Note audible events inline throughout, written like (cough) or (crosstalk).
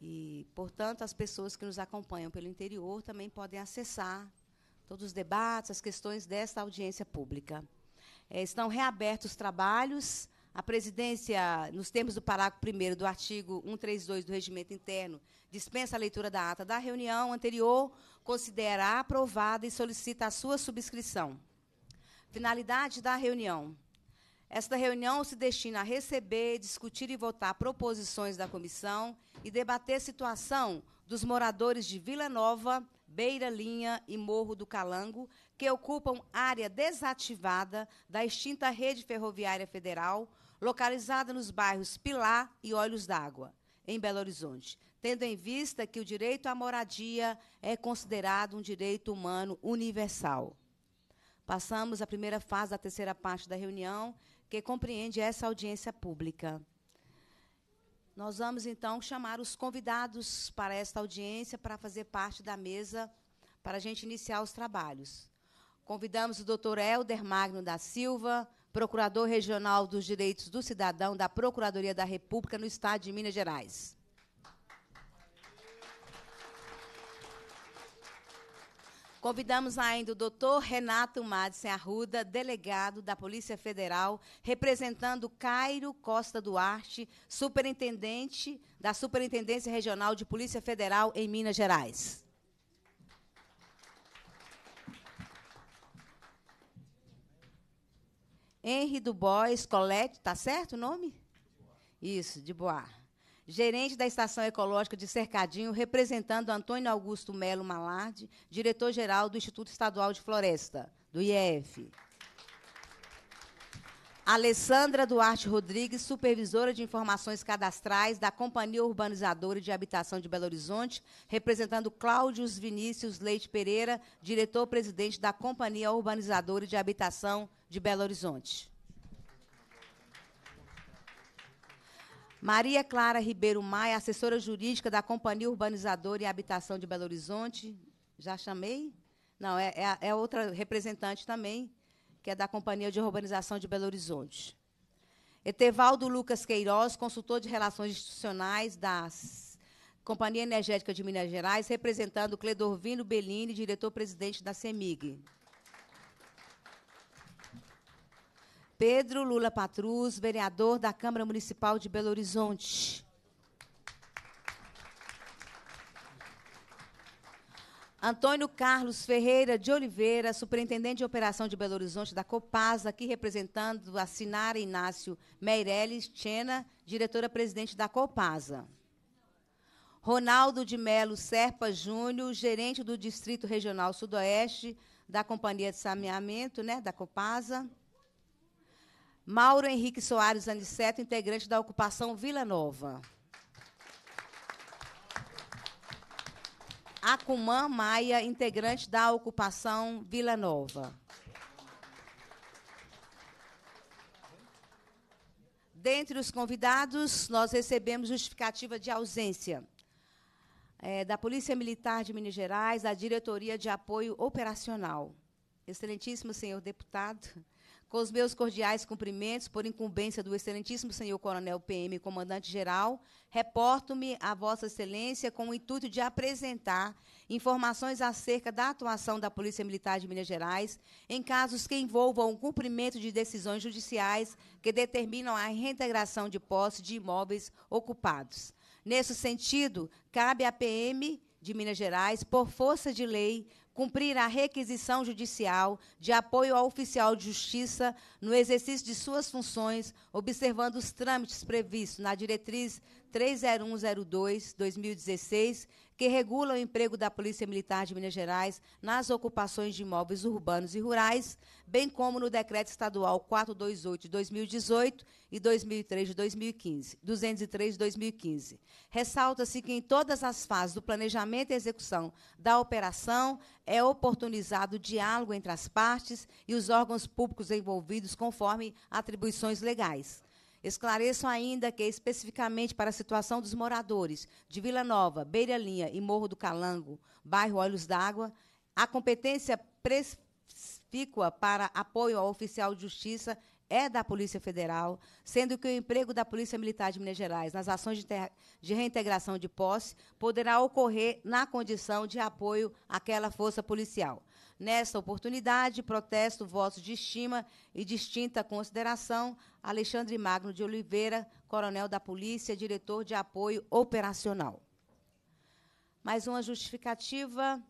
E, portanto, as pessoas que nos acompanham pelo interior também podem acessar todos os debates, as questões desta audiência pública. É, estão reabertos os trabalhos. A presidência, nos termos do parágrafo 1 do artigo 132 do Regimento Interno, dispensa a leitura da ata da reunião anterior, considera aprovada e solicita a sua subscrição. Finalidade da reunião esta reunião se destina a receber, discutir e votar proposições da comissão e debater a situação dos moradores de Vila Nova, Beira Linha e Morro do Calango, que ocupam área desativada da extinta rede ferroviária federal, localizada nos bairros Pilar e Olhos d'Água, em Belo Horizonte, tendo em vista que o direito à moradia é considerado um direito humano universal. Passamos à primeira fase da terceira parte da reunião, que compreende essa audiência pública. Nós vamos então chamar os convidados para esta audiência para fazer parte da mesa para a gente iniciar os trabalhos. Convidamos o Dr. Helder Magno da Silva, Procurador Regional dos Direitos do Cidadão da Procuradoria da República no Estado de Minas Gerais. Convidamos ainda o doutor Renato Madsen Arruda, delegado da Polícia Federal, representando Cairo Costa Duarte, superintendente da Superintendência Regional de Polícia Federal em Minas Gerais. Henry Dubois Colette, tá certo o nome? Isso, de Bois gerente da Estação Ecológica de Cercadinho, representando Antônio Augusto Melo Malardi, diretor-geral do Instituto Estadual de Floresta, do IEF. Alessandra Duarte Rodrigues, supervisora de informações cadastrais da Companhia Urbanizadora de Habitação de Belo Horizonte, representando Cláudio Vinícius Leite Pereira, diretor-presidente da Companhia Urbanizadora de Habitação de Belo Horizonte. Maria Clara Ribeiro Maia, assessora jurídica da Companhia Urbanizadora e Habitação de Belo Horizonte. Já chamei? Não, é, é, é outra representante também, que é da Companhia de Urbanização de Belo Horizonte. Etevaldo Lucas Queiroz, consultor de relações institucionais da Companhia Energética de Minas Gerais, representando Cledorvino Bellini, diretor-presidente da CEMIG. Pedro Lula Patrus, vereador da Câmara Municipal de Belo Horizonte. Antônio Carlos Ferreira de Oliveira, superintendente de operação de Belo Horizonte da Copasa, aqui representando a Sinara Inácio Meirelles Tchena, diretora-presidente da Copasa. Ronaldo de Melo Serpa Júnior, gerente do Distrito Regional Sudoeste da Companhia de Saneamento, né, da Copasa. Mauro Henrique Soares Aniceto, integrante da ocupação Vila Nova. Acumã Maia, integrante da ocupação Vila Nova. Dentre os convidados, nós recebemos justificativa de ausência é, da Polícia Militar de Minas Gerais, da Diretoria de Apoio Operacional. Excelentíssimo senhor deputado, com os meus cordiais cumprimentos, por incumbência do excelentíssimo senhor coronel PM, comandante-geral, reporto-me a Vossa Excelência com o intuito de apresentar informações acerca da atuação da Polícia Militar de Minas Gerais em casos que envolvam o cumprimento de decisões judiciais que determinam a reintegração de posse de imóveis ocupados. Nesse sentido, cabe à PM de Minas Gerais, por força de lei, cumprir a requisição judicial de apoio ao oficial de justiça no exercício de suas funções, observando os trâmites previstos na diretriz 30102-2016, que regula o emprego da Polícia Militar de Minas Gerais nas ocupações de imóveis urbanos e rurais, bem como no Decreto Estadual 428 de 2018 e de 2015, 203 de 2015. Ressalta-se que em todas as fases do planejamento e execução da operação é oportunizado o diálogo entre as partes e os órgãos públicos envolvidos conforme atribuições legais. Esclareçam ainda que, especificamente para a situação dos moradores de Vila Nova, Beira Linha e Morro do Calango, bairro Olhos d'Água, a competência prespícua para apoio ao oficial de justiça é da Polícia Federal, sendo que o emprego da Polícia Militar de Minas Gerais nas ações de, de, reintegração de posse poderá ocorrer na condição de apoio àquela força policial. Nesta oportunidade, protesto votos de estima e distinta consideração Alexandre Magno de Oliveira, coronel da Polícia, diretor de apoio operacional. Mais uma justificativa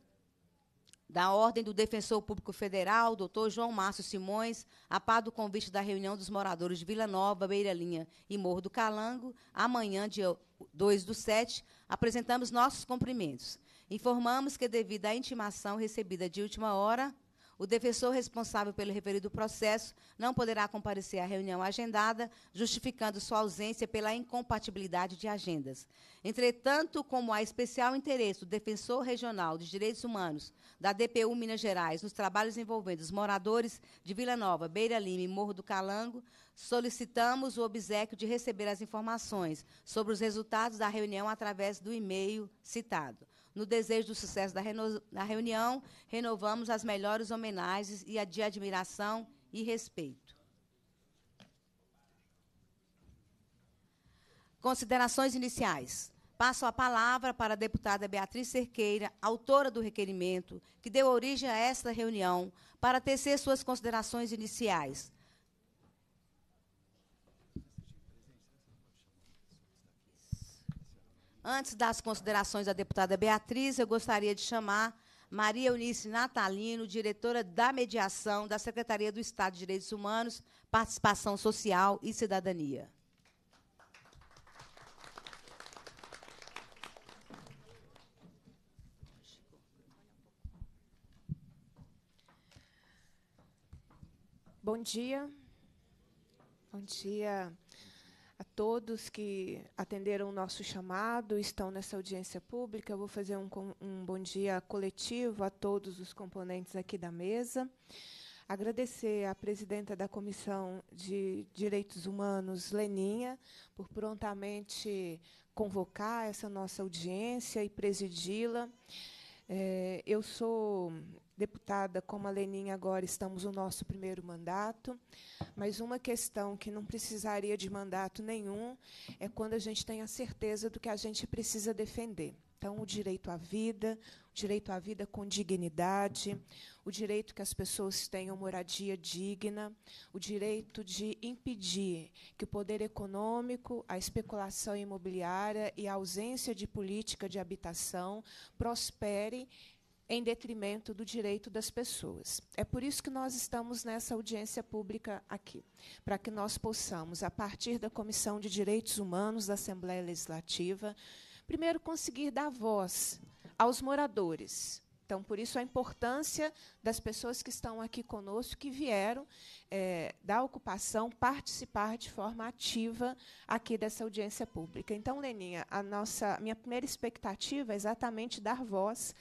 da Ordem do Defensor Público Federal, doutor João Márcio Simões, a par do convite da reunião dos moradores de Vila Nova, Beiralinha e Morro do Calango, amanhã, dia 2 do 7, apresentamos nossos cumprimentos Informamos que, devido à intimação recebida de última hora, o defensor responsável pelo referido processo não poderá comparecer à reunião agendada, justificando sua ausência pela incompatibilidade de agendas. Entretanto, como há especial interesse do defensor regional dos direitos humanos da DPU Minas Gerais nos trabalhos envolvendo os moradores de Vila Nova, Beira Lima e Morro do Calango, solicitamos o obsequio de receber as informações sobre os resultados da reunião através do e-mail citado. No desejo do sucesso da, reno... reunião, renovamos as melhores homenagens e a de admiração e respeito. Considerações iniciais. Passo a palavra para a deputada Beatriz Cerqueira, autora do requerimento, que deu origem a esta reunião, para tecer suas considerações iniciais. Antes das considerações da deputada Beatriz, eu gostaria de chamar Maria Eunice Natalino, diretora da Mediação da Secretaria do Estado de Direitos Humanos, Participação Social e Cidadania. Bom dia. Bom dia a todos que atenderam o nosso chamado, estão nessa audiência pública. Eu vou fazer um, um bom dia coletivo a todos os componentes aqui da mesa. Agradecer à presidenta da Comissão de Direitos Humanos, Leninha, por prontamente convocar essa nossa audiência e presidi-la. É, eu sou deputada como a Leninha agora estamos no nosso primeiro mandato, mas uma questão que não precisaria de mandato nenhum é quando a gente tem a certeza do que a gente precisa defender. Então, o direito à vida, o direito à vida com dignidade, o direito que as pessoas tenham moradia digna, o direito de impedir que o poder econômico, a especulação imobiliária e a ausência de política de habitação prospere em detrimento do direito das pessoas. É por isso que nós estamos nessa audiência pública aqui, para que nós possamos, a partir da Comissão de Direitos Humanos da Assembleia Legislativa, primeiro conseguir dar voz aos moradores. Então, por isso a importância das pessoas que estão aqui conosco, que vieram é, da ocupação participar de forma ativa aqui dessa audiência pública. Então, Leninha, a nossa minha primeira expectativa é exatamente dar voz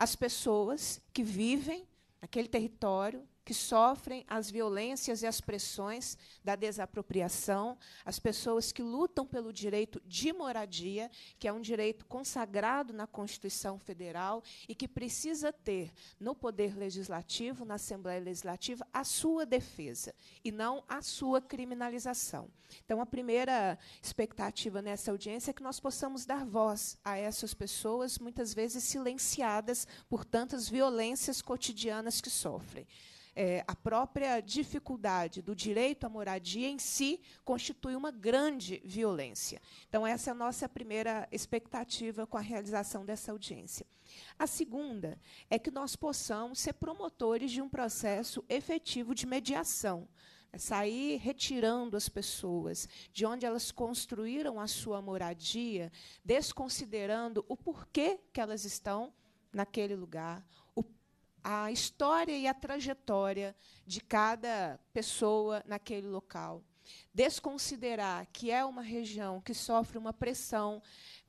as pessoas que vivem naquele território que sofrem as violências e as pressões da desapropriação, as pessoas que lutam pelo direito de moradia, que é um direito consagrado na Constituição Federal e que precisa ter no Poder Legislativo, na Assembleia Legislativa, a sua defesa e não a sua criminalização. Então, a primeira expectativa nessa audiência é que nós possamos dar voz a essas pessoas, muitas vezes silenciadas por tantas violências cotidianas que sofrem é, a própria dificuldade do direito à moradia em si constitui uma grande violência. Então, essa é a nossa primeira expectativa com a realização dessa audiência. A segunda é que nós possamos ser promotores de um processo efetivo de mediação. É sair retirando as pessoas de onde elas construíram a sua moradia, desconsiderando o porquê que elas estão naquele lugar, a história e a trajetória de cada pessoa naquele local. Desconsiderar que é uma região que sofre uma pressão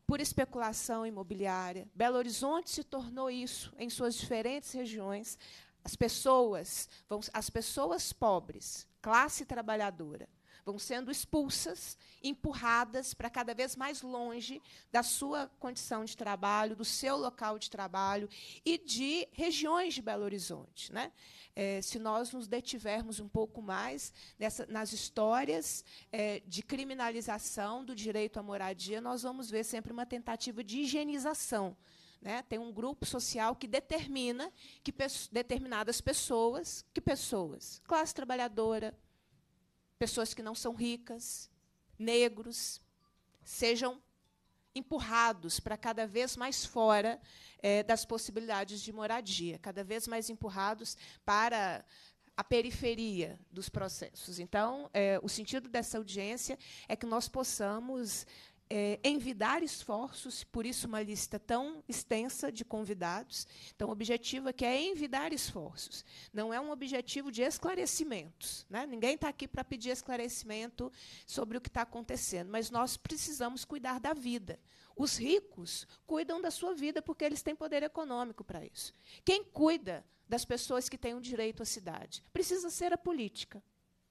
por especulação imobiliária. Belo Horizonte se tornou isso em suas diferentes regiões. As pessoas, as pessoas pobres, classe trabalhadora, vão sendo expulsas, empurradas para cada vez mais longe da sua condição de trabalho, do seu local de trabalho e de regiões de Belo Horizonte. Né? É, se nós nos detivermos um pouco mais nessa, nas histórias é, de criminalização do direito à moradia, nós vamos ver sempre uma tentativa de higienização. Né? Tem um grupo social que determina que pe determinadas pessoas, que pessoas, classe trabalhadora, pessoas que não são ricas, negros, sejam empurrados para cada vez mais fora é, das possibilidades de moradia, cada vez mais empurrados para a periferia dos processos. Então, é, o sentido dessa audiência é que nós possamos é, envidar esforços, por isso uma lista tão extensa de convidados. Então, o objetivo aqui é envidar esforços, não é um objetivo de esclarecimentos. Né? Ninguém está aqui para pedir esclarecimento sobre o que está acontecendo, mas nós precisamos cuidar da vida. Os ricos cuidam da sua vida porque eles têm poder econômico para isso. Quem cuida das pessoas que têm o um direito à cidade? Precisa ser a política.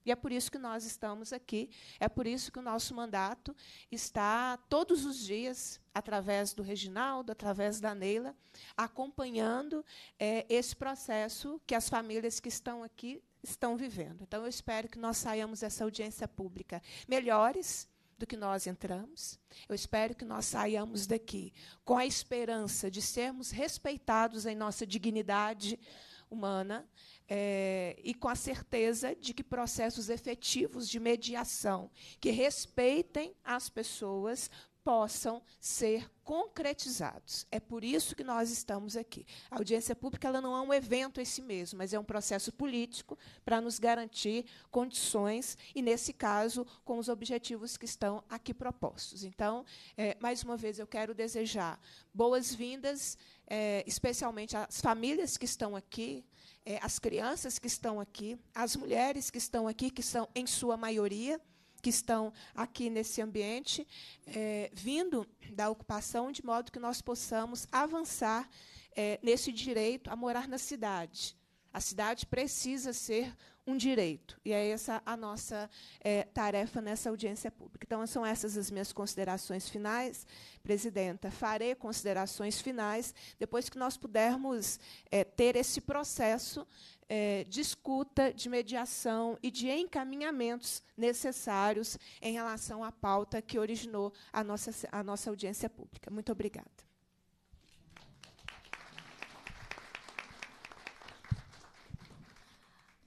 E é por isso que nós estamos aqui, é por isso que o nosso mandato está todos os dias, através do Reginaldo, através da Neila, acompanhando é, esse processo que as famílias que estão aqui estão vivendo. Então, eu espero que nós saiamos dessa audiência pública melhores do que nós entramos. Eu espero que nós saiamos daqui com a esperança de sermos respeitados em nossa dignidade humana, é, e com a certeza de que processos efetivos de mediação que respeitem as pessoas possam ser concretizados. É por isso que nós estamos aqui. A audiência pública ela não é um evento em si mesmo, mas é um processo político para nos garantir condições e nesse caso com os objetivos que estão aqui propostos. Então, é, mais uma vez eu quero desejar boas-vindas, é, especialmente às famílias que estão aqui, é, as crianças que estão aqui, as mulheres que estão aqui, que são, em sua maioria, que estão aqui nesse ambiente, é, vindo da ocupação, de modo que nós possamos avançar é, nesse direito a morar na cidade. A cidade precisa ser um direito. E é essa a nossa é, tarefa nessa audiência pública. Então, são essas as minhas considerações finais, presidenta. Farei considerações finais depois que nós pudermos é, ter esse processo é, de escuta, de mediação e de encaminhamentos necessários em relação à pauta que originou a nossa, a nossa audiência pública. Muito obrigada.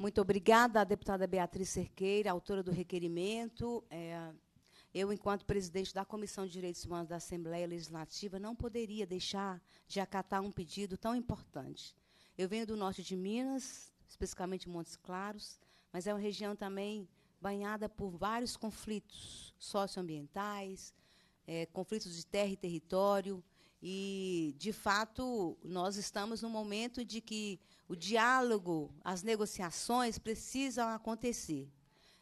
Muito obrigada à deputada Beatriz Cerqueira, autora do requerimento. É, eu, enquanto presidente da Comissão de Direitos Humanos da Assembleia Legislativa, não poderia deixar de acatar um pedido tão importante. Eu venho do norte de Minas, especificamente Montes Claros, mas é uma região também banhada por vários conflitos socioambientais, é, conflitos de terra e território, e, de fato, nós estamos num momento de que o diálogo, as negociações precisam acontecer.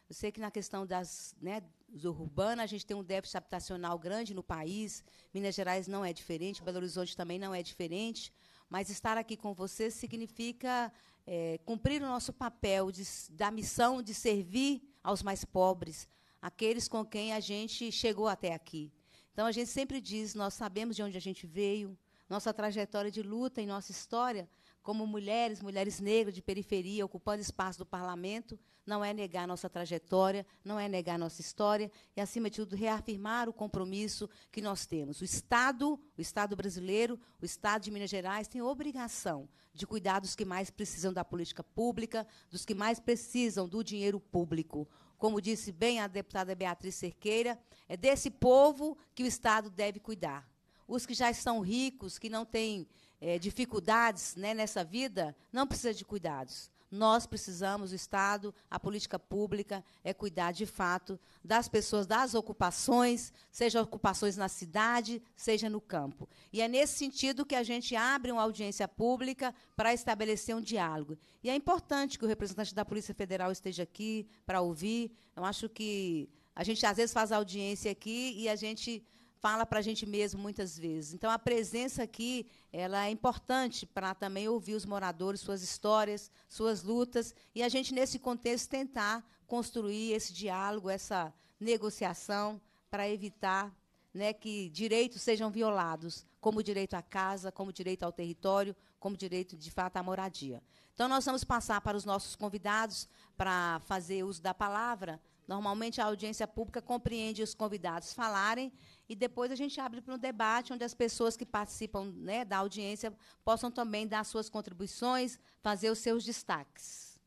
Eu sei que na questão das né, urbanas a gente tem um déficit habitacional grande no país, Minas Gerais não é diferente, Belo Horizonte também não é diferente, mas estar aqui com vocês significa é, cumprir o nosso papel de, da missão de servir aos mais pobres, aqueles com quem a gente chegou até aqui. Então a gente sempre diz, nós sabemos de onde a gente veio, nossa trajetória de luta e nossa história como mulheres, mulheres negras de periferia, ocupando espaço do parlamento, não é negar nossa trajetória, não é negar nossa história e, acima de tudo, reafirmar o compromisso que nós temos. O Estado, o Estado brasileiro, o Estado de Minas Gerais tem obrigação de cuidar dos que mais precisam da política pública, dos que mais precisam do dinheiro público. Como disse bem a deputada Beatriz Cerqueira, é desse povo que o Estado deve cuidar. Os que já estão ricos, que não têm é, dificuldades né, nessa vida, não precisa de cuidados. Nós precisamos, o Estado, a política pública, é cuidar de fato das pessoas, das ocupações, seja ocupações na cidade, seja no campo. E é nesse sentido que a gente abre uma audiência pública para estabelecer um diálogo. E é importante que o representante da Polícia Federal esteja aqui para ouvir. Eu acho que a gente às vezes faz audiência aqui e a gente fala para a gente mesmo muitas vezes. Então, a presença aqui ela é importante para também ouvir os moradores, suas histórias, suas lutas, e a gente, nesse contexto, tentar construir esse diálogo, essa negociação, para evitar né, que direitos sejam violados, como o direito à casa, como o direito ao território, como o direito, de fato, à moradia. Então, nós vamos passar para os nossos convidados para fazer uso da palavra. Normalmente, a audiência pública compreende os convidados falarem e depois a gente abre para um debate onde as pessoas que participam né, da audiência possam também dar suas contribuições, fazer os seus destaques.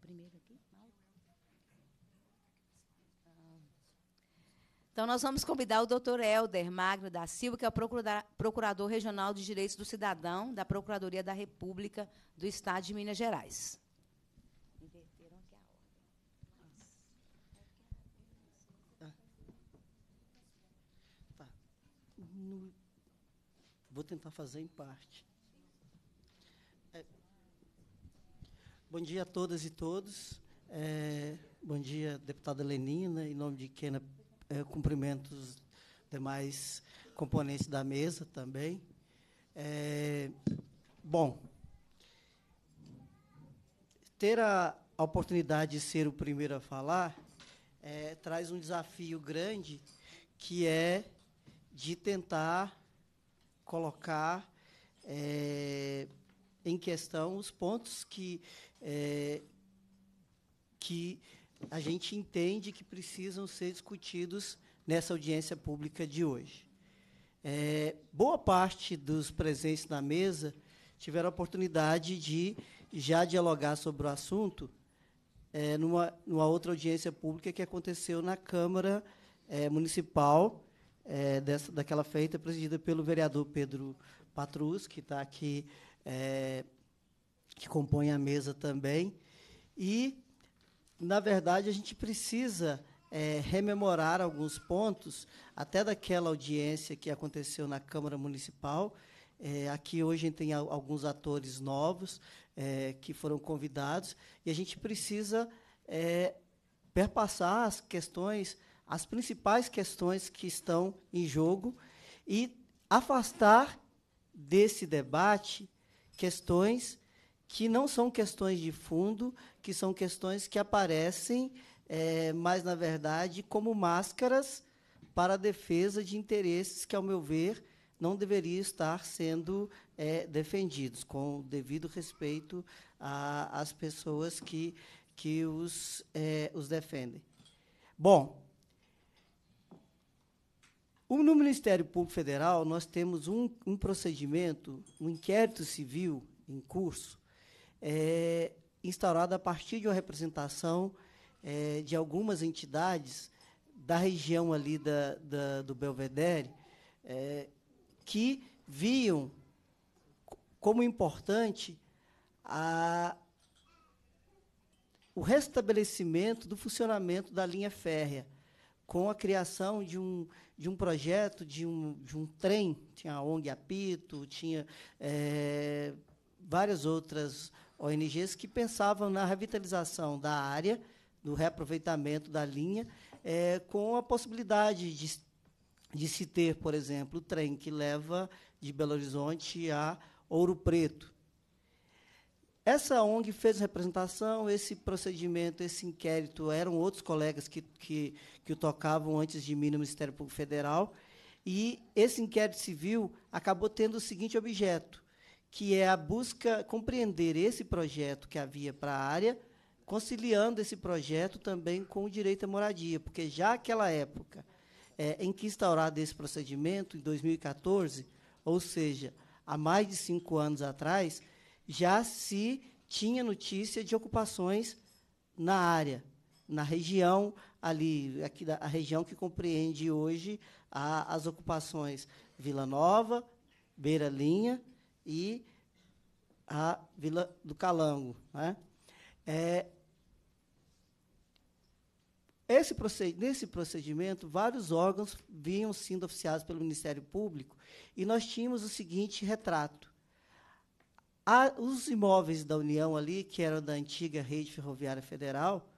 Primeiro aqui. Então, nós vamos convidar o doutor Helder Magno da Silva, que é o Procurador Regional de Direitos do Cidadão da Procuradoria da República do Estado de Minas Gerais. Vou tentar fazer em parte. É, bom dia a todas e todos. É, bom dia, deputada Lenina. Né? Em nome de Kena, é, cumprimento os demais componentes da mesa também. É, bom, ter a, a oportunidade de ser o primeiro a falar é, traz um desafio grande, que é de tentar colocar é, em questão os pontos que, é, que a gente entende que precisam ser discutidos nessa audiência pública de hoje. É, boa parte dos presentes na mesa tiveram a oportunidade de já dialogar sobre o assunto é, numa, numa, outra audiência pública que aconteceu na Câmara é, Municipal é, dessa, daquela feita, presidida pelo vereador Pedro Patrus, que está aqui, é, que compõe a mesa também. E, na verdade, a gente precisa é, rememorar alguns pontos, até daquela audiência que aconteceu na Câmara Municipal. É, aqui hoje tem alguns atores novos é, que foram convidados, e a gente precisa é, perpassar as questões as principais questões que estão em jogo e afastar desse debate questões que não são questões de fundo, que são questões que aparecem, é, mas, na verdade, como máscaras para a defesa de interesses que, ao meu ver, não deveriam estar sendo é, defendidos, com o devido respeito às pessoas que, que os, é, os defendem. Bom, no Ministério Público Federal, nós temos um, um procedimento, um inquérito civil em curso, é, instaurado a partir de uma representação é, de algumas entidades da região ali da, da do Belvedere, é, que viam como importante a, o restabelecimento do funcionamento da linha férrea, com a criação de um, de um projeto, de um, de um trem, tinha a ONG Apito, tinha é, várias outras ONGs que pensavam na revitalização da área, do reaproveitamento da linha, é, com a possibilidade de, de se ter, por exemplo, o trem que leva de Belo Horizonte a Ouro Preto. Essa ONG fez representação, esse procedimento, esse inquérito, eram outros colegas que, que, que o tocavam antes de mim no Ministério Público Federal, e esse inquérito civil acabou tendo o seguinte objeto, que é a busca compreender esse projeto que havia para a área, conciliando esse projeto também com o direito à moradia, porque já aquela época é, em que instaurado esse procedimento, em 2014, ou seja, há mais de cinco anos atrás, já se tinha notícia de ocupações na área, na região ali, aqui da, a região que compreende hoje a, as ocupações Vila Nova, Beira Linha e a Vila do Calango. Né? É, esse proced, nesse procedimento, vários órgãos vinham sendo oficiados pelo Ministério Público e nós tínhamos o seguinte retrato. A, os imóveis da União ali, que eram da antiga rede ferroviária federal,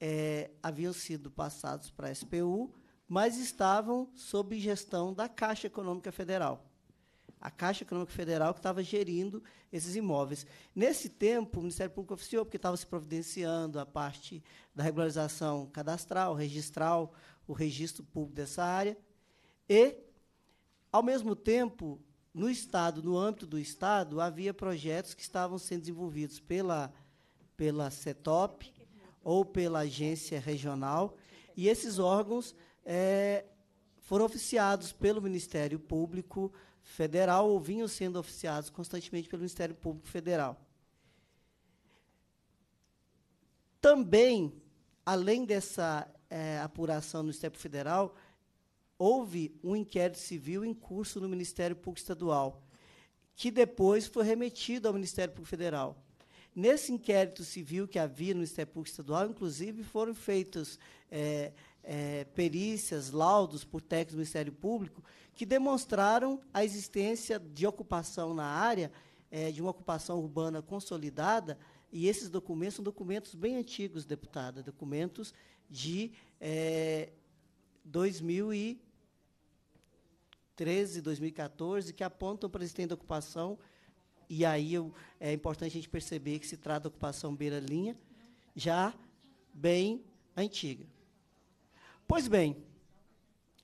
é, haviam sido passados para a SPU, mas estavam sob gestão da Caixa Econômica Federal. A Caixa Econômica Federal que estava gerindo esses imóveis. Nesse tempo, o Ministério Público oficiou, porque estava se providenciando a parte da regularização cadastral, registral, o registro público dessa área, e, ao mesmo tempo, no Estado, no âmbito do Estado, havia projetos que estavam sendo desenvolvidos pela, pela CETOP ou pela agência regional, e esses órgãos é, foram oficiados pelo Ministério Público Federal ou vinham sendo oficiados constantemente pelo Ministério Público Federal. Também, além dessa é, apuração no Ministério Federal, houve um inquérito civil em curso no Ministério Público Estadual, que depois foi remetido ao Ministério Público Federal. Nesse inquérito civil que havia no Ministério Público Estadual, inclusive, foram feitas é, é, perícias, laudos por técnicos do Ministério Público, que demonstraram a existência de ocupação na área, é, de uma ocupação urbana consolidada, e esses documentos são documentos bem antigos, deputada, documentos de 2000 é, e 13, 2014, que apontam para a existência da ocupação, e aí eu, é importante a gente perceber que se trata da ocupação beira-linha, já bem antiga. Pois bem,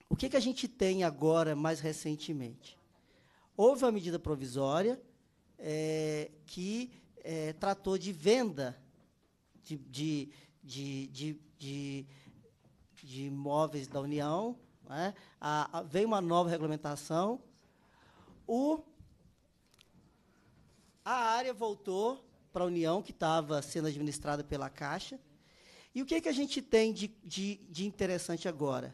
o que, que a gente tem agora, mais recentemente? Houve uma medida provisória é, que é, tratou de venda de, de, de, de, de imóveis da União né? A, a, uma nova regulamentação. O, a área voltou para a União, que estava sendo administrada pela Caixa. E o que, é que a gente tem de, de, de interessante agora?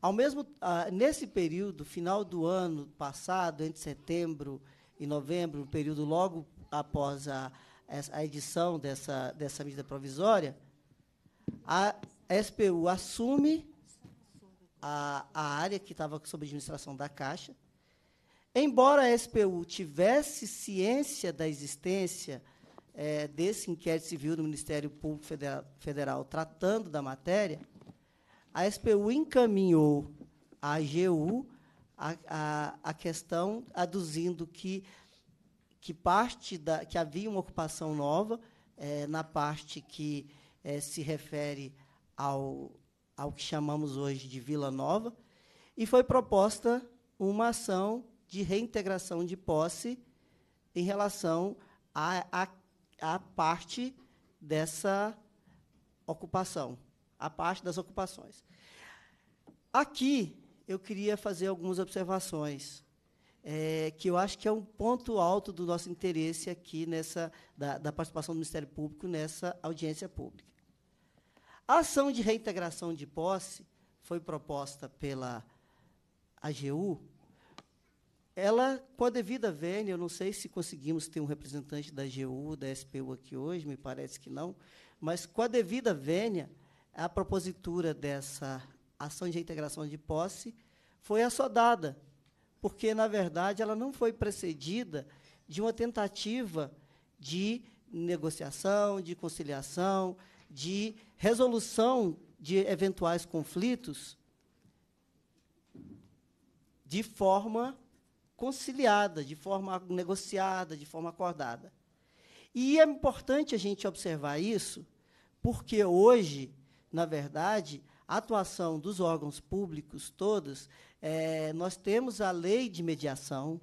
Ao mesmo, ah, nesse período, final do ano passado, entre setembro e novembro, um período logo após a, a edição dessa, dessa medida provisória, a SPU assume a, a área que estava sob administração da Caixa. Embora a SPU tivesse ciência da existência é, desse inquérito civil do Ministério Público Federal, Federal tratando da matéria, a SPU encaminhou à AGU a, a, a, questão, aduzindo que, que, parte da, que havia uma ocupação nova é, na parte que é, se refere ao, ao que chamamos hoje de Vila Nova, e foi proposta uma ação de reintegração de posse em relação à a, a, a, parte dessa ocupação, a parte das ocupações. Aqui eu queria fazer algumas observações, é, que eu acho que é um ponto alto do nosso interesse aqui nessa da, da participação do Ministério Público nessa audiência pública. A ação de reintegração de posse foi proposta pela AGU. Ela, com a devida vênia, eu não sei se conseguimos ter um representante da AGU, da SPU aqui hoje, me parece que não, mas com a devida vênia, a propositura dessa ação de reintegração de posse foi assodada, porque, na verdade, ela não foi precedida de uma tentativa de negociação, de conciliação, de resolução de eventuais conflitos de forma conciliada, de forma negociada, de forma acordada. E é importante a gente observar isso, porque hoje, na verdade, a atuação dos órgãos públicos todos, é, nós temos a lei de mediação,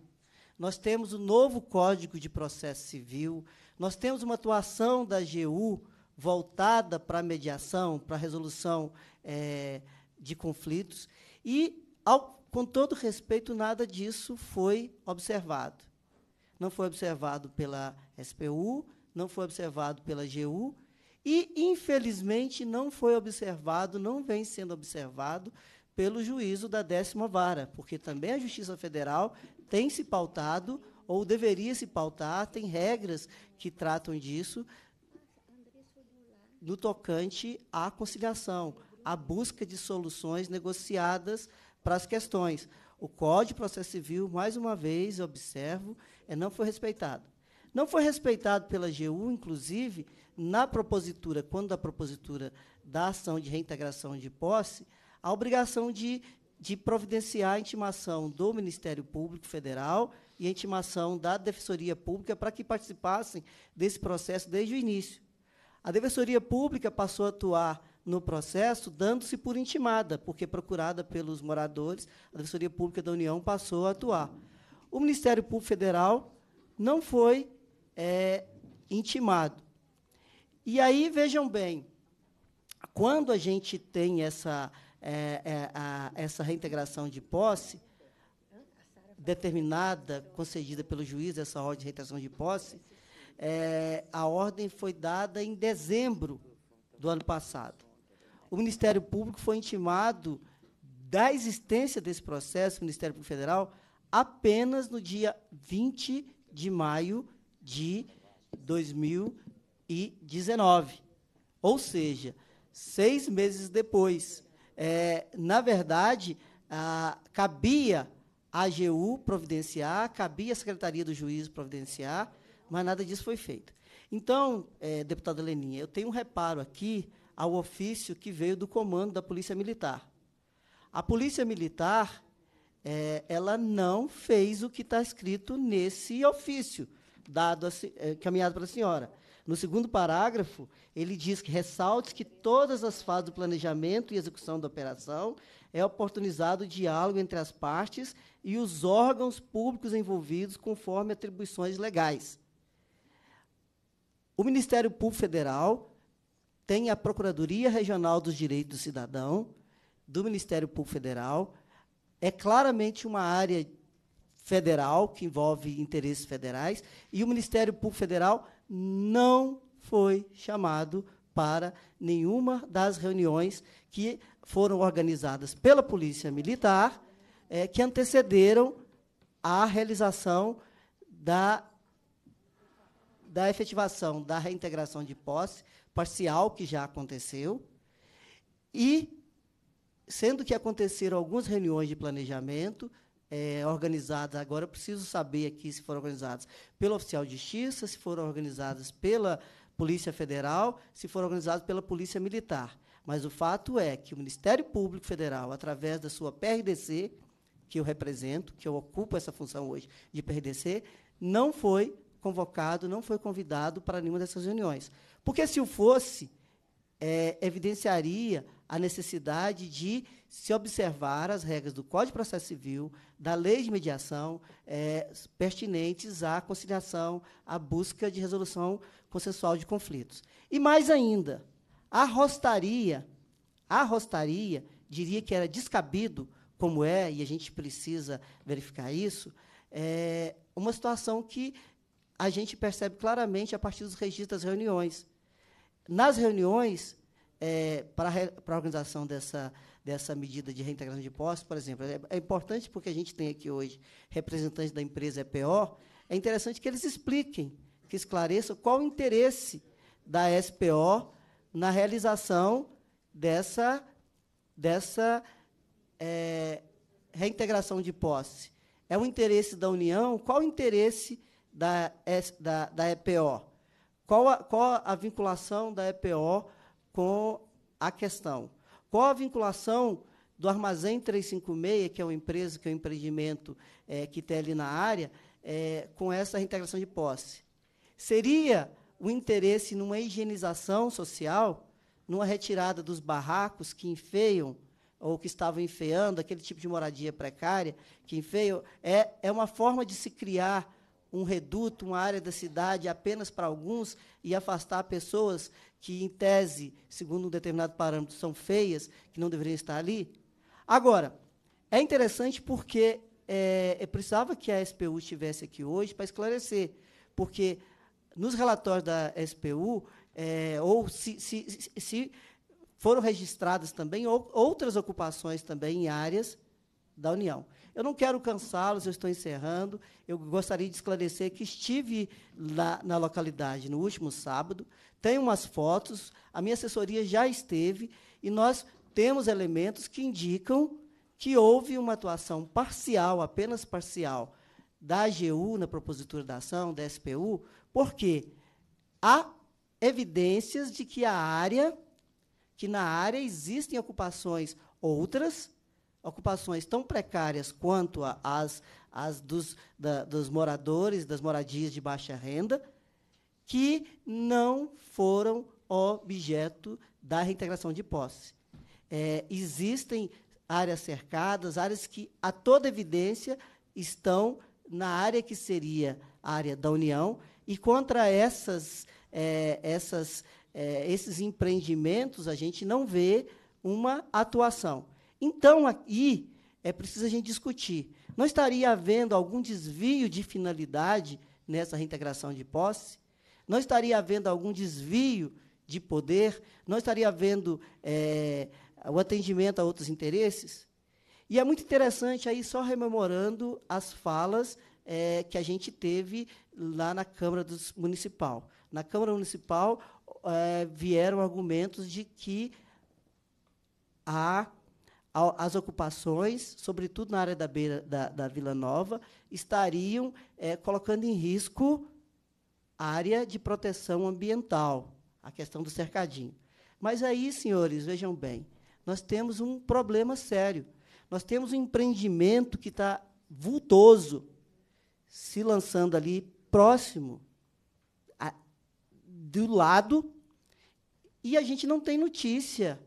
nós temos o novo Código de Processo Civil, nós temos uma atuação da GU voltada para a mediação, para a resolução é, de conflitos, e, ao, com todo respeito, nada disso foi observado. Não foi observado pela SPU, não foi observado pela GU, e, infelizmente, não foi observado, não vem sendo observado pelo juízo da décima vara, porque também a Justiça Federal tem se pautado, ou deveria se pautar, tem regras que tratam disso, no tocante à conciliação, à busca de soluções negociadas para as questões. O Código de Processo Civil, mais uma vez, observo, é, não foi respeitado. Não foi respeitado pela GU, inclusive, na propositura, quando a propositura da ação de reintegração de posse, a obrigação de, de providenciar a intimação do Ministério Público Federal e a intimação da Defensoria Pública para que participassem desse processo desde o início. A Defensoria Pública passou a atuar no processo, dando-se por intimada, porque procurada pelos moradores, a Defensoria Pública da União passou a atuar. O Ministério Público Federal não foi é, intimado. E aí, vejam bem, quando a gente tem essa, é, é, a, essa reintegração de posse, determinada, concedida pelo juiz, essa ordem de reintegração de posse, é, a ordem foi dada em dezembro do ano passado. O Ministério Público foi intimado da existência desse processo, o Ministério Público Federal, apenas no dia 20 de maio de 2019. Ou seja, seis meses depois. É, na verdade, a, cabia a AGU providenciar, cabia a Secretaria do Juízo providenciar, mas nada disso foi feito. Então, é, deputada Leninha, eu tenho um reparo aqui ao ofício que veio do comando da Polícia Militar. A Polícia Militar é, ela não fez o que está escrito nesse ofício dado a, é, caminhado a senhora. No segundo parágrafo, ele diz que ressalte que todas as fases do planejamento e execução da operação é oportunizado o diálogo entre as partes e os órgãos públicos envolvidos conforme atribuições legais. O Ministério Público Federal tem a Procuradoria Regional dos Direitos do Cidadão do Ministério Público Federal. É claramente uma área federal que envolve interesses federais e o Ministério Público Federal não foi chamado para nenhuma das reuniões que foram organizadas pela Polícia Militar, é, que antecederam a realização da da efetivação da reintegração de posse parcial, que já aconteceu, e, sendo que aconteceram algumas reuniões de planejamento é, organizadas, agora eu preciso saber aqui se foram organizadas pelo oficial de justiça, se foram organizadas pela Polícia Federal, se foram organizadas pela Polícia Militar. Mas o fato é que o Ministério Público Federal, através da sua PRDC, que eu represento, que eu ocupo essa função hoje de PRDC, não foi convocado, não foi convidado para nenhuma dessas reuniões. Porque, se o fosse, é, evidenciaria a necessidade de se observar as regras do Código de Processo Civil, da lei de mediação, é, pertinentes à conciliação, à busca de resolução consensual de conflitos. E mais ainda, arrostaria, arrostaria, diria que era descabido, como é, e a gente precisa verificar isso, é uma situação que a gente percebe claramente a partir dos registros das reuniões. Nas reuniões, é, para, re, para a organização dessa, dessa medida de reintegração de posse, por exemplo, é, é importante porque a gente tem aqui hoje representantes da empresa EPO, é interessante que eles expliquem, que esclareçam qual o interesse da SPO na realização dessa, dessa é, reintegração de posse. É o interesse da União? Qual o interesse da, da, da EPO? Qual a, qual a vinculação da EPO com a questão? Qual a vinculação do Armazém 356, que é uma empresa, que é um empreendimento é, que tem ali na área, é, com essa reintegração de posse? Seria o interesse numa higienização social, numa retirada dos barracos que enfeiam ou que estavam enfeiando, aquele tipo de moradia precária que enfeiam, é, é uma forma de se criar um reduto, uma área da cidade apenas para alguns e afastar pessoas que, em tese, segundo um determinado parâmetro, são feias, que não deveriam estar ali? Agora, é interessante porque é, eu precisava que a SPU estivesse aqui hoje para esclarecer, porque nos relatórios da SPU, é, ou se, se, se, foram registradas também outras ocupações também em áreas da União. Eu não quero cansá-los, eu estou encerrando. Eu gostaria de esclarecer que estive lá na localidade no último sábado, tenho umas fotos, a minha assessoria já esteve, e nós temos elementos que indicam que houve uma atuação parcial, apenas parcial, da AGU na propositura da ação, da SPU, porque há evidências de que a área, que na área existem ocupações outras, ocupações tão precárias quanto as, as dos, da, dos moradores das moradias de baixa renda, que não foram objeto da reintegração de posse. É, existem áreas cercadas, áreas que, a toda evidência, estão na área que seria a área da União, e contra essas, é, essas, é, esses empreendimentos, a gente não vê uma atuação. Então, aqui é preciso a gente discutir. Não estaria havendo algum desvio de finalidade nessa reintegração de posse? Não estaria havendo algum desvio de poder? Não estaria havendo é, o atendimento a outros interesses? E é muito interessante aí só rememorando as falas é, que a gente teve lá na Câmara dos Municipal. Na Câmara Municipal é, vieram argumentos de que há as ocupações, sobretudo na área da beira da, da Vila Nova, estariam é, colocando em risco a área de proteção ambiental, a questão do cercadinho. Mas aí, senhores, vejam bem, nós temos um problema sério. Nós temos um empreendimento que está vultoso se lançando ali próximo a, do lado e a gente não tem notícia.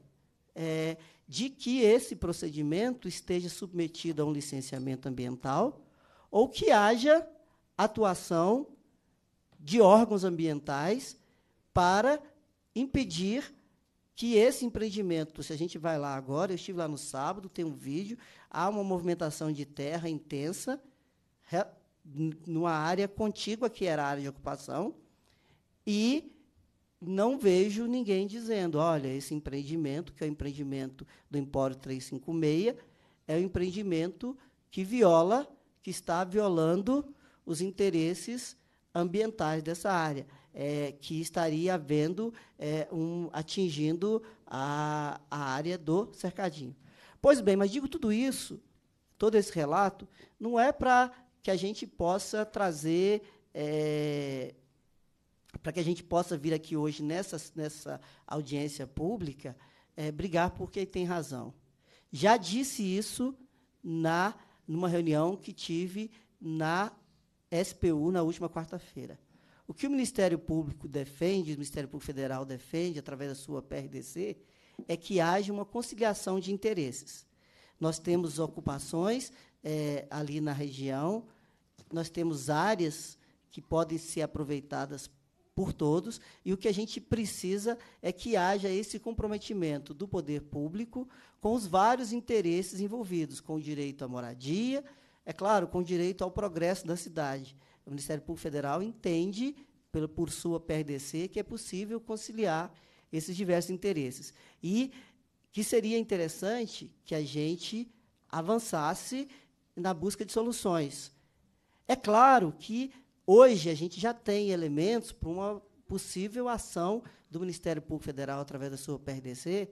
É, de que esse procedimento esteja submetido a um licenciamento ambiental ou que haja atuação de órgãos ambientais para impedir que esse empreendimento, se a gente vai lá agora, eu estive lá no sábado, tem um vídeo, há uma movimentação de terra intensa numa área contígua que era a área de ocupação e não vejo ninguém dizendo, olha, esse empreendimento, que é o empreendimento do Empório 356, é um empreendimento que viola, que está violando os interesses ambientais dessa área, é, que estaria havendo, é, um, atingindo a, a área do cercadinho. Pois bem, mas digo tudo isso, todo esse relato, não é para que a gente possa trazer é, para que a gente possa vir aqui hoje nessa, nessa audiência pública é, brigar porque tem razão. Já disse isso na numa reunião que tive na SPU na última quarta-feira. O que o Ministério Público defende, o Ministério Público Federal defende, através da sua PRDC, é que haja uma conciliação de interesses. Nós temos ocupações é, ali na região, nós temos áreas que podem ser aproveitadas por todos, e o que a gente precisa é que haja esse comprometimento do poder público com os vários interesses envolvidos, com o direito à moradia, é claro, com o direito ao progresso da cidade. O Ministério Público Federal entende, por sua PRDC, que é possível conciliar esses diversos interesses. E que seria interessante que a gente avançasse na busca de soluções. É claro que Hoje, a gente já tem elementos para uma possível ação do Ministério Público Federal, através da sua PRDC,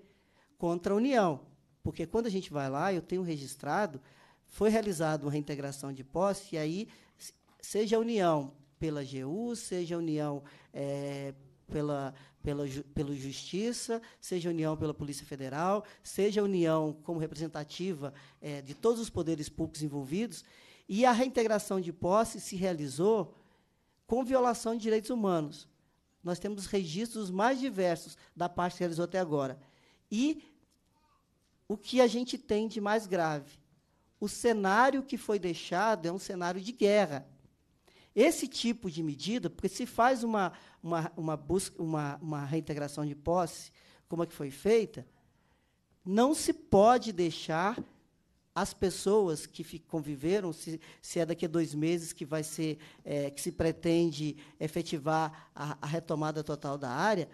contra a União. Porque quando a gente vai lá, eu tenho registrado, foi realizada uma reintegração de posse, e aí, seja a União pela GU, seja a União é, pela, pela, pela Justiça, seja a União pela Polícia Federal, seja a União como representativa é, de todos os poderes públicos envolvidos, e a reintegração de posse se realizou com violação de direitos humanos. Nós temos registros mais diversos da parte que realizou até agora. E o que a gente tem de mais grave? O cenário que foi deixado é um cenário de guerra. Esse tipo de medida, porque se faz uma, uma, uma, busca, uma, uma reintegração de posse, como é que foi feita, não se pode deixar as pessoas que conviveram, se, se é daqui a dois meses que vai ser, é, que se pretende efetivar a, a retomada total da área,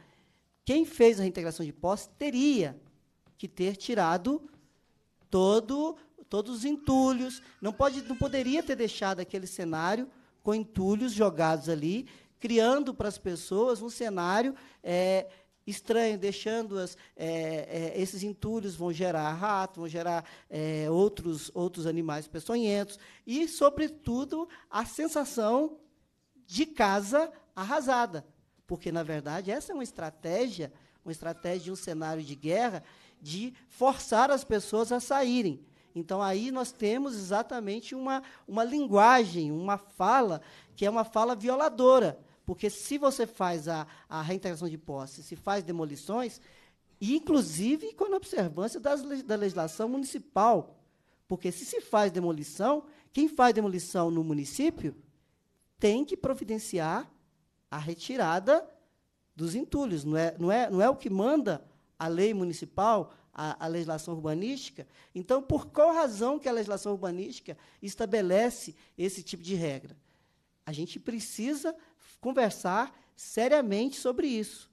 quem fez a reintegração de posse teria que ter tirado todo, todos os entulhos, não, pode, não poderia ter deixado aquele cenário com entulhos jogados ali, criando para as pessoas um cenário é, estranho, deixando-as, é, é, esses entulhos vão gerar rato, vão gerar é, outros, outros animais peçonhentos, e, sobretudo, a sensação de casa arrasada. Porque, na verdade, essa é uma estratégia, uma estratégia de um cenário de guerra, de forçar as pessoas a saírem. Então, aí nós temos exatamente uma, uma linguagem, uma fala, que é uma fala violadora porque se você faz a, a reintegração de posse, se faz demolições, inclusive com a observância das, da legislação municipal. Porque se se faz demolição, quem faz demolição no município tem que providenciar a retirada dos entulhos. Não é, não é, não é o que manda a lei municipal, a, a legislação urbanística. Então, por qual razão que a legislação urbanística estabelece esse tipo de regra? A gente precisa conversar seriamente sobre isso.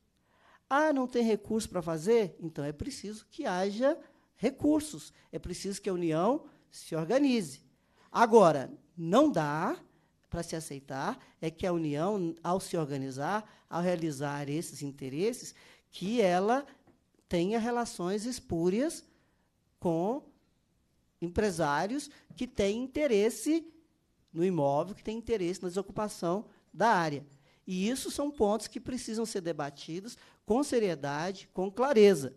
Ah, não tem recurso para fazer? Então é preciso que haja recursos, é preciso que a União se organize. Agora, não dá para se aceitar é que a União, ao se organizar, ao realizar esses interesses, que ela tenha relações espúrias com empresários que têm interesse no imóvel, que têm interesse na desocupação da área. E isso são pontos que precisam ser debatidos com seriedade, com clareza.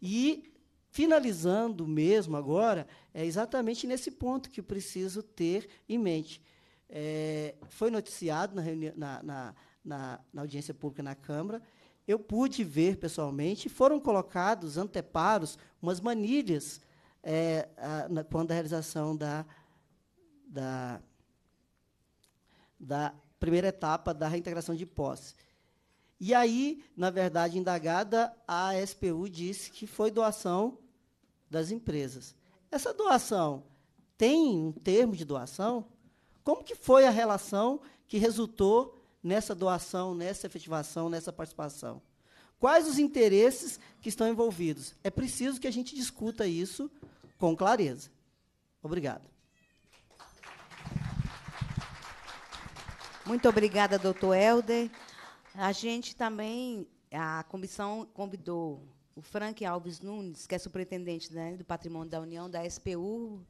E, finalizando mesmo agora, é exatamente nesse ponto que preciso ter em mente. É, foi noticiado na, na, na, na, na audiência pública na Câmara eu pude ver pessoalmente, foram colocados anteparos, umas manilhas, é, a, na, quando a realização da, da, da primeira etapa da reintegração de posse. E aí, na verdade, indagada, a SPU disse que foi doação das empresas. Essa doação tem um termo de doação? Como que foi a relação que resultou nessa doação, nessa efetivação, nessa participação? Quais os interesses que estão envolvidos? É preciso que a gente discuta isso com clareza. Obrigado. Muito obrigada, doutor Helder. A gente também, a comissão convidou o Frank Alves Nunes, que é superintendente né, do Patrimônio da União, da SPU,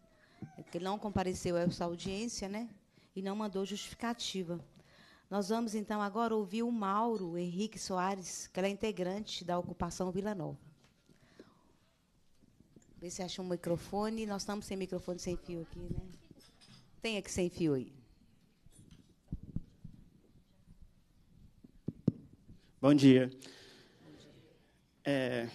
que não compareceu a essa audiência né, e não mandou justificativa. Nós vamos, então, agora ouvir o Mauro Henrique Soares, que é integrante da ocupação Vila Nova. Vê se acha um microfone. Nós estamos sem microfone sem fio aqui, né? Tem aqui sem fio aí. Bom dia. É,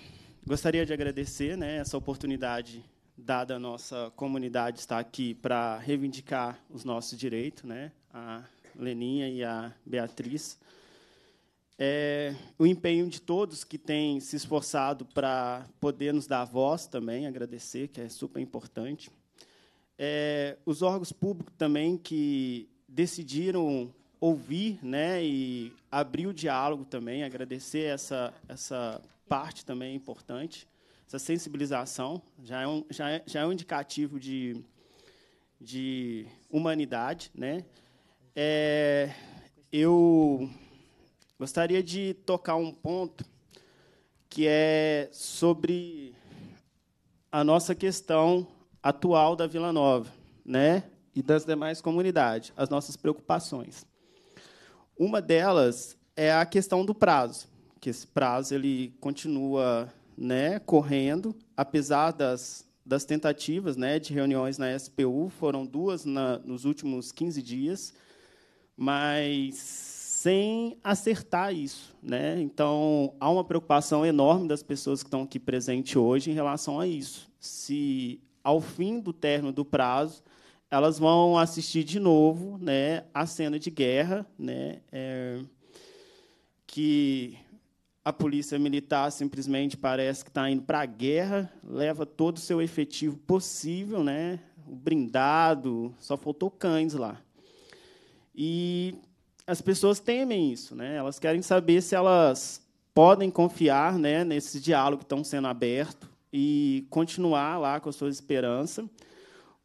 gostaria de agradecer né, essa oportunidade dada à nossa comunidade estar aqui para reivindicar os nossos direitos, né, a Leninha e a Beatriz. É, o empenho de todos que têm se esforçado para poder nos dar voz também, agradecer, que é super importante. É, os órgãos públicos também que decidiram ouvir né, e abrir o diálogo também, agradecer essa, essa parte também importante, essa sensibilização, já é um, já é, já é um indicativo de, de humanidade. Né? É, eu gostaria de tocar um ponto que é sobre a nossa questão atual da Vila Nova né? e das demais comunidades, as nossas preocupações. Uma delas é a questão do prazo, que esse prazo ele continua né, correndo, apesar das, das tentativas né, de reuniões na SPU, foram duas na, nos últimos 15 dias, mas sem acertar isso. Né? Então, há uma preocupação enorme das pessoas que estão aqui presentes hoje em relação a isso. Se, ao fim do término do prazo, elas vão assistir de novo né, a cena de guerra, né, é, que a polícia militar simplesmente parece que está indo para a guerra, leva todo o seu efetivo possível, né, o blindado, só faltou cães lá. E as pessoas temem isso, né, elas querem saber se elas podem confiar né, nesse diálogo que estão sendo aberto e continuar lá com as suas esperanças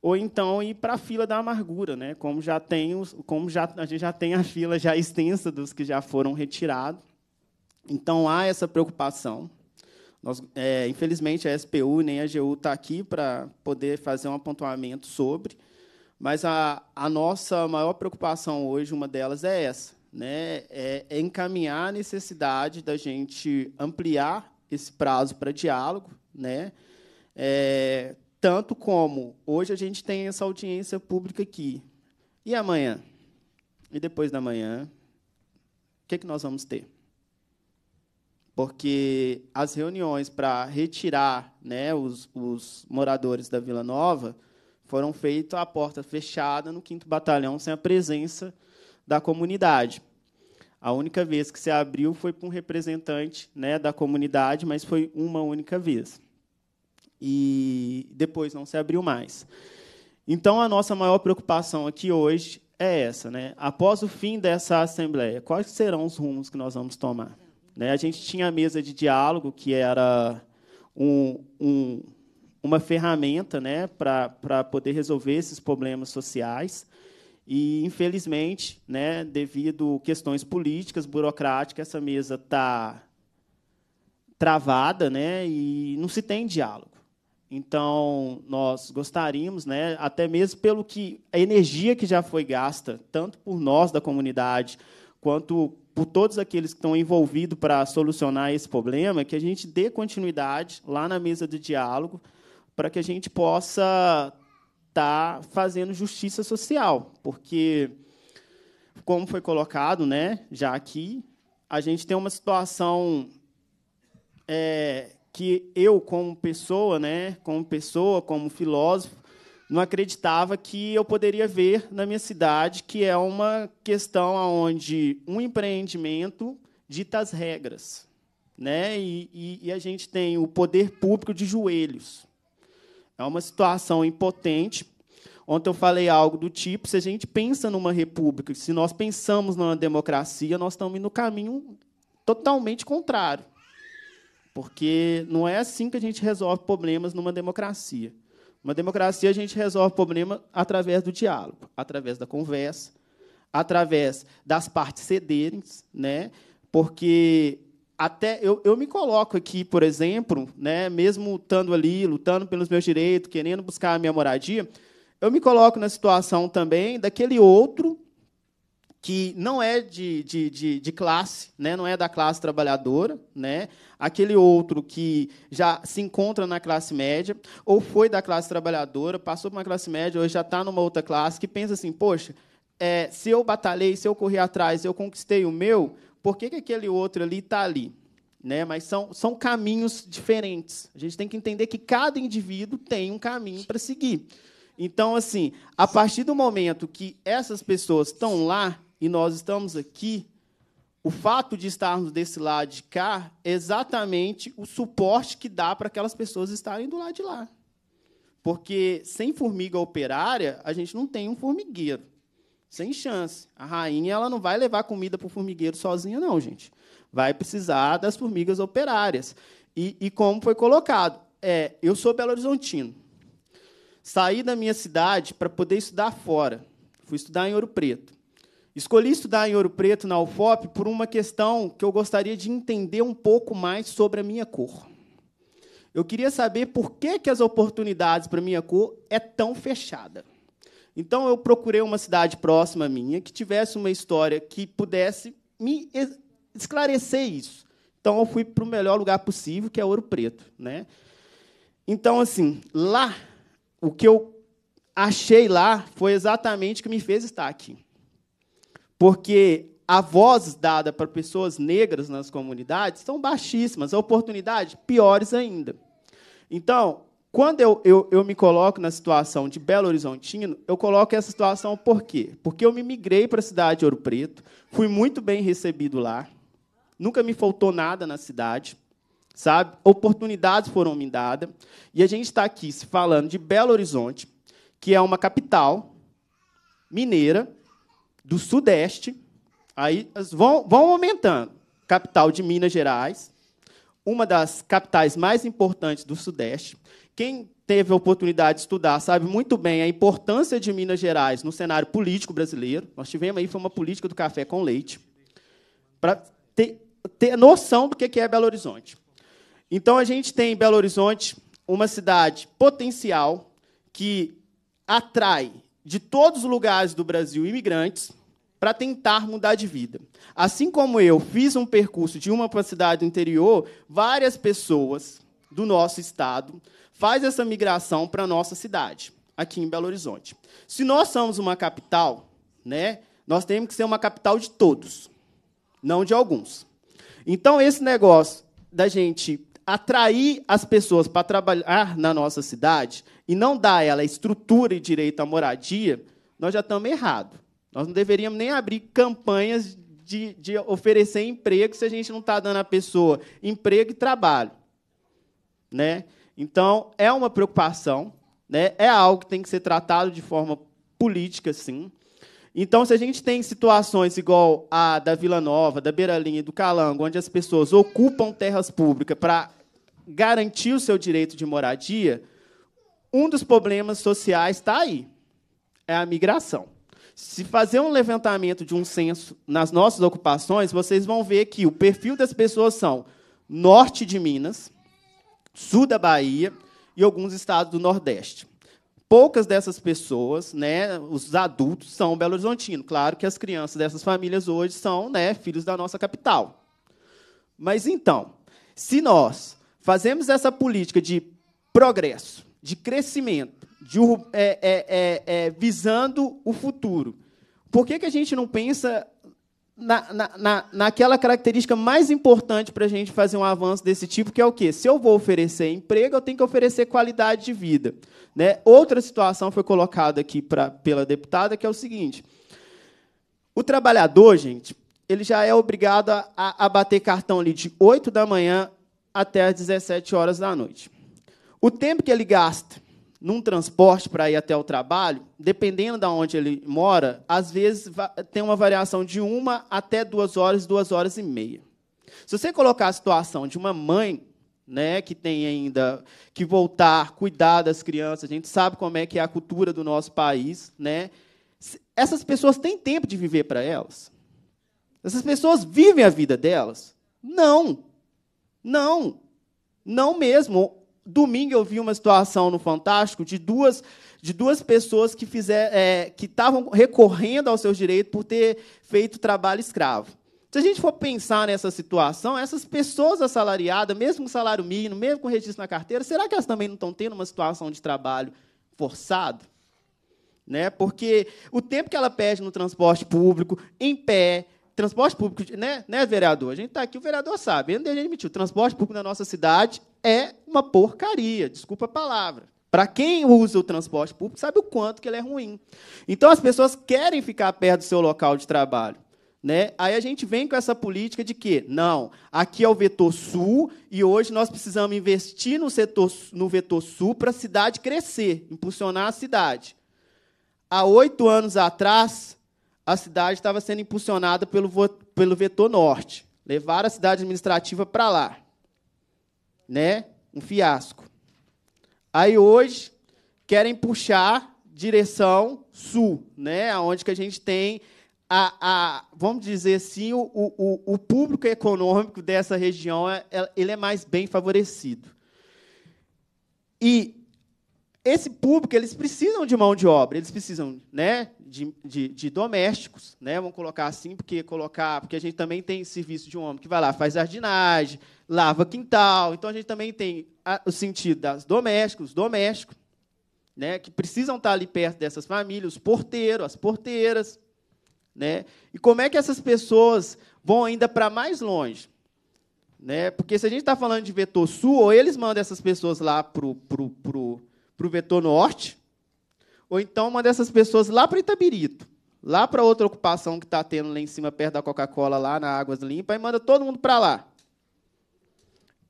ou então ir para a fila da amargura, né? Como já tem os, como já a gente já tem a fila já extensa dos que já foram retirados. Então há essa preocupação. Nós, é, infelizmente a SPU nem a GU está aqui para poder fazer um apontamento sobre, mas a, a nossa maior preocupação hoje, uma delas é essa, né? É, é encaminhar a necessidade da gente ampliar esse prazo para diálogo, né? É, tanto como hoje a gente tem essa audiência pública aqui. E amanhã? E depois da manhã? O que, é que nós vamos ter? Porque as reuniões para retirar né, os, os moradores da Vila Nova foram feitas à porta fechada no 5 Batalhão, sem a presença da comunidade. A única vez que se abriu foi para um representante né, da comunidade, mas foi uma única vez e depois não se abriu mais. Então, a nossa maior preocupação aqui hoje é essa. Né? Após o fim dessa Assembleia, quais serão os rumos que nós vamos tomar? Né? A gente tinha a mesa de diálogo, que era um, um, uma ferramenta né, para poder resolver esses problemas sociais. E, infelizmente, né, devido a questões políticas, burocráticas, essa mesa está travada né, e não se tem diálogo. Então, nós gostaríamos, né, até mesmo pelo que a energia que já foi gasta, tanto por nós da comunidade, quanto por todos aqueles que estão envolvidos para solucionar esse problema, que a gente dê continuidade lá na mesa de diálogo, para que a gente possa estar tá fazendo justiça social, porque como foi colocado, né, já aqui, a gente tem uma situação é, que eu, como pessoa, né, como pessoa, como filósofo, não acreditava que eu poderia ver na minha cidade, que é uma questão onde um empreendimento dita as regras. Né? E, e, e, a gente tem o poder público de joelhos. É uma situação impotente. Ontem eu falei algo do tipo: se a gente pensa numa república, se nós pensamos numa democracia, nós estamos indo no caminho totalmente contrário. Porque não é assim que a gente resolve problemas numa democracia. Uma democracia a gente resolve problema através do diálogo, através da conversa, através das partes cederem, né? Porque até eu, eu me coloco aqui, por exemplo, né, mesmo estando ali, lutando pelos meus direitos, querendo buscar a minha moradia, eu me coloco na situação também daquele outro que não é de, de, de, de, classe, né? não é da classe trabalhadora, né? aquele outro que já se encontra na classe média, ou foi da classe trabalhadora, passou para uma classe média, hoje já está numa outra classe, que pensa assim, poxa, é, se eu batalhei, se eu corri atrás, eu conquistei o meu, por que, que aquele outro ali está ali? Né? Mas são, são caminhos diferentes. A gente tem que entender que cada indivíduo tem um caminho para seguir. Então, assim, a partir do momento que essas pessoas estão lá, e nós estamos aqui, o fato de estarmos desse lado de cá é exatamente o suporte que dá para aquelas pessoas estarem do lado de lá. Porque sem formiga operária, a gente não tem um formigueiro. Sem chance. A rainha ela não vai levar comida para o formigueiro sozinha, não, gente. Vai precisar das formigas operárias. E, e como foi colocado, é, eu sou Belo Horizontino. Saí da minha cidade para poder estudar fora. Fui estudar em Ouro Preto. Escolhi estudar em Ouro Preto, na UFOP, por uma questão que eu gostaria de entender um pouco mais sobre a minha cor. Eu queria saber por que, que as oportunidades para a minha cor é tão fechada. Então, eu procurei uma cidade próxima à minha que tivesse uma história que pudesse me esclarecer isso. Então, eu fui para o melhor lugar possível, que é Ouro Preto. Né? Então, assim, lá, o que eu achei lá foi exatamente o que me fez estar aqui porque a voz dada para pessoas negras nas comunidades são baixíssimas, a oportunidade piores ainda. Então, quando eu, eu, eu, me coloco na situação de Belo Horizontino, eu coloco essa situação por quê? Porque eu me migrei para a cidade de Ouro Preto, fui muito bem recebido lá, nunca me faltou nada na cidade, sabe? Oportunidades foram me dadas, e a gente está aqui se falando de Belo Horizonte, que é uma capital mineira, do Sudeste, aí vão, vão aumentando. Capital de Minas Gerais, uma das capitais mais importantes do Sudeste. Quem teve a oportunidade de estudar sabe muito bem a importância de Minas Gerais no cenário político brasileiro. Nós tivemos aí foi uma política do café com leite para ter, ter noção do que é Belo Horizonte. Então a gente tem em Belo Horizonte uma cidade potencial que atrai de todos os lugares do Brasil imigrantes para tentar mudar de vida. Assim como eu fiz um percurso de uma para cidade do interior, várias pessoas do nosso estado faz essa migração para a nossa cidade, aqui em Belo Horizonte. Se nós somos uma capital, né, nós temos que ser uma capital de todos, não de alguns. Então esse negócio da gente atrair as pessoas para trabalhar na nossa cidade e não dar a ela estrutura e direito à moradia, nós já estamos errados. Nós não deveríamos nem abrir campanhas de, de oferecer emprego se a gente não está dando à pessoa emprego e trabalho. Né? Então, é uma preocupação, né? é algo que tem que ser tratado de forma política, sim. Então, se a gente tem situações igual a da Vila Nova, da Beiralinha, do Calango, onde as pessoas ocupam terras públicas para garantir o seu direito de moradia, um dos problemas sociais está aí: é a migração. Se fazer um levantamento de um censo nas nossas ocupações, vocês vão ver que o perfil das pessoas são norte de Minas, sul da Bahia e alguns estados do Nordeste. Poucas dessas pessoas, né, os adultos, são Belo Horizontino. Claro que as crianças dessas famílias hoje são né, filhos da nossa capital. Mas então, se nós fazemos essa política de progresso, de crescimento, de, é, é, é, é, visando o futuro, por que, que a gente não pensa na, na, na, naquela característica mais importante para a gente fazer um avanço desse tipo, que é o quê? Se eu vou oferecer emprego, eu tenho que oferecer qualidade de vida. Né? Outra situação foi colocada aqui pra, pela deputada, que é o seguinte: o trabalhador, gente, ele já é obrigado a, a, a bater cartão ali de 8 da manhã até às 17 horas da noite. O tempo que ele gasta num transporte para ir até o trabalho, dependendo de onde ele mora, às vezes tem uma variação de uma até duas horas, duas horas e meia. Se você colocar a situação de uma mãe né, que tem ainda que voltar, cuidar das crianças. A gente sabe como é que é a cultura do nosso país, né? Essas pessoas têm tempo de viver para elas? Essas pessoas vivem a vida delas? Não. Não, não mesmo. Domingo eu vi uma situação no Fantástico de duas, de duas pessoas que é, que estavam recorrendo aos seus direitos por ter feito trabalho escravo. Se a gente for pensar nessa situação, essas pessoas assalariadas, mesmo com salário mínimo, mesmo com registro na carteira, será que elas também não estão tendo uma situação de trabalho forçado? Né? Porque o tempo que ela perde no transporte público, em pé, transporte público, né, né, vereador? A gente está aqui, o vereador sabe. a gente o Transporte público na nossa cidade é uma porcaria, desculpa a palavra. Para quem usa o transporte público, sabe o quanto que ele é ruim. Então as pessoas querem ficar perto do seu local de trabalho. Né? Aí a gente vem com essa política de que, não, aqui é o vetor sul e hoje nós precisamos investir no, setor, no vetor sul para a cidade crescer, impulsionar a cidade. Há oito anos atrás, a cidade estava sendo impulsionada pelo, pelo vetor norte. Levaram a cidade administrativa para lá. Né? Um fiasco. Aí hoje querem puxar direção sul, né? onde que a gente tem a, a, vamos dizer assim, o, o, o, público econômico dessa região é, é, ele é mais bem favorecido. E esse público eles precisam de mão de obra, eles precisam né, de, de, de, domésticos, né, vamos colocar assim, porque colocar, porque a gente também tem serviço de um homem que vai lá, faz jardinagem, lava quintal, então a gente também tem a, o sentido das domésticos, domésticos, né, que precisam estar ali perto dessas famílias, os porteiros, as porteiras, né, e como é que essas pessoas vão ainda para mais longe? Né? Porque se a gente está falando de vetor sul, ou eles mandam essas pessoas lá para o para o vetor norte, ou então uma dessas pessoas lá para Itabirito, lá para outra ocupação que está tendo lá em cima, perto da Coca-Cola, lá na Águas Limpas, e manda todo mundo para lá.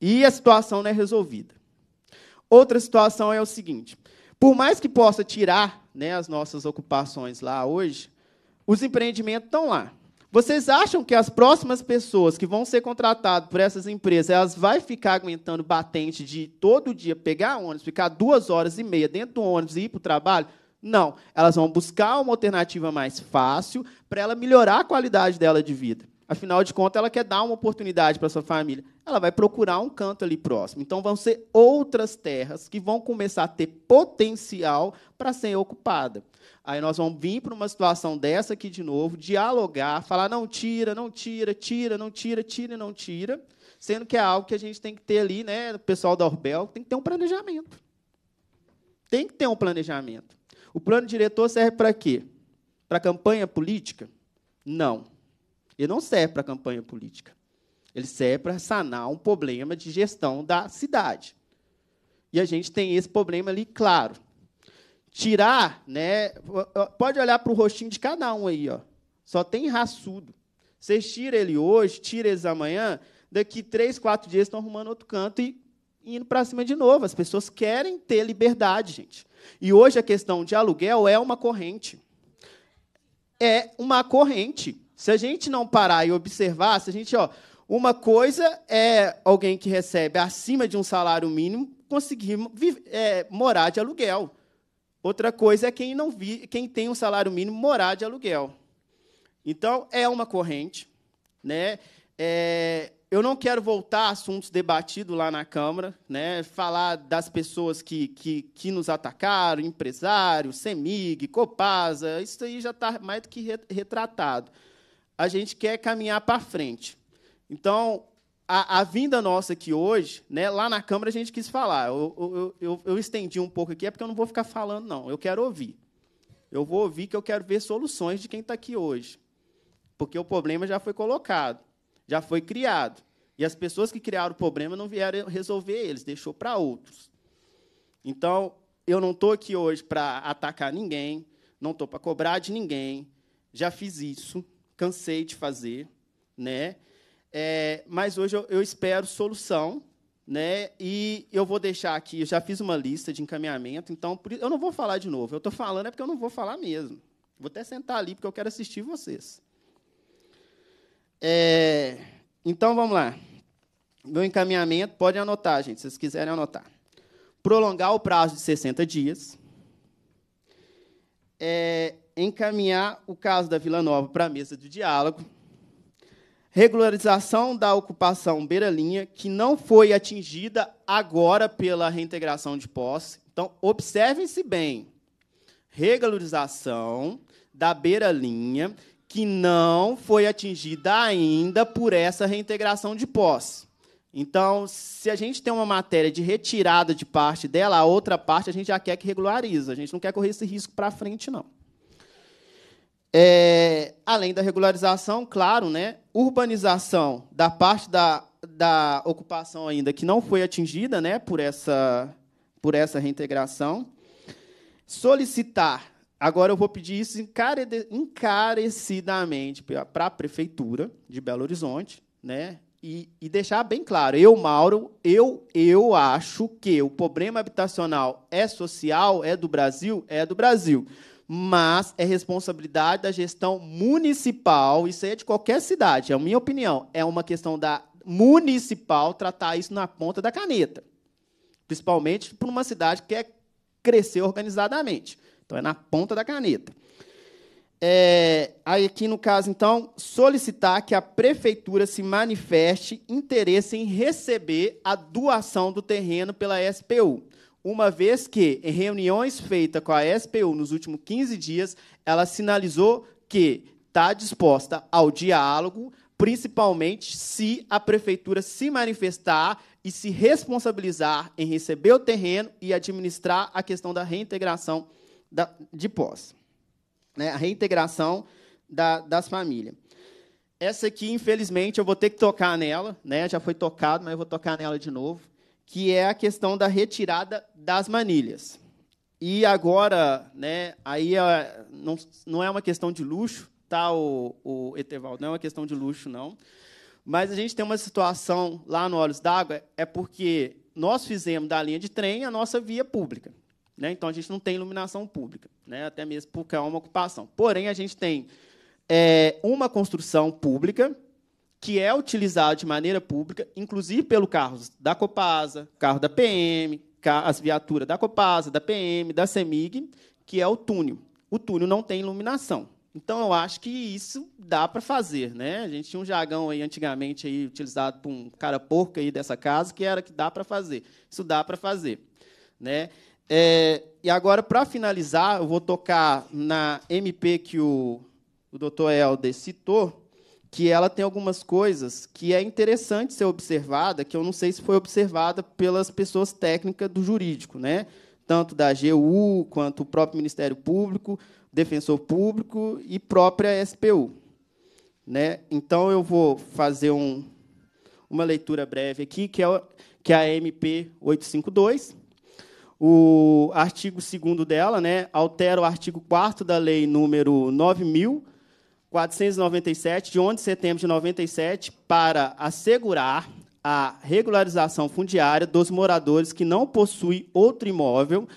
E a situação não é resolvida. Outra situação é o seguinte: por mais que possa tirar né, as nossas ocupações lá hoje, os empreendimentos estão lá. Vocês acham que as próximas pessoas que vão ser contratadas por essas empresas, elas vão ficar aguentando batente de todo dia pegar ônibus, ficar duas horas e meia dentro do ônibus e ir para o trabalho? Não. Elas vão buscar uma alternativa mais fácil para ela melhorar a qualidade dela de vida. Afinal de contas, ela quer dar uma oportunidade para sua família ela vai procurar um canto ali próximo. Então, vão ser outras terras que vão começar a ter potencial para ser ocupada. Aí nós vamos vir para uma situação dessa aqui de novo, dialogar, falar não tira, não tira, tira, não tira, tira, não tira, sendo que é algo que a gente tem que ter ali, né, o pessoal da Orbel, tem que ter um planejamento. Tem que ter um planejamento. O plano diretor serve para quê? Para campanha política? Não. Ele não serve para campanha política. Ele serve para sanar um problema de gestão da cidade. E a gente tem esse problema ali, claro. Tirar, né? Pode olhar para o rostinho de cada um aí, ó. Só tem raçudo. Vocês tiram ele hoje, tiram eles amanhã, daqui três, quatro dias estão arrumando outro canto e indo para cima de novo. As pessoas querem ter liberdade, gente. E hoje a questão de aluguel é uma corrente. É uma corrente. Se a gente não parar e observar, se a gente, ó, uma coisa é alguém que recebe acima de um salário mínimo conseguir é, morar de aluguel. Outra coisa é quem, não vi, quem tem um salário mínimo morar de aluguel. Então, é uma corrente. Né? É, eu não quero voltar a assuntos debatidos lá na Câmara, né? falar das pessoas que, que, que nos atacaram, empresários, CEMIG, Copasa, isso aí já está mais do que retratado. A gente quer caminhar para frente. Então, a, a, vinda nossa aqui hoje, né, lá na Câmara a gente quis falar. Eu, eu, eu, eu, estendi um pouco aqui, é porque eu não vou ficar falando, não. Eu quero ouvir. Eu vou ouvir que eu quero ver soluções de quem está aqui hoje. Porque o problema já foi colocado, já foi criado. E as pessoas que criaram o problema não vieram resolver eles, deixou para outros. Então, eu não estou aqui hoje para atacar ninguém, não estou para cobrar de ninguém. Já fiz isso, cansei de fazer, né? É, mas hoje eu, eu, espero solução, né? E eu vou deixar aqui, eu já fiz uma lista de encaminhamento, então por, eu não vou falar de novo. Eu estou falando é porque eu não vou falar mesmo. Vou até sentar ali porque eu quero assistir vocês. É, então vamos lá. Meu encaminhamento, pode anotar, gente, se vocês quiserem anotar. Prolongar o prazo de 60 dias. É, encaminhar o caso da Vila Nova para a mesa de diálogo regularização da ocupação beira-linha, que não foi atingida agora pela reintegração de posse. Então, observem-se bem. Regularização da beira-linha, que não foi atingida ainda por essa reintegração de posse. Então, se a gente tem uma matéria de retirada de parte dela, a outra parte a gente já quer que regularize. A gente não quer correr esse risco para frente, não. É, além da regularização, claro, né, urbanização da parte da, da ocupação ainda que não foi atingida né, por, essa, por essa reintegração. Solicitar, agora eu vou pedir isso encarecidamente para a Prefeitura de Belo Horizonte, né, e, e, deixar bem claro, eu, Mauro, eu, eu acho que o problema habitacional é social, é do Brasil, é do Brasil mas é responsabilidade da gestão municipal, isso aí é de qualquer cidade, é a minha opinião, é uma questão da municipal tratar isso na ponta da caneta. Principalmente para uma cidade que quer é crescer organizadamente. Então é na ponta da caneta. É, aí aqui no caso, então, solicitar que a prefeitura se manifeste interesse em receber a doação do terreno pela SPU uma vez que, em reuniões feitas com a SPU nos últimos 15 dias, ela sinalizou que está disposta ao diálogo, principalmente se a prefeitura se manifestar e se responsabilizar em receber o terreno e administrar a questão da reintegração da, de posse, né? a reintegração da, das famílias. Essa aqui, infelizmente, eu vou ter que tocar nela, né? já foi tocado, mas eu vou tocar nela de novo que é a questão da retirada das manilhas. E agora, né, aí é, não, não é uma questão de luxo, tá, o, o Etevaldo? Não é uma questão de luxo, não. Mas a gente tem uma situação lá no Olhos d'Água, é porque nós fizemos da linha de trem a nossa via pública. Né? Então, a gente não tem iluminação pública, né? até mesmo porque é uma ocupação. Porém, a gente tem é, uma construção pública que é utilizado de maneira pública, inclusive pelo carro da Copasa, carro da PM, as viaturas da Copasa, da PM, da CEMIG, que é o túnel. O túnel não tem iluminação. Então, eu acho que isso dá para fazer. Né? A gente tinha um jargão aí, antigamente aí, utilizado por um cara porco aí dessa casa, que era que dá para fazer. Isso dá para fazer. Né? É, e agora, para finalizar, eu vou tocar na MP que o, o doutor Helder citou, que ela tem algumas coisas que é interessante ser observada, que eu não sei se foi observada pelas pessoas técnicas do jurídico, né? tanto da AGU quanto o próprio Ministério Público, Defensor Público e própria SPU. Né? Então, eu vou fazer um, uma leitura breve aqui, que é, que é a MP 852. O artigo 2 dela né, altera o artigo 4 da Lei número 9000, 497, de 11 de setembro de 97, para assegurar a regularização fundiária dos moradores que não possuem outro imóvel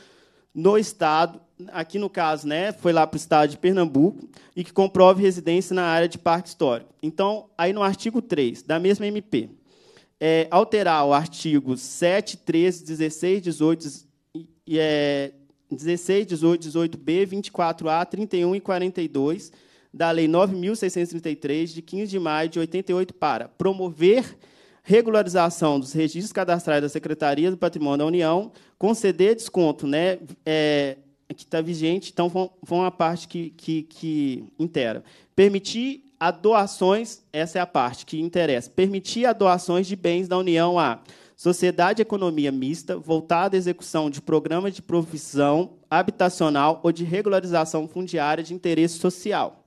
no estado, aqui no caso, né, foi lá para o estado de Pernambuco, e que comprove residência na área de parque histórico. Então, aí no artigo 3 da mesma MP, é, alterar o artigo 7, 13, 16, 18, é, 16, 18, 18B, 24A, 31 e 42 da Lei 9.633, de 15 de maio de 88, para promover regularização dos registros cadastrais da Secretaria do Patrimônio da União, conceder desconto, né, é, que está vigente, então vão, a parte que, que, que intera. Permitir a doações, essa é a parte que interessa, permitir a doações de bens da União a sociedade economia mista voltada à execução de programas de provisão habitacional ou de regularização fundiária de interesse social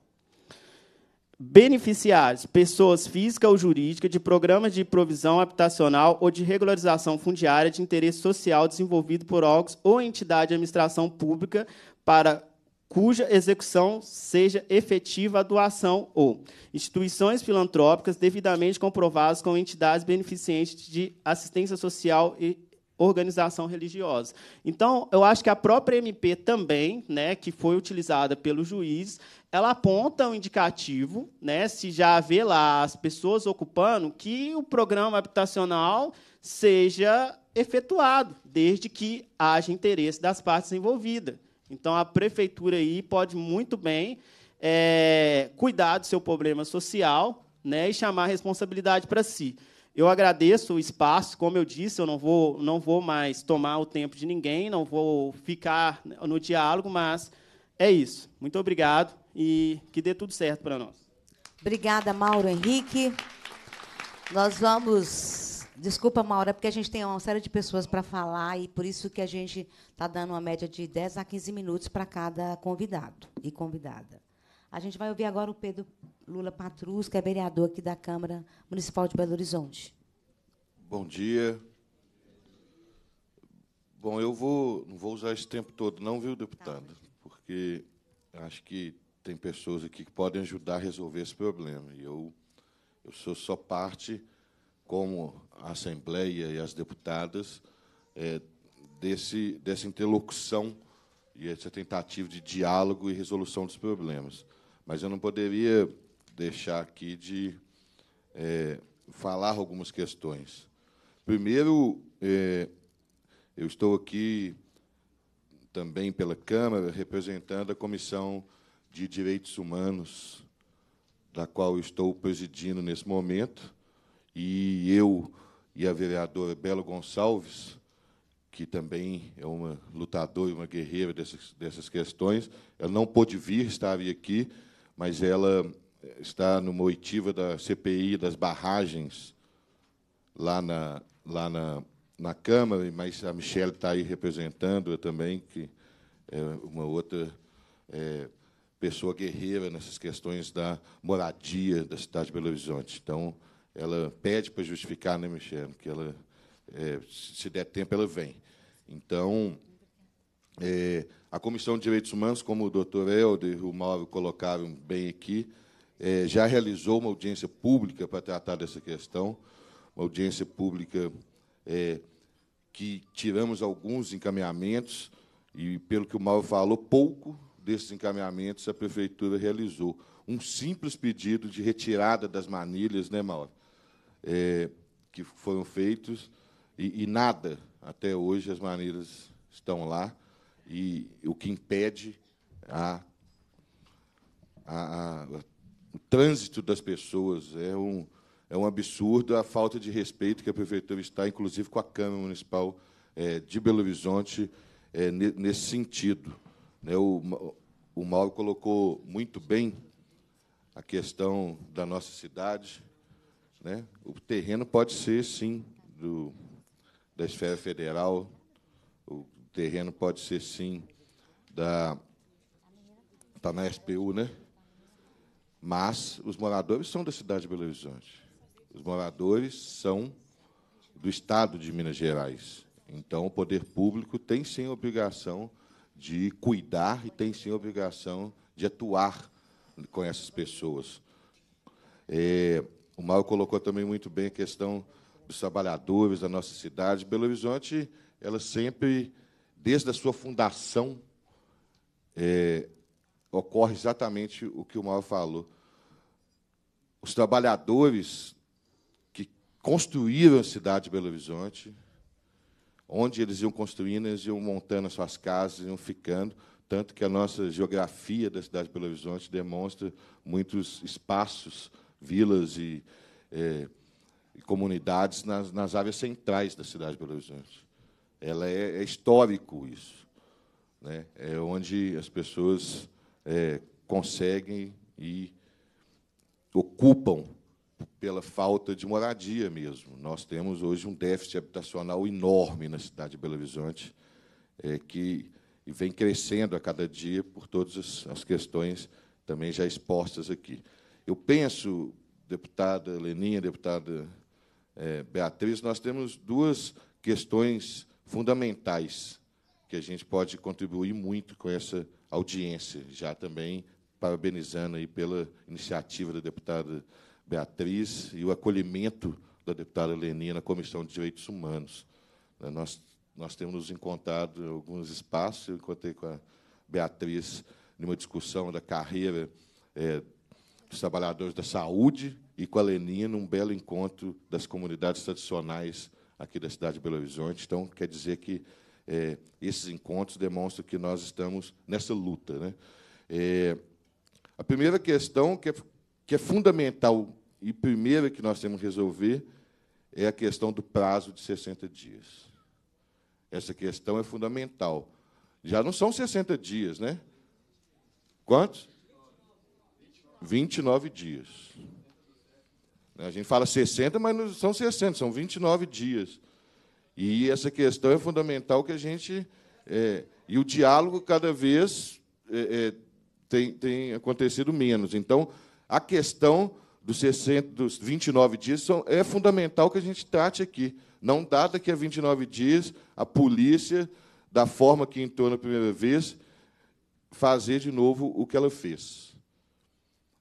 beneficiários, pessoas física ou jurídica de programas de provisão habitacional ou de regularização fundiária de interesse social desenvolvido por órgãos ou entidade de administração pública para cuja execução seja efetiva a doação ou instituições filantrópicas devidamente comprovadas com entidades beneficentes de assistência social e organização religiosa. Então, eu acho que a própria MP também, né, que foi utilizada pelo juiz, ela aponta um indicativo, né, se já vê lá as pessoas ocupando, que o programa habitacional seja efetuado, desde que haja interesse das partes envolvidas. Então, a prefeitura aí pode muito bem é, cuidar do seu problema social né, e chamar a responsabilidade para si. Eu agradeço o espaço, como eu disse, eu não vou, não vou mais tomar o tempo de ninguém, não vou ficar no diálogo, mas é isso. Muito obrigado e que dê tudo certo para nós. Obrigada, Mauro Henrique. Nós vamos. Desculpa, Maura, é porque a gente tem uma série de pessoas para falar e por isso que a gente está dando uma média de 10 a 15 minutos para cada convidado e convidada. A gente vai ouvir agora o Pedro Lula Patrus, que é vereador aqui da Câmara Municipal de Belo Horizonte. Bom dia. Bom, eu vou, não vou usar esse tempo todo, não, viu, deputado? Tá porque acho que tem pessoas aqui que podem ajudar a resolver esse problema. E eu, eu sou só parte, como a Assembleia e as deputadas, é, desse, dessa interlocução e essa tentativa de diálogo e resolução dos problemas. Mas eu não poderia deixar aqui de é, falar algumas questões. Primeiro, é, eu estou aqui também pela Câmara representando a Comissão de Direitos Humanos, da qual estou presidindo nesse momento, e eu e a vereadora Belo Gonçalves, que também é uma lutadora e uma guerreira dessas, dessas questões, ela não pôde vir, estava aqui, mas ela eh, está numa oitiva da CPI das barragens lá na, lá na, na Câmara, mas a Michelle está aí representando também, que é uma outra é, pessoa guerreira nessas questões da moradia da cidade de Belo Horizonte. Então, ela pede para justificar, né, Michel, que ela, é, se der tempo, ela vem. Então, é, a Comissão de Direitos Humanos, como o doutor Helder e o Mauro colocaram bem aqui, é, já realizou uma audiência pública para tratar dessa questão, uma audiência pública é, que tiramos alguns encaminhamentos, e, pelo que o Mauro falou, pouco desses encaminhamentos a prefeitura realizou. Um simples pedido de retirada das manilhas, né, Mauro? É, que foram feitos e, e, nada. Até hoje as manilhas estão lá e o que impede a, a, a, o trânsito das pessoas é um, é um absurdo a falta de respeito que a prefeitura está, inclusive com a Câmara Municipal é, de Belo Horizonte, é, nesse sentido. Né, o, o Mauro colocou muito bem a questão da nossa cidade. Né? O terreno pode ser, sim, do, da esfera federal, o terreno pode ser, sim, da. Está na SPU, né? Mas os moradores são da cidade de Belo Horizonte. Os moradores são do estado de Minas Gerais. Então, o poder público tem, sim, a obrigação de cuidar e tem sim a obrigação de atuar com essas pessoas. É, o Mauro colocou também muito bem a questão dos trabalhadores da nossa cidade. Belo Horizonte, ela sempre, desde a sua fundação, é, ocorre exatamente o que o Mauro falou. Os trabalhadores que construíram a cidade de Belo Horizonte onde eles iam construindo, eles iam montando as suas casas, iam ficando, tanto que a nossa geografia da cidade de Belo Horizonte demonstra muitos espaços, vilas e, é, e comunidades nas, nas, áreas centrais da cidade de Belo Horizonte. Ela é, é histórico isso, né? é onde as pessoas é, conseguem e ocupam pela falta de moradia mesmo. Nós temos hoje um déficit habitacional enorme na cidade de Belo Horizonte, é, que vem crescendo a cada dia por todas as questões também já expostas aqui. Eu penso, deputada Leninha, deputada é, Beatriz, nós temos duas questões fundamentais que a gente pode contribuir muito com essa audiência, já também parabenizando aí pela iniciativa da deputada Beatriz e o acolhimento da deputada Leninha na Comissão de Direitos Humanos. Né? Nós, nós temos nos encontrado em alguns espaços, eu encontrei com a Beatriz numa discussão da carreira é, dos trabalhadores da saúde e com a Leninha num belo encontro das comunidades tradicionais aqui da cidade de Belo Horizonte. Então, quer dizer que é, esses encontros demonstram que nós estamos nessa luta. Né? É, a primeira questão que é, que é fundamental e primeira que nós temos que resolver é a questão do prazo de 60 dias. Essa questão é fundamental. Já não são 60 dias, né? Quantos? 29 dias. A gente fala 60, mas não são 60, são 29 dias. E essa questão é fundamental que a gente. É, e o diálogo cada vez é, é, tem, tem acontecido menos. Então, a questão dos, 60, dos 29 dias são, é fundamental que a gente trate aqui. Não dá daqui a 29 dias a polícia, da forma que entrou na primeira vez, fazer de novo o que ela fez.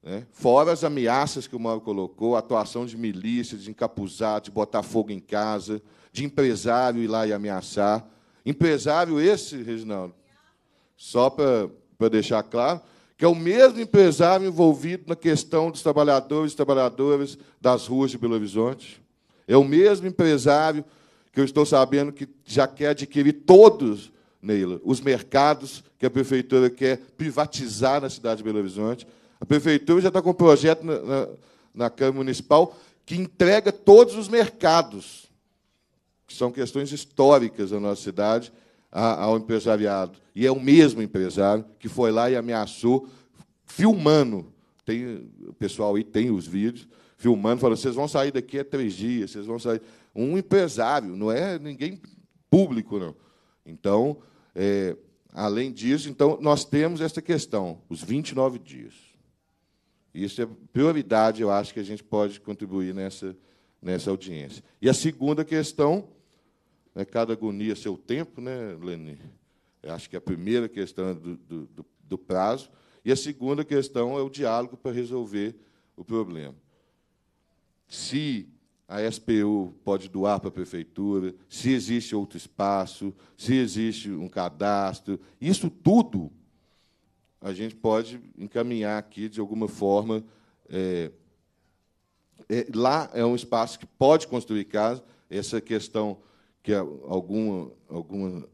Né? Fora as ameaças que o Mauro colocou, a atuação de milícia, de encapuzar, de botar fogo em casa, de empresário ir lá e ameaçar. Empresário esse, Reginaldo, só para deixar claro, que é o mesmo empresário envolvido na questão dos trabalhadores e trabalhadoras das ruas de Belo Horizonte. É o mesmo empresário que eu estou sabendo que já quer adquirir todos, Neila, os mercados que a prefeitura quer privatizar na cidade de Belo Horizonte. A prefeitura já está com um projeto na, na, na Câmara Municipal que entrega todos os mercados, que são questões históricas da nossa cidade, ao empresariado. E é o mesmo empresário que foi lá e ameaçou, filmando. Tem, o pessoal aí tem os vídeos, filmando, falando: vocês vão sair daqui a três dias, vocês vão sair. Um empresário, não é ninguém público, não. Então, é, além disso, então nós temos essa questão, os 29 dias. Isso é prioridade, eu acho que a gente pode contribuir nessa, nessa audiência. E a segunda questão né? Cada agonia é seu tempo, né, Leni? Eu é, acho que é a primeira questão é do, do, do prazo. E a segunda questão é o diálogo para resolver o problema. Se a SPU pode doar para a prefeitura, se existe outro espaço, se existe um cadastro. Isso tudo a gente pode encaminhar aqui de alguma forma. É, é, lá é um espaço que pode construir casa. Essa questão que alguma, alguma,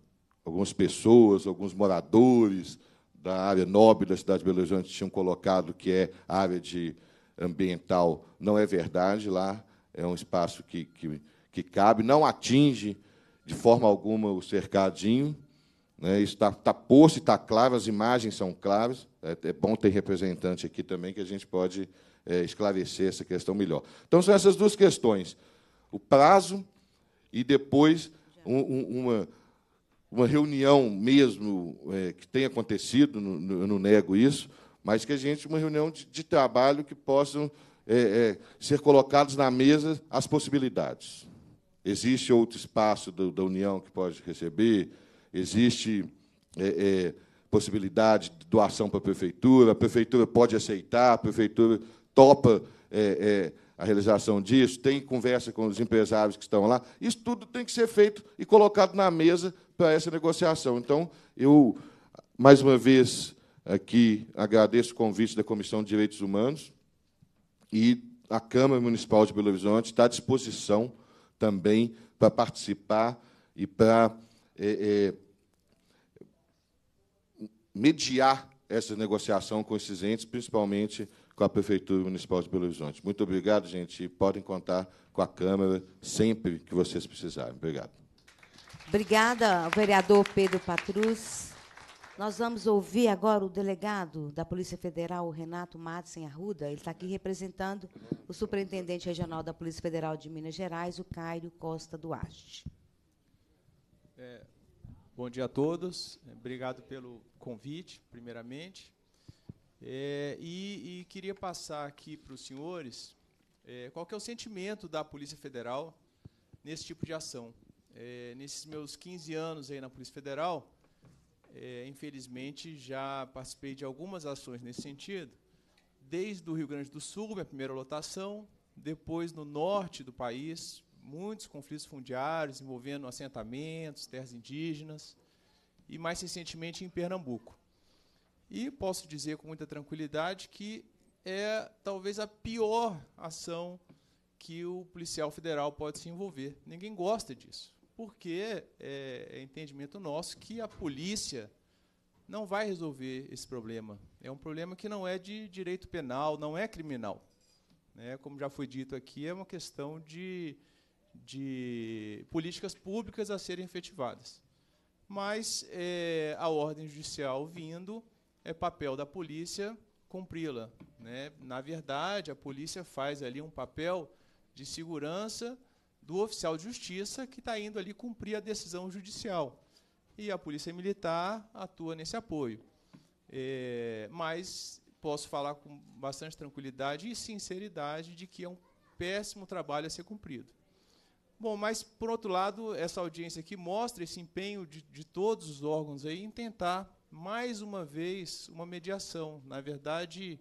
algumas pessoas, alguns moradores da área nobre da cidade de Belo Horizonte tinham colocado que é área de ambiental, não é verdade. Lá é um espaço que, que, que cabe, não atinge de forma alguma o cercadinho. Né? Isso está tá posto e está claro, as imagens são claras. É, é, bom ter representante aqui também, que a gente pode é, esclarecer essa questão melhor. Então, são essas duas questões. O prazo e depois um, um, uma, uma reunião mesmo é, que tem acontecido, eu não nego isso, mas que a gente, uma reunião de, de trabalho que possam é, é, ser colocados na mesa as possibilidades. Existe outro espaço do, da União que pode receber, existe é, é, possibilidade de doação para a prefeitura, a prefeitura pode aceitar, a prefeitura topa é, a realização disso, tem conversa com os empresários que estão lá. Isso tudo tem que ser feito e colocado na mesa para essa negociação. Então, eu, mais uma vez, aqui agradeço o convite da Comissão de Direitos Humanos e a Câmara Municipal de Belo Horizonte está à disposição também para participar e para é, é, mediar essa negociação com esses entes, principalmente com a Prefeitura Municipal de Belo Horizonte. Muito obrigado, gente, e podem contar com a Câmara sempre que vocês precisarem. Obrigado. Obrigada, vereador Pedro Patrus. Nós vamos ouvir agora o delegado da Polícia Federal, Renato Madsen Arruda. Ele está aqui representando o superintendente regional da Polícia Federal de Minas Gerais, o Cairo Costa Duarte. É, bom dia a todos. Obrigado pelo convite, primeiramente. É, e, e, queria passar aqui para os senhores é, qual é o sentimento da Polícia Federal nesse tipo de ação. É, nesses meus 15 anos aí na Polícia Federal, é, infelizmente já participei de algumas ações nesse sentido, desde o Rio Grande do Sul, minha primeira lotação, depois no norte do país, muitos conflitos fundiários envolvendo assentamentos, terras indígenas, e mais recentemente em Pernambuco. E posso dizer com muita tranquilidade que é talvez a pior ação que o policial federal pode se envolver. Ninguém gosta disso, porque é, é, entendimento nosso que a polícia não vai resolver esse problema. É um problema que não é de direito penal, não é criminal. Né? Como já foi dito aqui, é uma questão de, de políticas públicas a serem efetivadas. Mas é, a ordem judicial vindo é papel da polícia cumpri-la. Né? Na verdade, a polícia faz ali um papel de segurança do oficial de justiça que está indo ali cumprir a decisão judicial. E a polícia militar atua nesse apoio. É, mas posso falar com bastante tranquilidade e sinceridade de que é um péssimo trabalho a ser cumprido. Bom, mas, por outro lado, essa audiência aqui mostra esse empenho de, de todos os órgãos aí em tentar mais uma vez, uma mediação. Na verdade,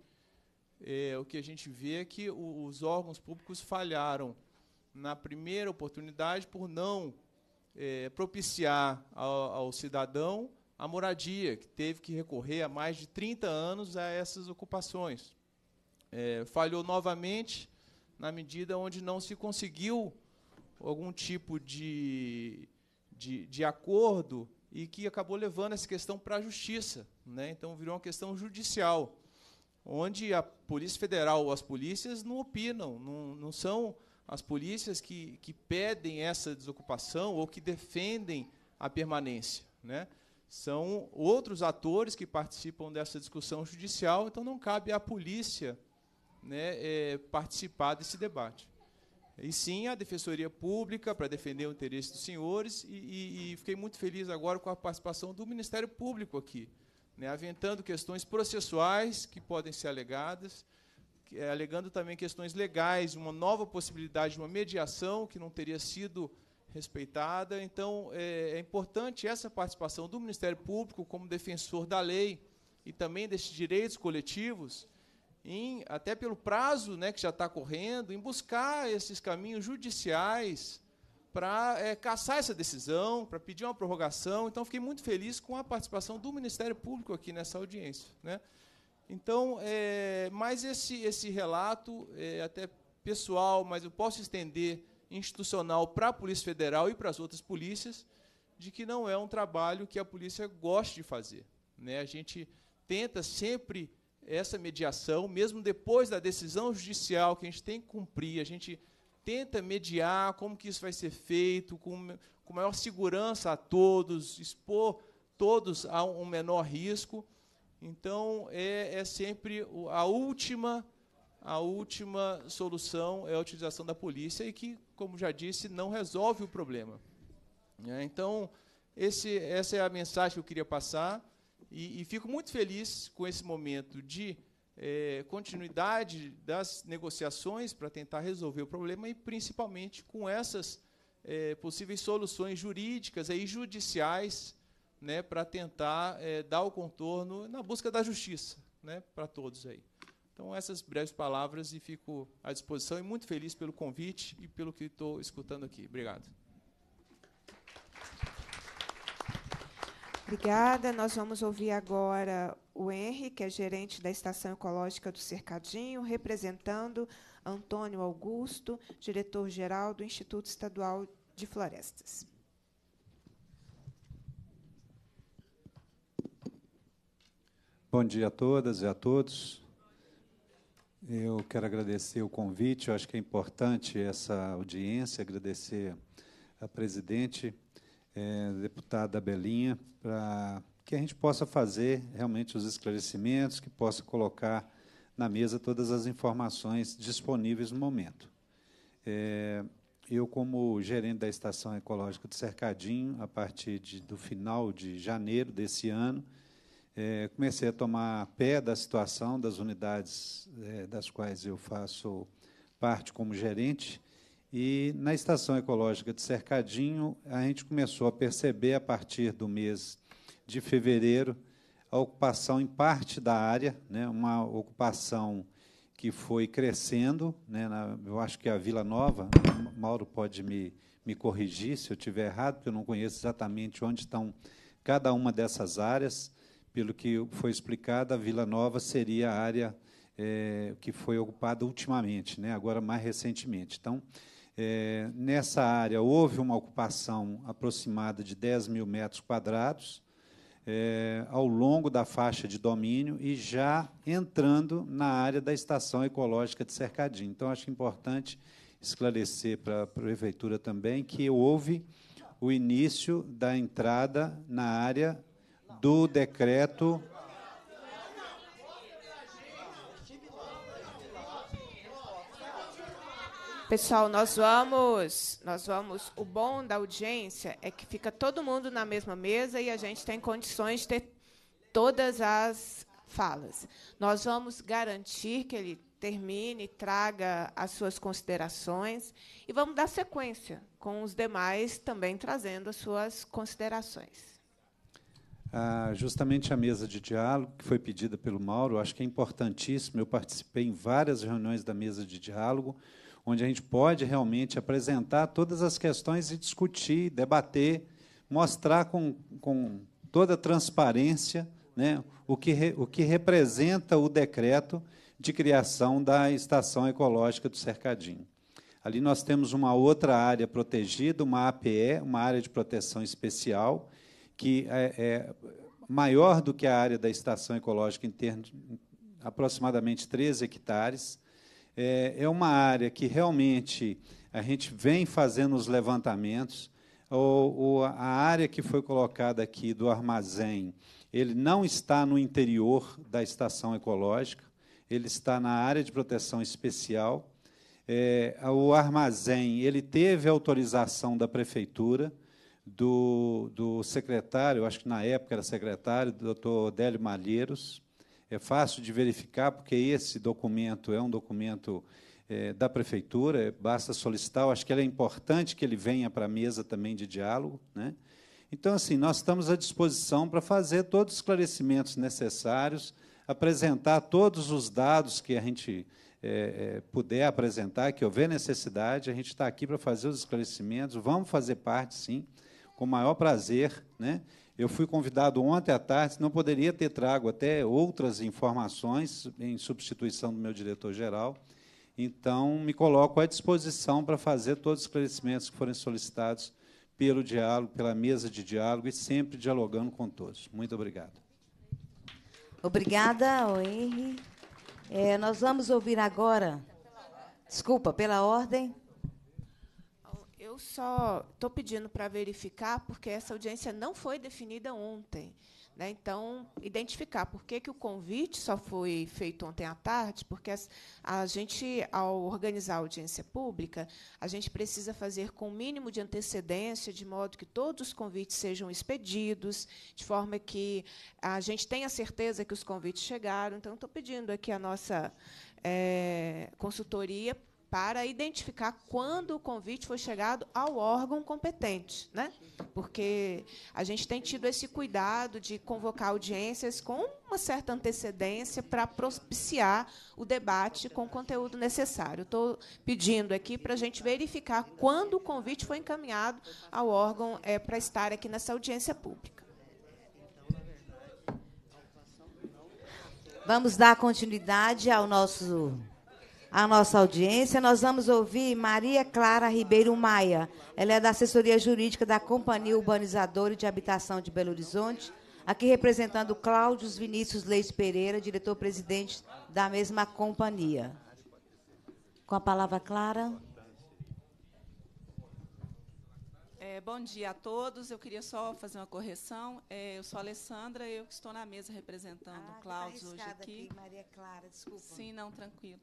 é, o que a gente vê é que o, os órgãos públicos falharam na primeira oportunidade por não é, propiciar ao, ao, cidadão a moradia, que teve que recorrer há mais de 30 anos a essas ocupações. É, falhou novamente na medida onde não se conseguiu algum tipo de, de, de acordo e que acabou levando essa questão para a justiça. Né? Então virou uma questão judicial, onde a Polícia Federal, ou as polícias, não opinam, não, não são as polícias que, que pedem essa desocupação ou que defendem a permanência. Né? São outros atores que participam dessa discussão judicial, então não cabe à polícia né, é, participar desse debate e sim a Defensoria Pública para defender o interesse dos senhores. E, e, e, fiquei muito feliz agora com a participação do Ministério Público aqui, né, aventando questões processuais que podem ser alegadas, que, é, alegando também questões legais, uma nova possibilidade de uma mediação que não teria sido respeitada. Então, é, é importante essa participação do Ministério Público como defensor da lei e também desses direitos coletivos em, até pelo prazo né, que já está correndo, em buscar esses caminhos judiciais para é, caçar essa decisão, para pedir uma prorrogação. Então, fiquei muito feliz com a participação do Ministério Público aqui nessa audiência. Né? Então, é, mas esse, esse relato, é, até pessoal, mas eu posso estender institucional para a Polícia Federal e para as outras polícias, de que não é um trabalho que a polícia goste de fazer. Né? A gente tenta sempre essa mediação, mesmo depois da decisão judicial que a gente tem que cumprir, a gente tenta mediar como que isso vai ser feito, com, com maior segurança a todos, expor todos a um menor risco. Então, é, é sempre a última, a última solução é a utilização da polícia e que, como já disse, não resolve o problema. Né? Então, esse, essa é a mensagem que eu queria passar. E, e fico muito feliz com esse momento de é, continuidade das negociações para tentar resolver o problema e, principalmente, com essas é, possíveis soluções jurídicas e judiciais né, para tentar é, dar o contorno na busca da justiça né, para todos aí. Então, essas breves palavras e fico à disposição e muito feliz pelo convite e pelo que estou escutando aqui. Obrigado. Obrigada. Nós vamos ouvir agora o Henry, que é gerente da Estação Ecológica do Cercadinho, representando Antônio Augusto, diretor-geral do Instituto Estadual de Florestas. Bom dia a todas e a todos. Eu quero agradecer o convite, eu acho que é importante essa audiência, agradecer a presidente é, deputada Belinha, para que a gente possa fazer realmente os esclarecimentos, que possa colocar na mesa todas as informações disponíveis no momento. É, eu, como gerente da Estação Ecológica de Cercadinho, a partir de, do final de janeiro desse ano, é, comecei a tomar pé da situação das unidades é, das quais eu faço parte como gerente e na estação ecológica de Cercadinho, a gente começou a perceber, a partir do mês de fevereiro, a ocupação em parte da área, né, uma ocupação que foi crescendo. Né, na, eu acho que é a Vila Nova, Mauro pode me, me corrigir se eu estiver errado, porque eu não conheço exatamente onde estão cada uma dessas áreas. Pelo que foi explicado, a Vila Nova seria a área é, que foi ocupada ultimamente, né, agora mais recentemente. Então, é, nessa área houve uma ocupação aproximada de 10 mil metros quadrados é, ao longo da faixa de domínio e já entrando na área da estação ecológica de Cercadinho. Então, acho importante esclarecer para a prefeitura também que houve o início da entrada na área do decreto Pessoal, nós vamos, nós vamos. O bom da audiência é que fica todo mundo na mesma mesa e a gente tem condições de ter todas as falas. Nós vamos garantir que ele termine, traga as suas considerações e vamos dar sequência com os demais também trazendo as suas considerações. Ah, justamente a mesa de diálogo que foi pedida pelo Mauro, acho que é importantíssimo. Eu participei em várias reuniões da mesa de diálogo onde a gente pode realmente apresentar todas as questões e discutir, debater, mostrar com, com toda transparência né, o, que re, o que representa o decreto de criação da Estação Ecológica do Cercadinho. Ali nós temos uma outra área protegida, uma APE, uma área de proteção especial, que é, é maior do que a área da Estação Ecológica em termos de aproximadamente 13 hectares, é, é uma área que realmente a gente vem fazendo os levantamentos. Ou, a área que foi colocada aqui do armazém, ele não está no interior da estação ecológica, ele está na área de proteção especial. É, o armazém ele teve autorização da prefeitura, do, do secretário, acho que na época era secretário, doutor Délio Malheiros, é fácil de verificar, porque esse documento é um documento é, da prefeitura, basta solicitar. Eu acho que é importante que ele venha para a mesa também de diálogo. Né? Então, assim, nós estamos à disposição para fazer todos os esclarecimentos necessários, apresentar todos os dados que a gente é, é, puder apresentar, que houver necessidade. A gente está aqui para fazer os esclarecimentos, vamos fazer parte, sim, com o maior prazer. Né? Eu fui convidado ontem à tarde, não poderia ter trago até outras informações em substituição do meu diretor-geral. Então, me coloco à disposição para fazer todos os esclarecimentos que forem solicitados pelo diálogo, pela mesa de diálogo e sempre dialogando com todos. Muito obrigado. Obrigada, Henri. É, nós vamos ouvir agora. Desculpa, pela ordem. Eu só estou pedindo para verificar, porque essa audiência não foi definida ontem. Né? Então, identificar por que, que o convite só foi feito ontem à tarde, porque as, a gente, ao organizar a audiência pública, a gente precisa fazer com o mínimo de antecedência, de modo que todos os convites sejam expedidos, de forma que a gente tenha certeza que os convites chegaram. Então, estou pedindo aqui a nossa é, consultoria para identificar quando o convite foi chegado ao órgão competente, né? Porque a gente tem tido esse cuidado de convocar audiências com uma certa antecedência para propiciar o debate com o conteúdo necessário. Estou pedindo aqui para a gente verificar quando o convite foi encaminhado ao órgão é, para estar aqui nessa audiência pública. Vamos dar continuidade ao nosso à nossa audiência, nós vamos ouvir Maria Clara Ribeiro Maia. Ela é da assessoria jurídica da Companhia Urbanizadora e de Habitação de Belo Horizonte, aqui representando Cláudio Vinícius Leis Pereira, diretor-presidente da mesma companhia. Com a palavra Clara. É, bom dia a todos. Eu queria só fazer uma correção. É, eu sou a Alessandra, eu que estou na mesa representando ah, o Cláudio tá hoje aqui. aqui. Maria Clara, desculpa. Sim, não, tranquilo.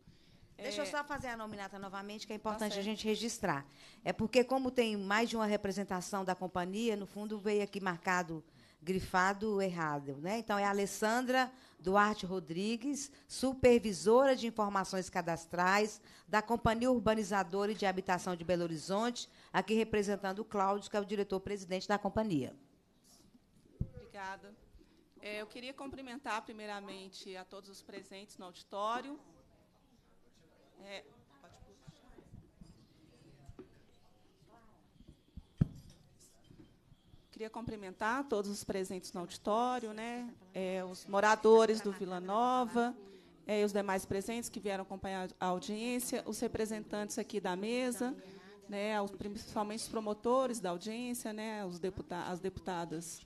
Deixa eu é. só fazer a nominata novamente, que é tá importante tá a gente registrar. É porque, como tem mais de uma representação da companhia, no fundo veio aqui marcado, grifado errado. Né? Então, é a Alessandra Duarte Rodrigues, supervisora de informações cadastrais da Companhia Urbanizadora e de Habitação de Belo Horizonte, aqui representando o Cláudio, que é o diretor-presidente da companhia. Obrigada. É, eu queria cumprimentar, primeiramente, a todos os presentes no auditório é, pode Queria cumprimentar todos os presentes no auditório, né? É, os moradores do Vila Nova, é, os demais presentes que vieram acompanhar a audiência, os representantes aqui da mesa, né? Os, principalmente os promotores da audiência, né? Os deputa as deputadas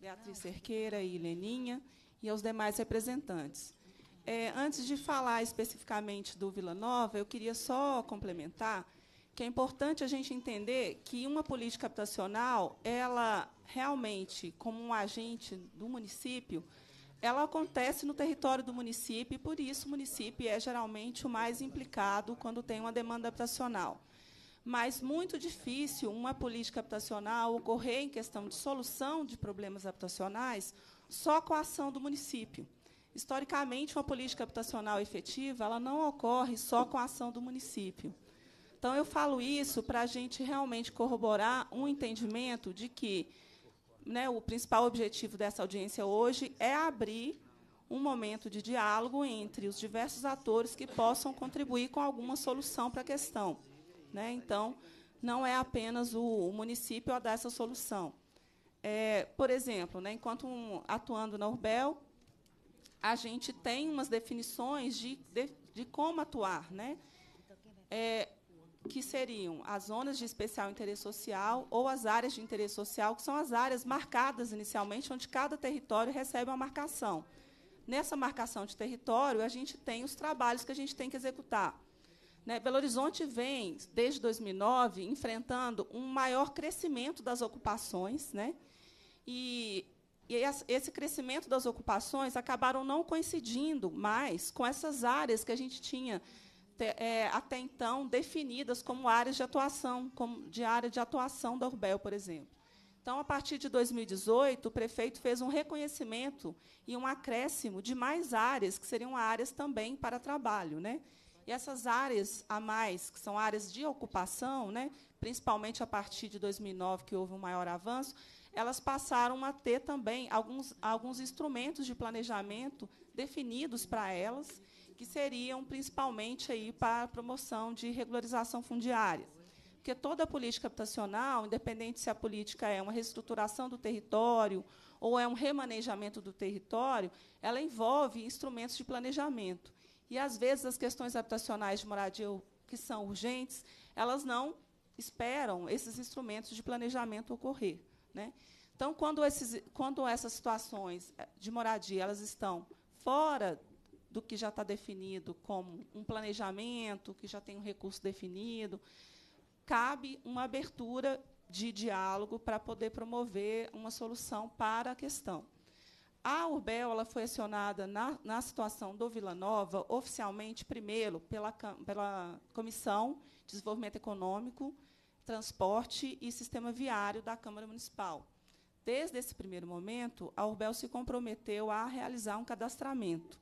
Beatriz Cerqueira e Leninha, e aos demais representantes. É, antes de falar especificamente do Vila Nova, eu queria só complementar que é importante a gente entender que uma política habitacional, ela realmente, como um agente do município, ela acontece no território do município e, por isso, o município é geralmente o mais implicado quando tem uma demanda habitacional. Mas muito difícil uma política habitacional ocorrer em questão de solução de problemas habitacionais só com a ação do município historicamente, uma política habitacional efetiva ela não ocorre só com a ação do município. Então, eu falo isso para a gente realmente corroborar um entendimento de que né, o principal objetivo dessa audiência hoje é abrir um momento de diálogo entre os diversos atores que possam contribuir com alguma solução para a questão. Né? Então, não é apenas o, o município a dar essa solução. É, por exemplo, né, enquanto um, atuando na Urbel, a gente tem umas definições de, de, de como atuar, né? É, que seriam as zonas de especial interesse social ou as áreas de interesse social, que são as áreas marcadas inicialmente, onde cada território recebe uma marcação. Nessa marcação de território, a gente tem os trabalhos que a gente tem que executar. Né? Belo Horizonte vem, desde 2009, enfrentando um maior crescimento das ocupações, né? e e esse crescimento das ocupações acabaram não coincidindo mais com essas áreas que a gente tinha é, até então definidas como áreas de atuação, como de área de atuação da Urbel, por exemplo. Então, a partir de 2018, o prefeito fez um reconhecimento e um acréscimo de mais áreas, que seriam áreas também para trabalho. Né? E essas áreas a mais, que são áreas de ocupação, né, principalmente a partir de 2009, que houve um maior avanço, elas passaram a ter também alguns, alguns instrumentos de planejamento definidos para elas, que seriam principalmente aí para a promoção de regularização fundiária. Porque toda política habitacional, independente se a política é uma reestruturação do território ou é um remanejamento do território, ela envolve instrumentos de planejamento. E, às vezes, as questões habitacionais de moradia que são urgentes, elas não esperam esses instrumentos de planejamento ocorrer. Né? Então, quando, esses, quando essas situações eh, de moradia elas estão fora do que já está definido como um planejamento, que já tem um recurso definido, cabe uma abertura de diálogo para poder promover uma solução para a questão. A Urbel ela foi acionada na, na situação do Vila Nova, oficialmente, primeiro, pela, pela Comissão de Desenvolvimento Econômico, transporte e sistema viário da Câmara Municipal. Desde esse primeiro momento, a Urbel se comprometeu a realizar um cadastramento.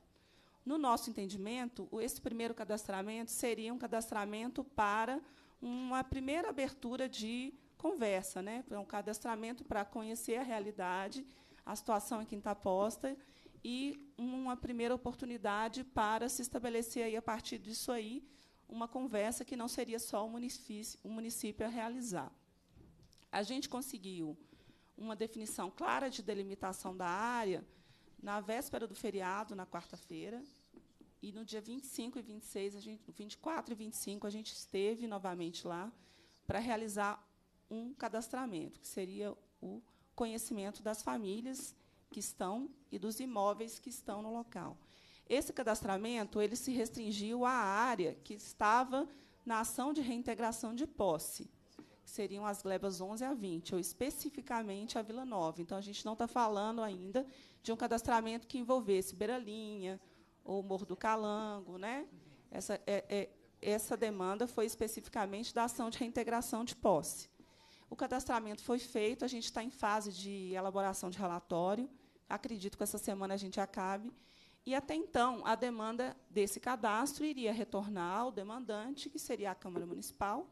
No nosso entendimento, esse primeiro cadastramento seria um cadastramento para uma primeira abertura de conversa, né? um cadastramento para conhecer a realidade, a situação que está posta e uma primeira oportunidade para se estabelecer aí, a partir disso aí uma conversa que não seria só o município, o município a realizar. A gente conseguiu uma definição clara de delimitação da área na véspera do feriado, na quarta-feira, e no dia 25 e 26, a gente, 24 e 25, a gente esteve novamente lá para realizar um cadastramento, que seria o conhecimento das famílias que estão e dos imóveis que estão no local. Esse cadastramento ele se restringiu à área que estava na ação de reintegração de posse, que seriam as glebas 11 a 20, ou especificamente a Vila Nova. Então, a gente não está falando ainda de um cadastramento que envolvesse Beiralinha ou Morro do Calango. Né? Essa, é, é, essa demanda foi especificamente da ação de reintegração de posse. O cadastramento foi feito, a gente está em fase de elaboração de relatório. Acredito que essa semana a gente acabe. E até então, a demanda desse cadastro iria retornar ao demandante, que seria a Câmara Municipal,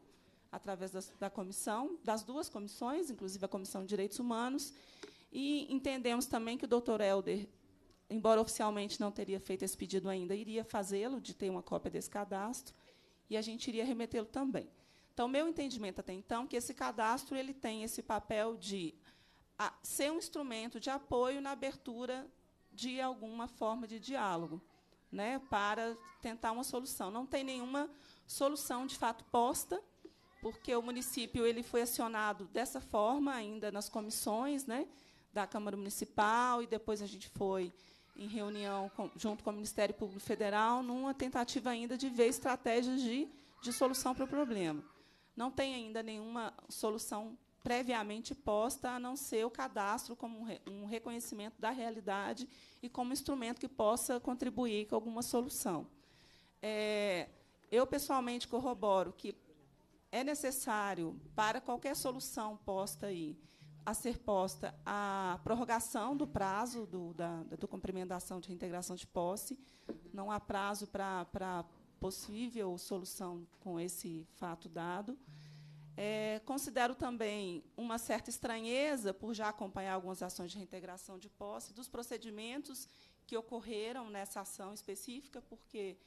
através das, da comissão, das duas comissões, inclusive a Comissão de Direitos Humanos. E entendemos também que o doutor Helder, embora oficialmente não teria feito esse pedido ainda, iria fazê-lo, de ter uma cópia desse cadastro, e a gente iria remetê-lo também. Então, meu entendimento até então é que esse cadastro ele tem esse papel de ser um instrumento de apoio na abertura de alguma forma de diálogo, né, para tentar uma solução. Não tem nenhuma solução de fato posta, porque o município ele foi acionado dessa forma ainda nas comissões, né, da Câmara Municipal e depois a gente foi em reunião com, junto com o Ministério Público Federal numa tentativa ainda de ver estratégias de, de solução para o problema. Não tem ainda nenhuma solução previamente posta, a não ser o cadastro como um reconhecimento da realidade e como instrumento que possa contribuir com alguma solução. É, eu, pessoalmente, corroboro que é necessário, para qualquer solução posta aí, a ser posta a prorrogação do prazo do, da, do cumprimento da ação de reintegração de posse. Não há prazo para, para possível solução com esse fato dado. É, considero também uma certa estranheza, por já acompanhar algumas ações de reintegração de posse, dos procedimentos que ocorreram nessa ação específica, porque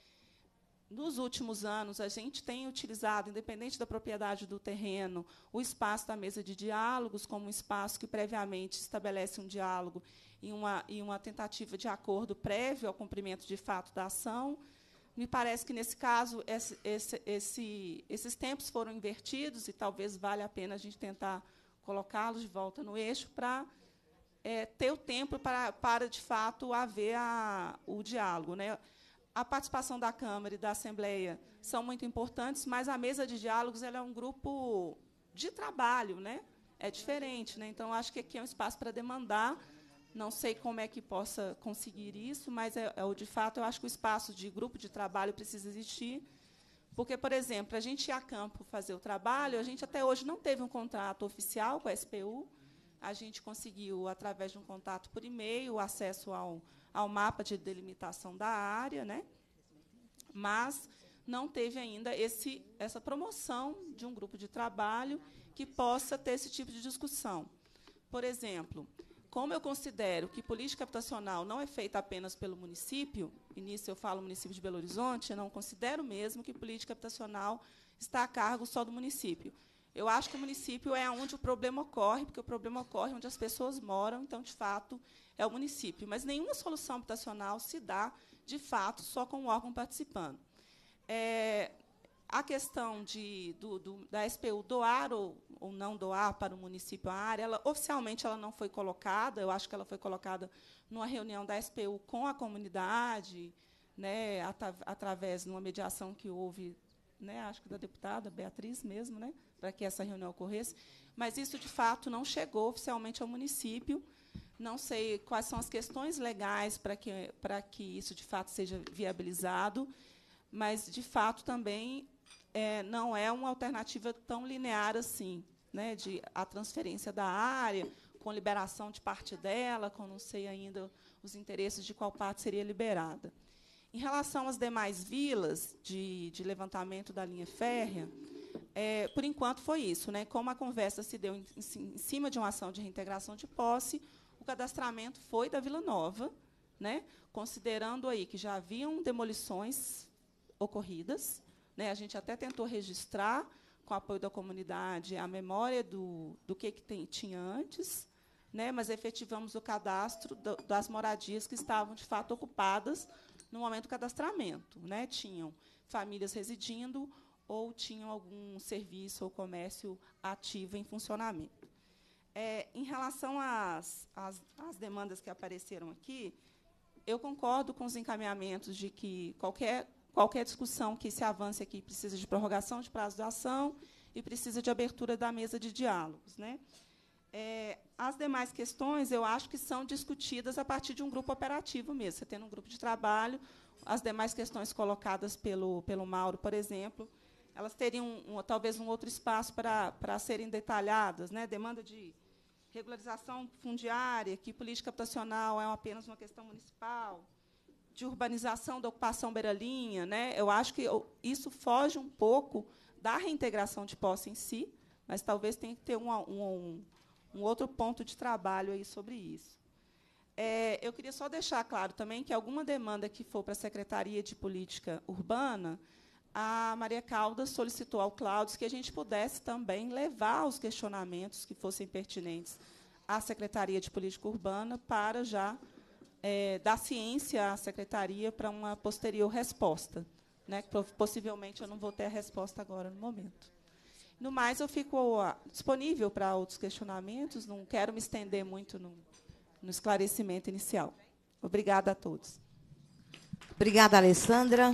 nos últimos anos a gente tem utilizado, independente da propriedade do terreno, o espaço da mesa de diálogos como um espaço que previamente estabelece um diálogo e uma, e uma tentativa de acordo prévio ao cumprimento de fato da ação. Me parece que, nesse caso, esse, esse, esse, esses tempos foram invertidos e talvez valha a pena a gente tentar colocá-los de volta no eixo para é, ter o tempo para, para de fato, haver a, o diálogo. Né? A participação da Câmara e da Assembleia são muito importantes, mas a mesa de diálogos é um grupo de trabalho, né? é diferente. Né? Então, acho que aqui é um espaço para demandar não sei como é que possa conseguir isso, mas, é, é, de fato, eu acho que o espaço de grupo de trabalho precisa existir. Porque, por exemplo, a gente ir a campo fazer o trabalho, a gente até hoje não teve um contrato oficial com a SPU. A gente conseguiu, através de um contato por e-mail, acesso ao, ao mapa de delimitação da área, né? mas não teve ainda esse, essa promoção de um grupo de trabalho que possa ter esse tipo de discussão. Por exemplo, como eu considero que política habitacional não é feita apenas pelo município, e nisso eu falo município de Belo Horizonte, eu não considero mesmo que política habitacional está a cargo só do município. Eu acho que o município é onde o problema ocorre, porque o problema ocorre onde as pessoas moram, então, de fato, é o município. Mas nenhuma solução habitacional se dá, de fato, só com o órgão participando. É, a questão de, do, do, da SPU doar ou, ou não doar para o município a área, ela, oficialmente ela não foi colocada, eu acho que ela foi colocada numa reunião da SPU com a comunidade, né, através de uma mediação que houve, né, acho que da deputada Beatriz mesmo, né, para que essa reunião ocorresse, mas isso, de fato, não chegou oficialmente ao município, não sei quais são as questões legais para que, para que isso, de fato, seja viabilizado, mas, de fato, também é, não é uma alternativa tão linear assim, né, de a transferência da área, com liberação de parte dela, com não sei ainda os interesses de qual parte seria liberada. Em relação às demais vilas de, de levantamento da linha férrea, é, por enquanto foi isso. Né? Como a conversa se deu em, em, cima de uma ação de reintegração de posse, o cadastramento foi da Vila Nova, né? considerando aí que já haviam demolições ocorridas, né? A gente até tentou registrar, com o apoio da comunidade, a memória do, do que, que tem, tinha antes, né? mas efetivamos o cadastro do, das moradias que estavam, de fato, ocupadas no momento do cadastramento. Né? Tinham famílias residindo ou tinham algum serviço ou comércio ativo em funcionamento. É, em relação às, às, às demandas que apareceram aqui, eu concordo com os encaminhamentos de que qualquer qualquer discussão que se avance aqui precisa de prorrogação de prazo de ação e precisa de abertura da mesa de diálogos. Né? É, as demais questões, eu acho que são discutidas a partir de um grupo operativo mesmo. Você tendo um grupo de trabalho, as demais questões colocadas pelo, pelo Mauro, por exemplo, elas teriam um, talvez um outro espaço para, para serem detalhadas. Né? Demanda de regularização fundiária, que política habitacional é apenas uma questão municipal, de urbanização da ocupação beiralinha, né? Eu acho que isso foge um pouco da reintegração de posse em si, mas talvez tenha que ter um, um, um outro ponto de trabalho aí sobre isso. É, eu queria só deixar claro também que alguma demanda que for para a Secretaria de Política Urbana, a Maria Caldas solicitou ao Cláudio que a gente pudesse também levar os questionamentos que fossem pertinentes à Secretaria de Política Urbana para já é, dar ciência à secretaria para uma posterior resposta. Né, possivelmente eu não vou ter a resposta agora no momento. No mais, eu fico ah, disponível para outros questionamentos, não quero me estender muito no, no esclarecimento inicial. Obrigada a todos. Obrigada, Alessandra.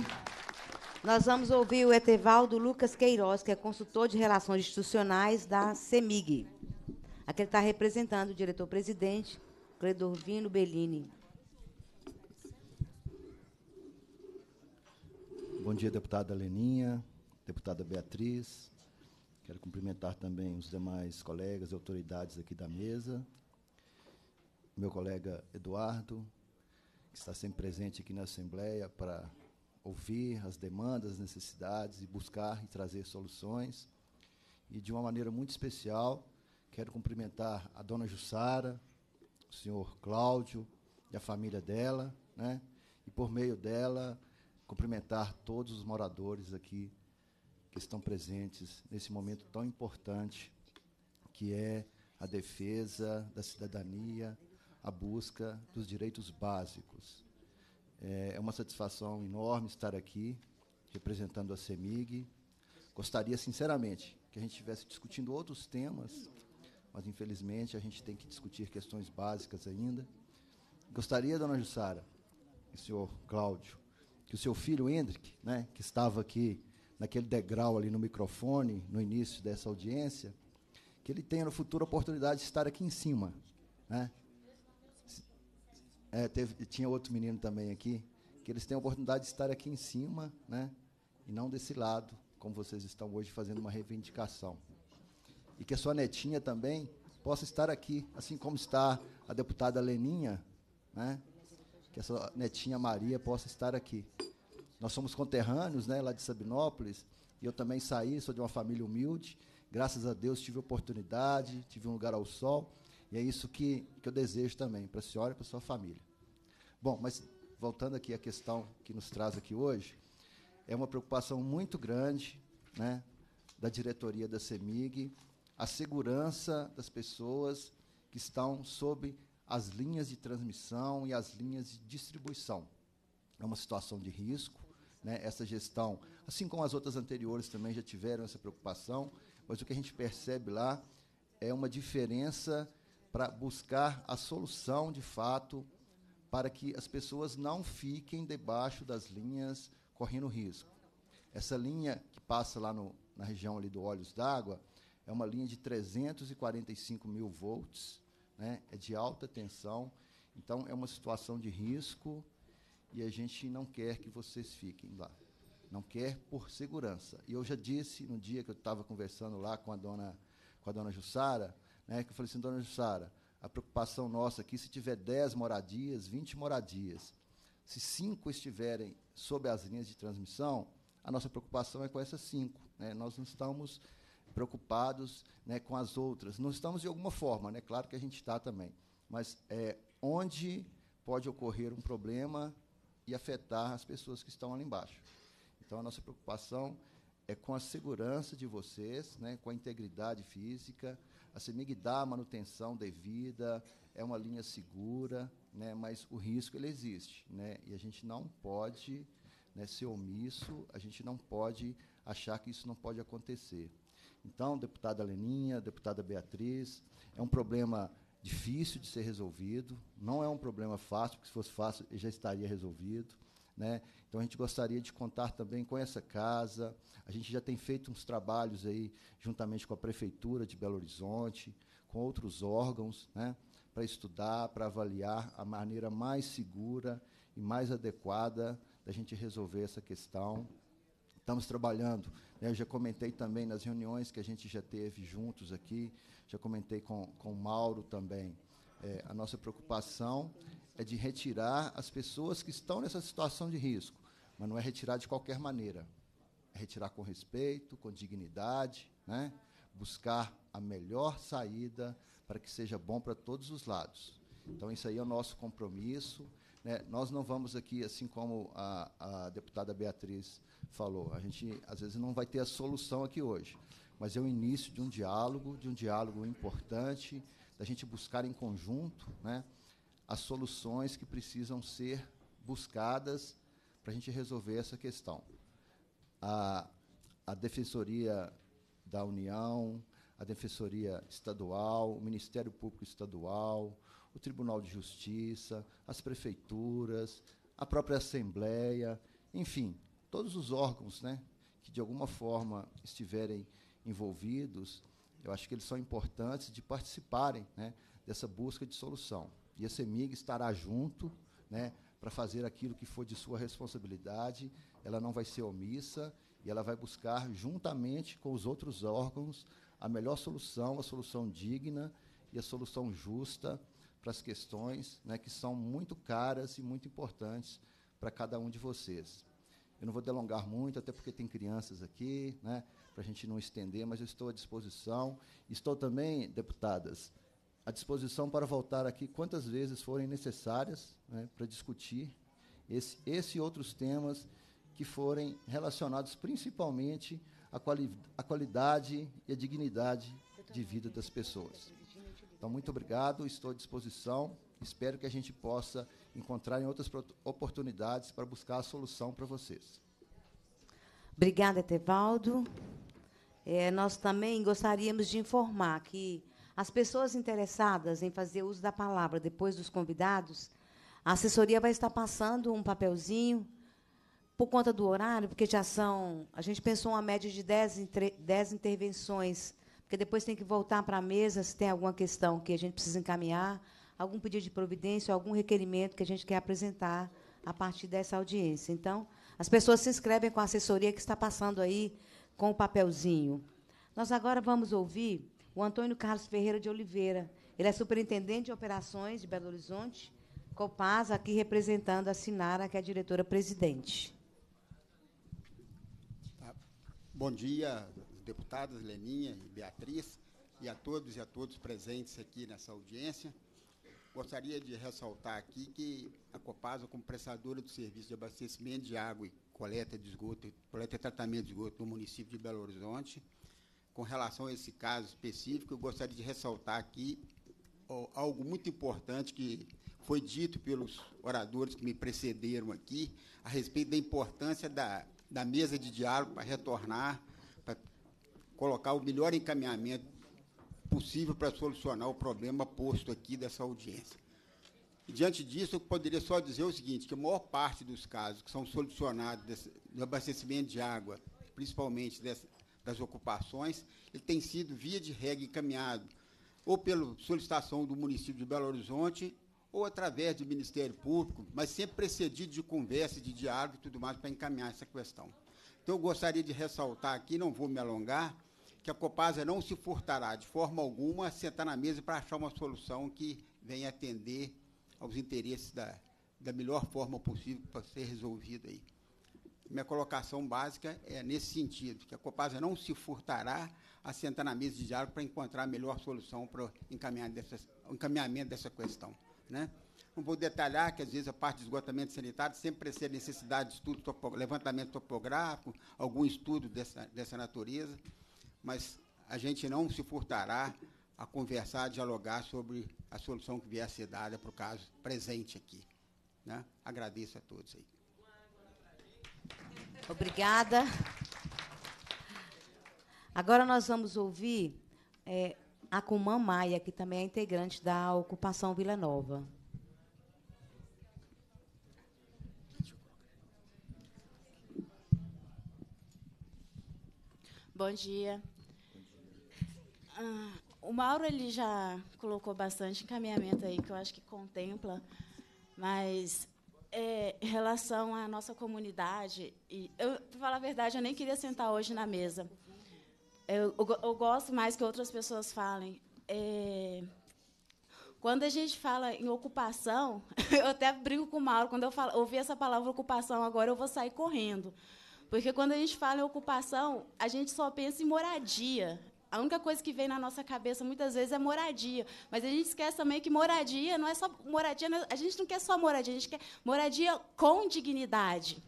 Nós vamos ouvir o Etevaldo Lucas Queiroz, que é consultor de relações institucionais da CEMIG. Aqui ele está representando o diretor-presidente, Cledorvino Bellini. Bom dia, deputada Leninha, deputada Beatriz. Quero cumprimentar também os demais colegas e autoridades aqui da mesa. Meu colega Eduardo, que está sempre presente aqui na Assembleia para ouvir as demandas, as necessidades e buscar e trazer soluções. E, de uma maneira muito especial, quero cumprimentar a dona Jussara, o senhor Cláudio e a família dela, né? e, por meio dela, cumprimentar todos os moradores aqui que estão presentes nesse momento tão importante que é a defesa da cidadania, a busca dos direitos básicos. É, é uma satisfação enorme estar aqui representando a CEMIG. Gostaria sinceramente que a gente estivesse discutindo outros temas, mas infelizmente a gente tem que discutir questões básicas ainda. Gostaria, dona Jussara e senhor Cláudio, que o seu filho Hendrik, né, que estava aqui naquele degrau ali no microfone, no início dessa audiência, que ele tenha no futuro a oportunidade de estar aqui em cima. Né? É, teve, tinha outro menino também aqui, que eles tenham a oportunidade de estar aqui em cima, né? e não desse lado, como vocês estão hoje fazendo uma reivindicação. E que a sua netinha também possa estar aqui, assim como está a deputada Leninha, né? que essa netinha Maria possa estar aqui. Nós somos conterrâneos, né, lá de Sabinópolis, e eu também saí, sou de uma família humilde. Graças a Deus tive oportunidade, tive um lugar ao sol, e é isso que, que eu desejo também para a senhora e para a sua família. Bom, mas voltando aqui à questão que nos traz aqui hoje, é uma preocupação muito grande né, da diretoria da CEMIG, a segurança das pessoas que estão sob as linhas de transmissão e as linhas de distribuição. É uma situação de risco, né? essa gestão, assim como as outras anteriores também já tiveram essa preocupação, mas o que a gente percebe lá é uma diferença para buscar a solução de fato para que as pessoas não fiquem debaixo das linhas correndo risco. Essa linha que passa lá no, na região ali do Olhos d'Água é uma linha de 345 mil volts, né? é de alta tensão, então é uma situação de risco e a gente não quer que vocês fiquem lá. Não quer por segurança. E eu já disse no dia que eu estava conversando lá com a dona, com a dona Jussara, né, que eu falei assim, dona Jussara, a preocupação nossa aqui, se tiver 10 moradias, 20 moradias, se cinco estiverem sob as linhas de transmissão, a nossa preocupação é com essas cinco. Né? Nós não estamos preocupados né, com as outras. Não estamos de alguma forma, né? claro que a gente está também, mas é, onde pode ocorrer um problema e afetar as pessoas que estão ali embaixo. Então, a nossa preocupação é com a segurança de vocês, né, com a integridade física. A CEMIG dá a manutenção devida, é uma linha segura, né, mas o risco ele existe. Né, e a gente não pode né, ser omisso, a gente não pode achar que isso não pode acontecer. Então, deputada Leninha, deputada Beatriz, é um problema difícil de ser resolvido, não é um problema fácil, porque se fosse fácil já estaria resolvido. Né? Então a gente gostaria de contar também com essa casa. A gente já tem feito uns trabalhos aí juntamente com a prefeitura de Belo Horizonte, com outros órgãos, né? Para estudar, para avaliar a maneira mais segura e mais adequada da gente resolver essa questão estamos trabalhando. Né? Eu já comentei também nas reuniões que a gente já teve juntos aqui, já comentei com, com o Mauro também. É, a nossa preocupação é de retirar as pessoas que estão nessa situação de risco, mas não é retirar de qualquer maneira. É retirar com respeito, com dignidade, né? buscar a melhor saída para que seja bom para todos os lados. Então, isso aí é o nosso compromisso. Né? Nós não vamos aqui, assim como a, a deputada Beatriz falou. A gente, às vezes, não vai ter a solução aqui hoje, mas é o início de um diálogo, de um diálogo importante, da gente buscar em conjunto né, as soluções que precisam ser buscadas para a gente resolver essa questão. A, a Defensoria da União, a Defensoria Estadual, o Ministério Público Estadual, o Tribunal de Justiça, as prefeituras, a própria Assembleia, enfim, todos os órgãos né, que, de alguma forma, estiverem envolvidos, eu acho que eles são importantes de participarem né, dessa busca de solução. E a CEMIG estará junto né, para fazer aquilo que for de sua responsabilidade, ela não vai ser omissa e ela vai buscar, juntamente com os outros órgãos, a melhor solução, a solução digna e a solução justa para as questões né, que são muito caras e muito importantes para cada um de vocês. Eu não vou delongar muito, até porque tem crianças aqui, né, para a gente não estender, mas eu estou à disposição. Estou também, deputadas, à disposição para voltar aqui quantas vezes forem necessárias né, para discutir esse, esse e outros temas que forem relacionados principalmente à, quali à qualidade e à dignidade de vida das pessoas. Então, muito obrigado, estou à disposição. Espero que a gente possa encontrarem outras oportunidades para buscar a solução para vocês. Obrigada, Tevaldo. É, nós também gostaríamos de informar que as pessoas interessadas em fazer uso da palavra depois dos convidados, a assessoria vai estar passando um papelzinho por conta do horário, porque já são. A gente pensou uma média de 10 intervenções, porque depois tem que voltar para a mesa se tem alguma questão que a gente precisa encaminhar algum pedido de providência, algum requerimento que a gente quer apresentar a partir dessa audiência. Então, as pessoas se inscrevem com a assessoria que está passando aí com o papelzinho. Nós agora vamos ouvir o Antônio Carlos Ferreira de Oliveira. Ele é superintendente de operações de Belo Horizonte, Copasa, aqui representando a Sinara, que é a diretora-presidente. Tá. Bom dia, deputadas Leninha e Beatriz, e a todos e a todos presentes aqui nessa audiência. Gostaria de ressaltar aqui que a Copasa, como prestadora do serviço de abastecimento de água e coleta de esgoto, coleta e tratamento de esgoto no município de Belo Horizonte, com relação a esse caso específico, eu gostaria de ressaltar aqui algo muito importante que foi dito pelos oradores que me precederam aqui a respeito da importância da, da mesa de diálogo para retornar, para colocar o melhor encaminhamento possível para solucionar o problema posto aqui dessa audiência. diante disso, eu poderia só dizer o seguinte, que a maior parte dos casos que são solucionados do abastecimento de água, principalmente dessa, das ocupações, ele tem sido, via de regra, encaminhado ou pela solicitação do município de Belo Horizonte ou através do Ministério Público, mas sempre precedido de conversa, de diálogo e tudo mais, para encaminhar essa questão. Então, eu gostaria de ressaltar aqui, não vou me alongar, que a Copasa não se furtará de forma alguma a sentar na mesa para achar uma solução que venha atender aos interesses da, da melhor forma possível para ser resolvido aí. Minha colocação básica é nesse sentido, que a Copasa não se furtará a sentar na mesa de diálogo para encontrar a melhor solução para o encaminhamento dessa questão. Né? Não vou detalhar que, às vezes, a parte de esgotamento sanitário sempre precisa necessidade de estudo, topo, levantamento topográfico, algum estudo dessa, dessa natureza mas a gente não se furtará a conversar, a dialogar sobre a solução que vier a ser dada para o caso presente aqui. Né? Agradeço a todos aí. Obrigada. Agora nós vamos ouvir é, a Cumã Maia, que também é integrante da ocupação Vila Nova. Bom dia. Ah, o Mauro ele já colocou bastante encaminhamento aí que eu acho que contempla, mas é, em relação à nossa comunidade, e eu, para falar a verdade, eu nem queria sentar hoje na mesa. Eu, eu, eu gosto mais que outras pessoas falem. É, quando a gente fala em ocupação, (laughs) eu até brinco com o Mauro, quando eu falo, ouvir essa palavra ocupação agora, eu vou sair correndo. Porque quando a gente fala em ocupação, a gente só pensa em moradia. A única coisa que vem na nossa cabeça muitas vezes é moradia. Mas a gente esquece também que moradia não é só moradia, né? a gente não quer só moradia, a gente quer moradia com dignidade.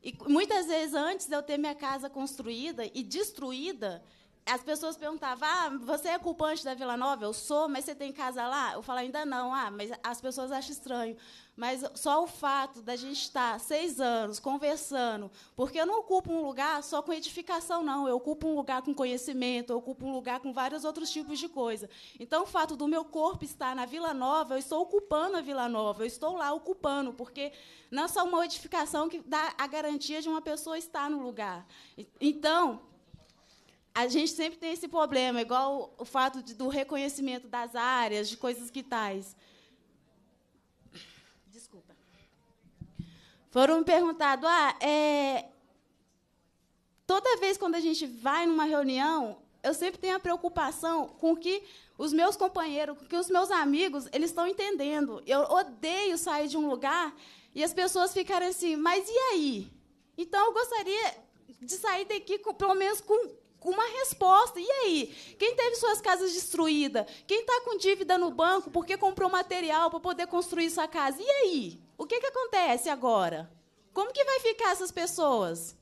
E muitas vezes antes de eu ter minha casa construída e destruída, as pessoas perguntavam: ah, você é culpante da Vila Nova? Eu sou, mas você tem casa lá? Eu falo: ainda não. Ah, mas as pessoas acham estranho. Mas só o fato da gente estar seis anos conversando, porque eu não ocupo um lugar só com edificação, não. Eu ocupo um lugar com conhecimento, eu ocupo um lugar com vários outros tipos de coisa. Então, o fato do meu corpo estar na Vila Nova, eu estou ocupando a Vila Nova, eu estou lá ocupando, porque não é só uma edificação que dá a garantia de uma pessoa estar no lugar. Então, a gente sempre tem esse problema, igual o fato de, do reconhecimento das áreas, de coisas que tais. Desculpa. Foram me perguntado, ah, é, toda vez quando a gente vai numa reunião, eu sempre tenho a preocupação com que os meus companheiros, com que os meus amigos, eles estão entendendo. Eu odeio sair de um lugar e as pessoas ficarem assim, mas e aí? Então eu gostaria de sair daqui com, pelo menos com uma resposta. E aí? Quem teve suas casas destruídas? Quem está com dívida no banco porque comprou material para poder construir sua casa? E aí? O que, que acontece agora? Como que vai ficar essas pessoas?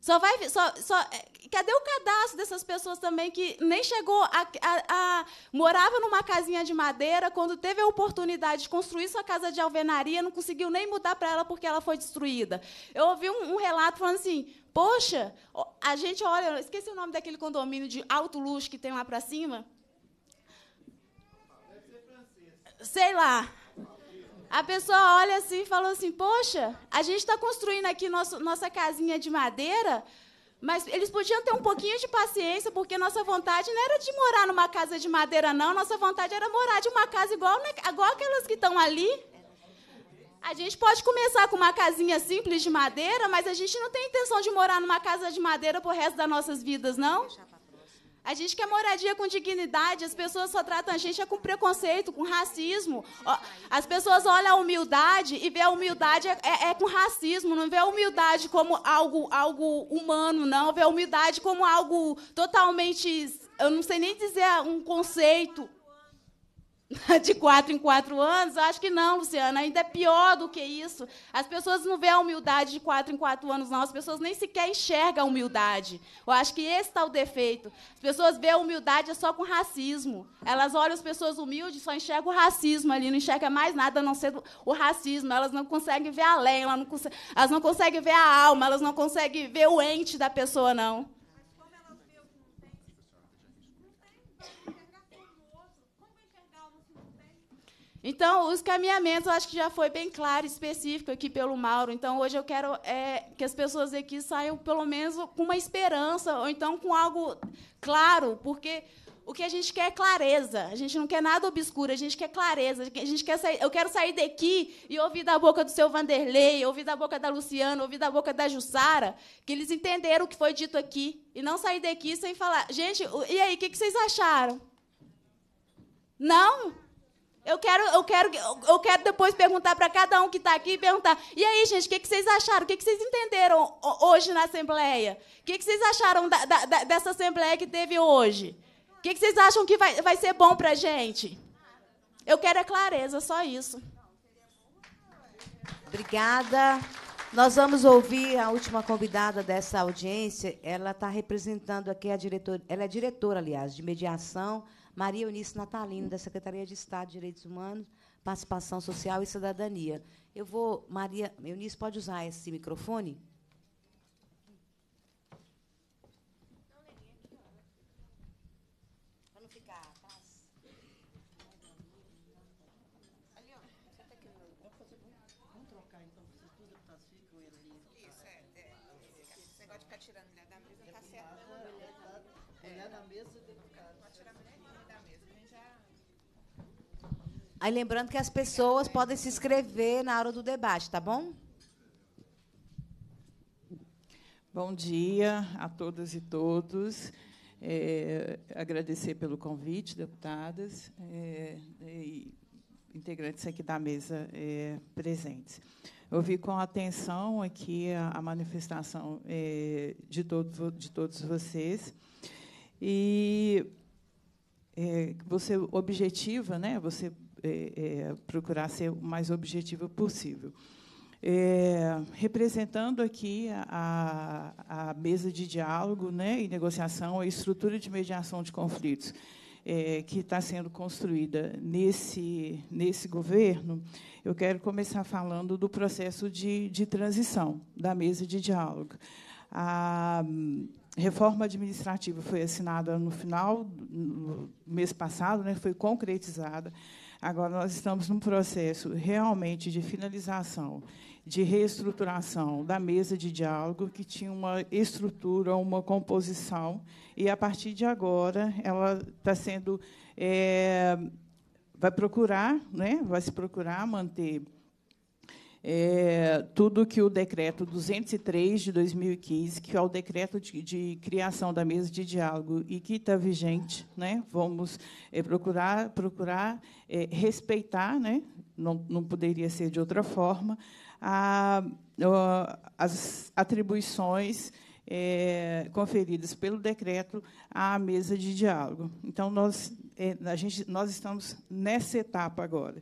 Só vai, só, só, é, cadê o cadastro dessas pessoas também que nem chegou a, a, a, morava numa casinha de madeira quando teve a oportunidade de construir sua casa de alvenaria não conseguiu nem mudar para ela porque ela foi destruída. Eu ouvi um, um relato falando assim: Poxa, a gente olha, esqueci o nome daquele condomínio de alto luxo que tem lá para cima. Sei lá. A pessoa olha assim e fala assim: Poxa, a gente está construindo aqui nosso, nossa casinha de madeira, mas eles podiam ter um pouquinho de paciência, porque nossa vontade não era de morar numa casa de madeira, não. Nossa vontade era morar de uma casa igual, né, igual aquelas que estão ali. A gente pode começar com uma casinha simples de madeira, mas a gente não tem intenção de morar numa casa de madeira pro resto das nossas vidas, não? A gente quer moradia com dignidade, as pessoas só tratam a gente é com preconceito, com racismo. As pessoas olham a humildade e vê a humildade é, é, é, com racismo, não vê a humildade como algo, algo humano, não. Vê a humildade como algo totalmente, eu não sei nem dizer, um conceito. (laughs) de quatro em quatro anos? Acho que não, Luciana. Ainda é pior do que isso. As pessoas não vê a humildade de quatro em quatro anos, não. As pessoas nem sequer enxergam a humildade. Eu acho que esse está o defeito. As pessoas vê a humildade é só com racismo. Elas olham as pessoas humildes só enxergam o racismo ali, não enxergam mais nada a não ser o racismo. Elas não conseguem ver além, elas não, conseguem, elas não conseguem ver a alma, elas não conseguem ver o ente da pessoa, não. Então, os caminhamentos, eu acho que já foi bem claro, específico aqui pelo Mauro. Então, hoje eu quero é, que as pessoas aqui saiam, pelo menos, com uma esperança, ou então com algo claro, porque o que a gente quer é clareza. A gente não quer nada obscuro, a gente quer clareza. A gente quer sair, eu quero sair daqui e ouvir da boca do seu Vanderlei, ouvir da boca da Luciana, ouvir da boca da Jussara, que eles entenderam o que foi dito aqui. E não sair daqui sem falar, gente, e aí, o que vocês acharam? Não? Eu quero, eu quero, eu quero depois perguntar para cada um que está aqui perguntar. E aí, gente, o que, que, vocês acharam? O que, que, vocês entenderam hoje na Assembleia? O que, que vocês acharam da, da, dessa Assembleia que teve hoje? O que, vocês acham que vai, vai ser bom para a gente? Eu quero a é clareza, só isso. Obrigada. Nós vamos ouvir a última convidada dessa audiência. Ela está representando aqui a diretora, ela é diretora, aliás, de mediação Maria Eunice Natalino, da Secretaria de Estado de Direitos Humanos, Participação Social e Cidadania. Eu vou, Maria Eunice, pode usar esse microfone? Aí lembrando que as pessoas podem se inscrever na hora do debate, tá bom? Bom dia a todas e todos. É, agradecer pelo convite, deputadas é, e integrantes aqui da mesa é, presentes. Eu vi com atenção aqui a, a manifestação é, de, todo, de todos vocês e é, você objetiva, né? Você é, é, procurar ser o mais objetivo possível. É, representando aqui a, a, mesa de diálogo né, e negociação, a estrutura de mediação de conflitos é, que está sendo construída nesse, nesse governo, eu quero começar falando do processo de, de transição da mesa de diálogo. A hum, reforma administrativa foi assinada no final do mês passado, né, foi concretizada. Agora, nós estamos num processo realmente de finalização, de reestruturação da mesa de diálogo, que tinha uma estrutura, uma composição, e a partir de agora ela está sendo. É, vai procurar, né, vai se procurar manter é, tudo que o decreto 203 de 2015, que é o decreto de, de criação da mesa de diálogo e que está vigente, né? Vamos é, procurar procurar é, respeitar, né? Não, não poderia ser de outra forma a, a as atribuições é, conferidas pelo decreto à mesa de diálogo. Então, nós, é, a gente, nós estamos nessa etapa agora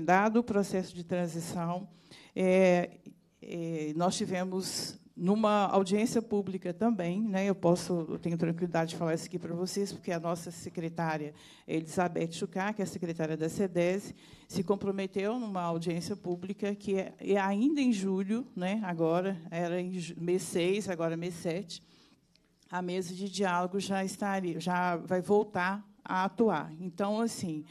dado o processo de transição, é, é, nós tivemos numa audiência pública também, né, eu posso, eu tenho tranquilidade de falar isso aqui para vocês, porque a nossa secretária Elizabeth Chucar, que é a secretária da CEDES, se comprometeu numa audiência pública que é, é ainda em julho, né, agora era em mês 6, agora é mês 7, a mesa de diálogo já estaria, já vai voltar a atuar. Então, assim,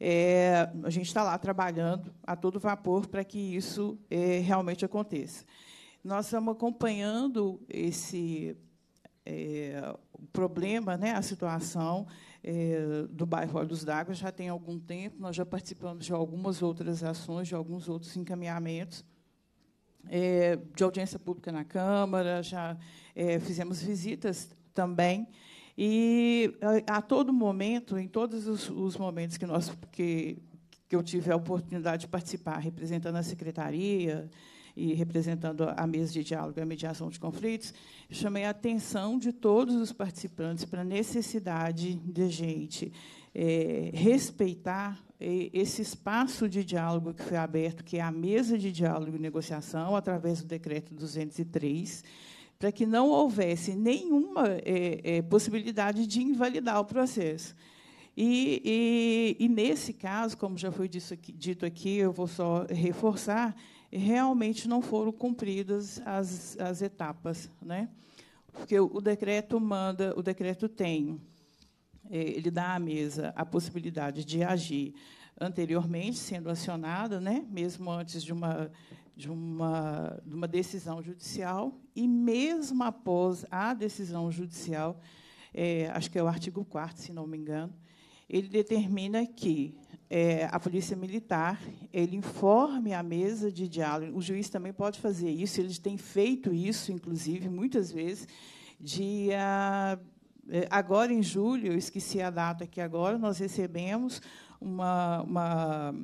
é, a gente está lá trabalhando a todo vapor para que isso é, realmente aconteça. Nós estamos acompanhando esse é, problema, né, a situação é, do bairro Olhos d'Água já tem algum tempo, nós já participamos de algumas outras ações, de alguns outros encaminhamentos. É, de audiência pública na Câmara, já é, fizemos visitas também e eh, a todo momento, em todos os, momentos que, nós, que, que eu tive a oportunidade de participar, representando a secretaria e representando a mesa de diálogo e a mediação de conflitos, chamei a atenção de todos os participantes para a necessidade de gente é, respeitar eh, esse espaço de diálogo que foi aberto, que é a mesa de diálogo e negociação, através do decreto 203 para que não houvesse nenhuma é, é, possibilidade de invalidar o processo. E, e, e, nesse caso, como já foi aqui, dito aqui, eu vou só reforçar, realmente não foram cumpridas as, as etapas, né? Porque o decreto manda, o decreto tem, é, ele dá à mesa a possibilidade de agir anteriormente, sendo acionada, né? Mesmo antes de uma de uma, de uma decisão judicial, e mesmo após a decisão judicial, é, acho que é o artigo 4, se não me engano, ele determina que é, a polícia militar ele informe a mesa de diálogo. O juiz também pode fazer isso. Eles têm feito isso, inclusive, muitas vezes. De ah, é, agora em julho, eu esqueci a data aqui agora, nós recebemos uma, uma,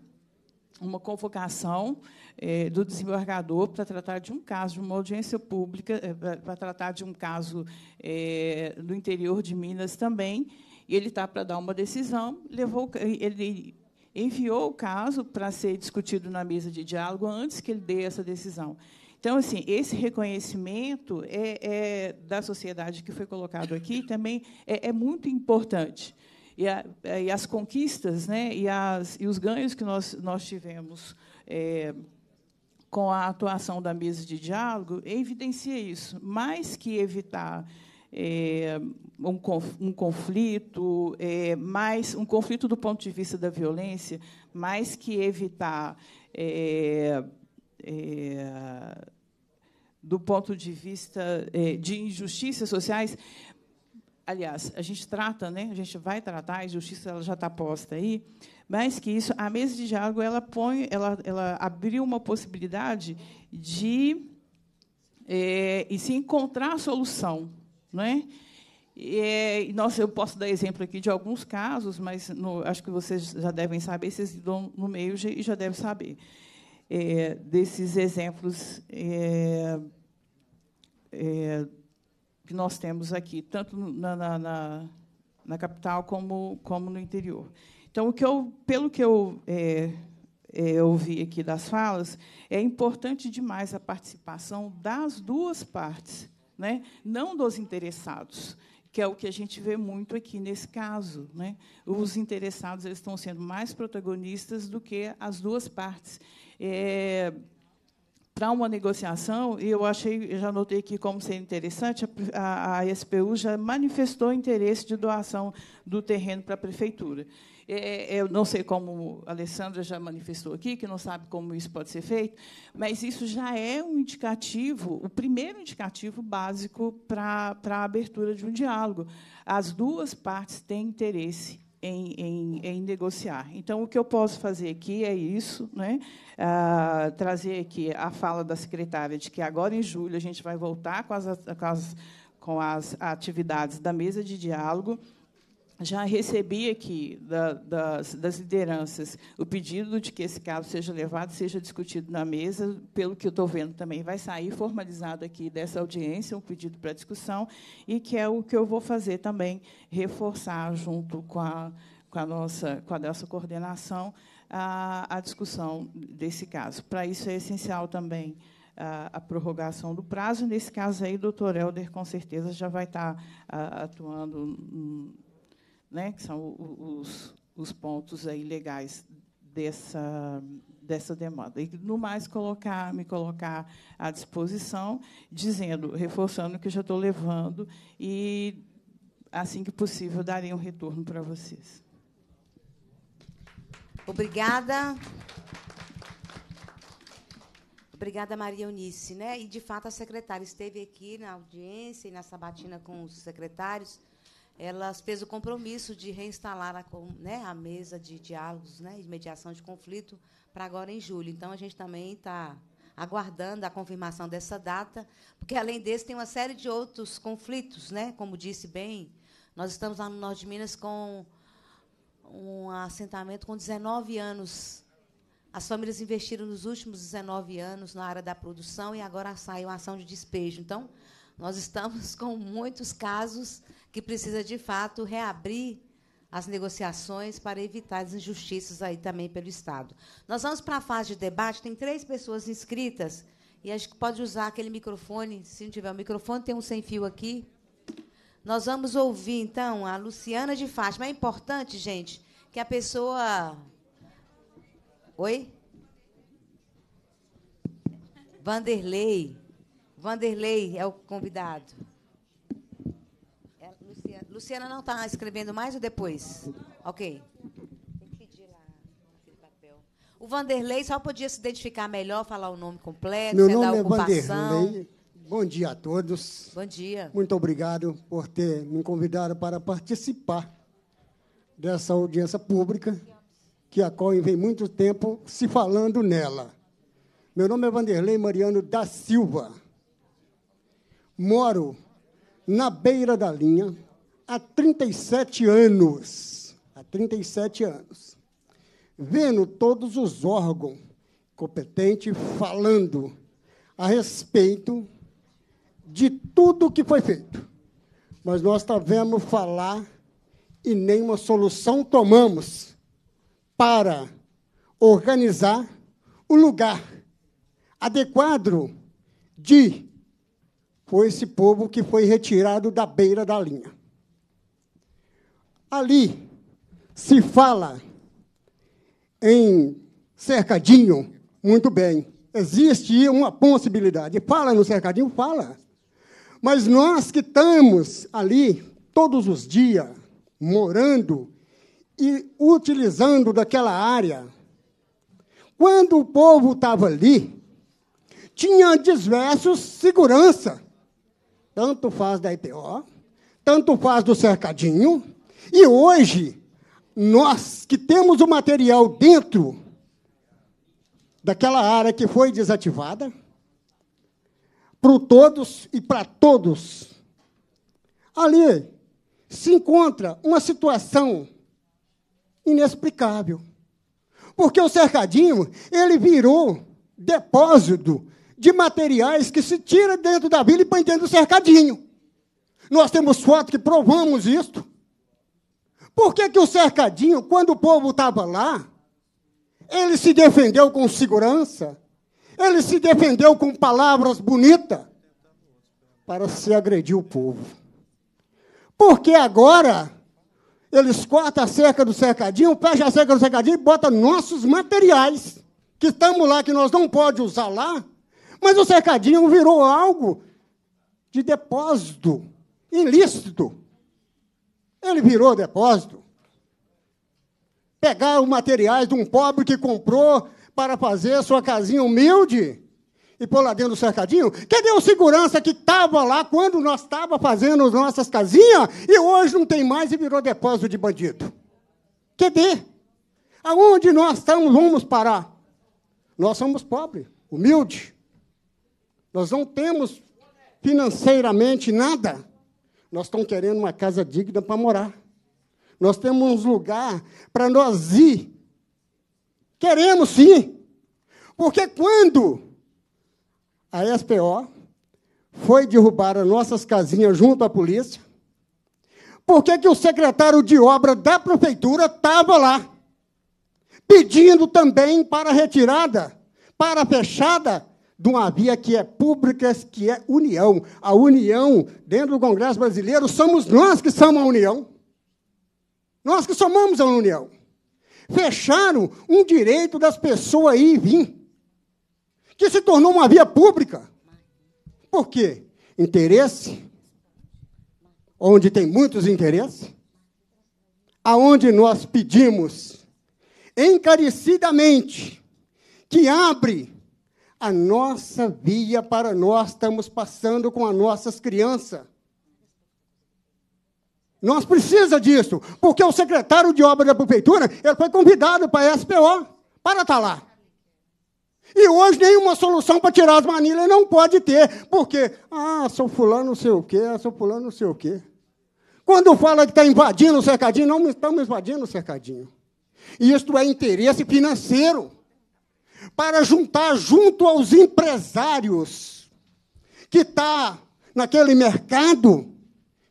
uma convocação é, do desembargador para tratar de um caso, de uma audiência pública, é, para tratar de um caso é, do interior de Minas também. e Ele está para dar uma decisão, levou, ele enviou o caso para ser discutido na mesa de diálogo antes que ele dê essa decisão. Então, assim, esse reconhecimento é, é da sociedade que foi colocado aqui também é, é muito importante. E, a, e, as conquistas né, e, as, e os ganhos que nós, nós tivemos é, com a atuação da mesa de diálogo evidencia isso, mais que evitar é, um, um, conflito, é, mais um conflito do ponto de vista da violência, mais que evitar é, do ponto de vista de injustiças sociais. Aliás, a gente trata, né? A gente vai tratar, a injustiça ela já está posta aí. Mais que isso, a mesa de diálogo ela põe, ela, ela abriu uma possibilidade de é, e se encontrar a solução, né? E, eh, nossa, eu posso dar exemplo aqui de alguns casos, mas no, acho que vocês já devem saber, vocês estão no meio e já devem saber é, desses exemplos é, é, que nós temos aqui, tanto na, na, na, na capital como, como no interior. Então, o que eu, pelo que eu é, é, ouvi aqui das falas, é importante demais a participação das duas partes, né? não dos interessados, que é o que a gente vê muito aqui nesse caso. Né? Os interessados eles estão sendo mais protagonistas do que as duas partes. É, para uma negociação, e eu achei, já notei aqui como sendo interessante, a, a SPU já manifestou interesse de doação do terreno para a prefeitura. É, é, eu não sei como a Alessandra já manifestou aqui, que não sabe como isso pode ser feito, mas isso já é um indicativo, o primeiro indicativo básico para a abertura de um diálogo. As duas partes têm interesse em, em, em, negociar. Então, o que eu posso fazer aqui é isso, né? Ah, trazer aqui a fala da secretária de que agora em julho a gente vai voltar com as, com as, com as atividades da mesa de diálogo já recebi aqui da, das, das, lideranças o pedido de que esse caso seja levado, seja discutido na mesa. Pelo que eu estou vendo também, vai sair formalizado aqui dessa audiência um pedido para discussão, e que é o que eu vou fazer também, reforçar junto com a, com a, nossa, com a nossa coordenação a, a discussão desse caso. Para isso é essencial também a prorrogação do prazo. Nesse caso aí, o doutor Helder, com certeza, já vai estar tá, atuando né, que são os, os pontos aí legais dessa dessa demanda e no mais colocar me colocar à disposição dizendo reforçando que eu já estou levando e assim que possível darei um retorno para vocês obrigada Obrigada, Maria Eunice. Né? E, de fato, a secretária esteve aqui na audiência e na sabatina com os secretários elas fez o compromisso de reinstalar a, né, a mesa de diálogos né, de mediação de conflito para agora em julho. Então, a gente também está aguardando a confirmação dessa data, porque, além desse, tem uma série de outros conflitos. Né? Como disse bem, nós estamos lá no Norte de Minas com um assentamento com 19 anos. As famílias investiram nos últimos 19 anos na área da produção e agora saiu a ação de despejo. Então, nós estamos (laughs) com muitos casos que precisa, de fato, reabrir as negociações para evitar as injustiças aí também pelo Estado. Nós vamos para a fase de debate, tem três pessoas inscritas, e acho que pode usar aquele microfone, se não tiver o microfone, tem um sem fio aqui. Nós vamos ouvir, então, a Luciana de Fátima. É importante, gente, que a pessoa... Oi? Vanderlei. Vanderlei é o convidado. Luciana não está escrevendo mais ou depois? Ok. O Vanderlei só podia se identificar melhor, falar o nome completo, Meu nome é Vanderlei. Bom dia a todos. Bom dia. Muito obrigado por ter me convidado para participar dessa audiência pública, que a qual vem muito tempo se falando nela. Meu nome é Vanderlei Mariano da Silva. Moro na beira da linha, há 37 anos, há 37 anos, vendo todos os órgãos competentes falando a respeito de tudo que foi feito. Mas nós tivemos falar e nenhuma solução tomamos para organizar o lugar adequado de foi esse povo que foi retirado da beira da linha. Ali se fala em cercadinho muito bem. Existe uma possibilidade. Fala no cercadinho, fala. Mas nós que estamos ali todos os dias, morando e utilizando daquela área, quando o povo estava ali, tinha diversos segurança. Tanto faz da ITO tanto faz do cercadinho, e hoje, nós que temos o material dentro daquela área que foi desativada, para todos e para todos, ali se encontra uma situação inexplicável. Porque o cercadinho, ele virou depósito de materiais que se tira dentro da vila e põe dentro do cercadinho. Nós temos fotos que provamos isto. Por que, que o cercadinho, quando o povo estava lá, ele se defendeu com segurança, ele se defendeu com palavras bonitas para se agredir o povo. Porque agora eles cortam a cerca do cercadinho, fecham a cerca do cercadinho e botam nossos materiais que estamos lá, que nós não podemos usar lá, mas o cercadinho virou algo de depósito ilícito. Ele virou depósito. pegar os materiais de um pobre que comprou para fazer sua casinha humilde e pôr lá dentro do cercadinho? Cadê o segurança que estava lá quando nós estávamos fazendo nossas casinhas e hoje não tem mais e virou depósito de bandido? Cadê? Aonde nós estamos, vamos parar? Nós somos pobres, humildes. Nós não temos financeiramente nada. Nós estamos querendo uma casa digna para morar. Nós temos um lugar para nós ir. Queremos sim. Porque quando a SPO foi derrubar as nossas casinhas junto à polícia, por que, que o secretário de obra da prefeitura estava lá? Pedindo também para retirada, para fechada de uma via que é pública, que é união. A união, dentro do Congresso Brasileiro, somos nós que somos a união. Nós que somamos a união. Fecharam um direito das pessoas ir e vir, que se tornou uma via pública. Por quê? Interesse, onde tem muitos interesses, aonde nós pedimos encarecidamente que abre a nossa via para nós estamos passando com as nossas crianças. Nós precisamos disso, porque o secretário de obra da prefeitura ele foi convidado para a SPO para estar lá. E hoje nenhuma solução para tirar as manilhas não pode ter, porque, ah, sou fulano não sei o quê, sou fulano não sei o quê. Quando fala que está invadindo o cercadinho, não estamos invadindo o cercadinho. Isto é interesse financeiro para juntar junto aos empresários que está naquele mercado,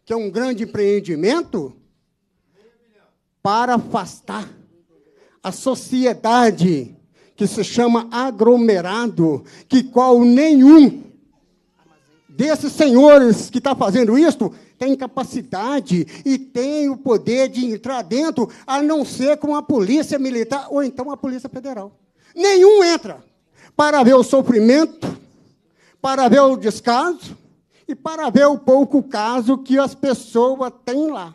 que é um grande empreendimento, para afastar a sociedade que se chama aglomerado, que qual nenhum desses senhores que está fazendo isto tem capacidade e tem o poder de entrar dentro, a não ser com a polícia militar ou então a polícia federal. Nenhum entra para ver o sofrimento, para ver o descaso e para ver o pouco caso que as pessoas têm lá.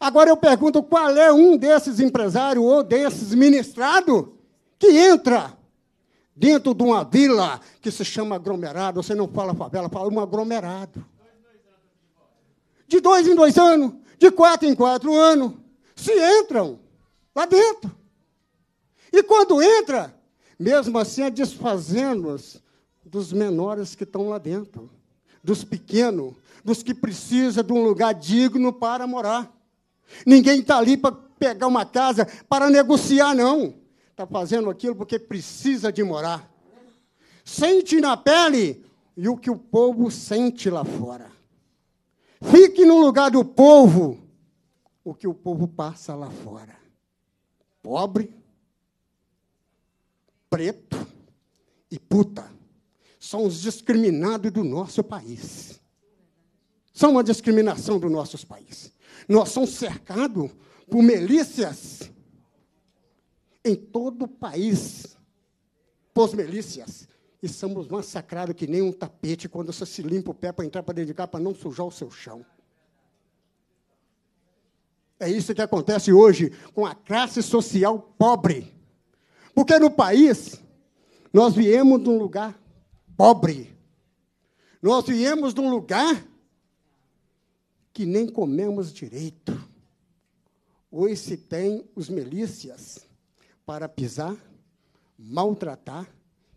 Agora eu pergunto qual é um desses empresários ou desses ministrados que entra dentro de uma vila que se chama aglomerado. Você não fala favela, fala um aglomerado. De dois em dois anos, de quatro em quatro anos, se entram lá dentro. E quando entra, mesmo assim é desfazendo os dos menores que estão lá dentro, dos pequenos, dos que precisam de um lugar digno para morar. Ninguém está ali para pegar uma casa para negociar, não. Está fazendo aquilo porque precisa de morar. Sente na pele e o que o povo sente lá fora. Fique no lugar do povo o que o povo passa lá fora. Pobre, preto e puta são os discriminados do nosso país. São uma discriminação do nosso país. Nós somos cercados por milícias em todo o país, por milícias, e somos massacrados que nem um tapete quando você se limpa o pé para entrar para dedicar para não sujar o seu chão. É isso que acontece hoje com a classe social pobre porque no país, nós viemos de um lugar pobre. Nós viemos de um lugar que nem comemos direito. Hoje se tem os milícias para pisar, maltratar,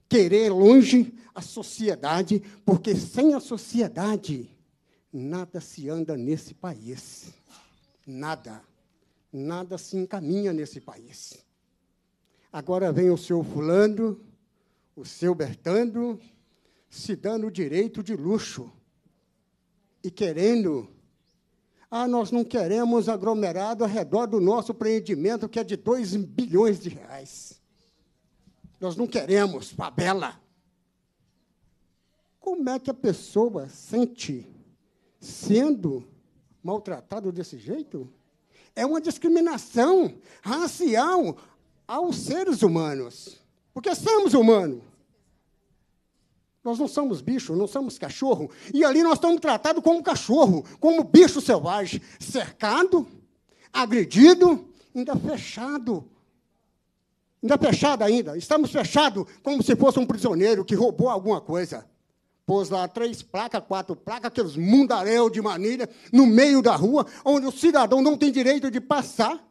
querer longe a sociedade, porque sem a sociedade nada se anda nesse país. Nada. Nada se encaminha nesse país. Agora vem o seu fulano, o seu Bertando, se dando o direito de luxo e querendo. Ah, nós não queremos aglomerado ao redor do nosso empreendimento, que é de 2 bilhões de reais. Nós não queremos favela. Como é que a pessoa sente sendo maltratado desse jeito? É uma discriminação racial, aos seres humanos, porque somos humanos. Nós não somos bicho, não somos cachorro. E ali nós estamos tratados como cachorro, como bicho selvagem, cercado, agredido, ainda fechado. Ainda fechado ainda. Estamos fechados como se fosse um prisioneiro que roubou alguma coisa. Pôs lá três placas, quatro placas, aqueles mundaréus de manilha, no meio da rua, onde o cidadão não tem direito de passar.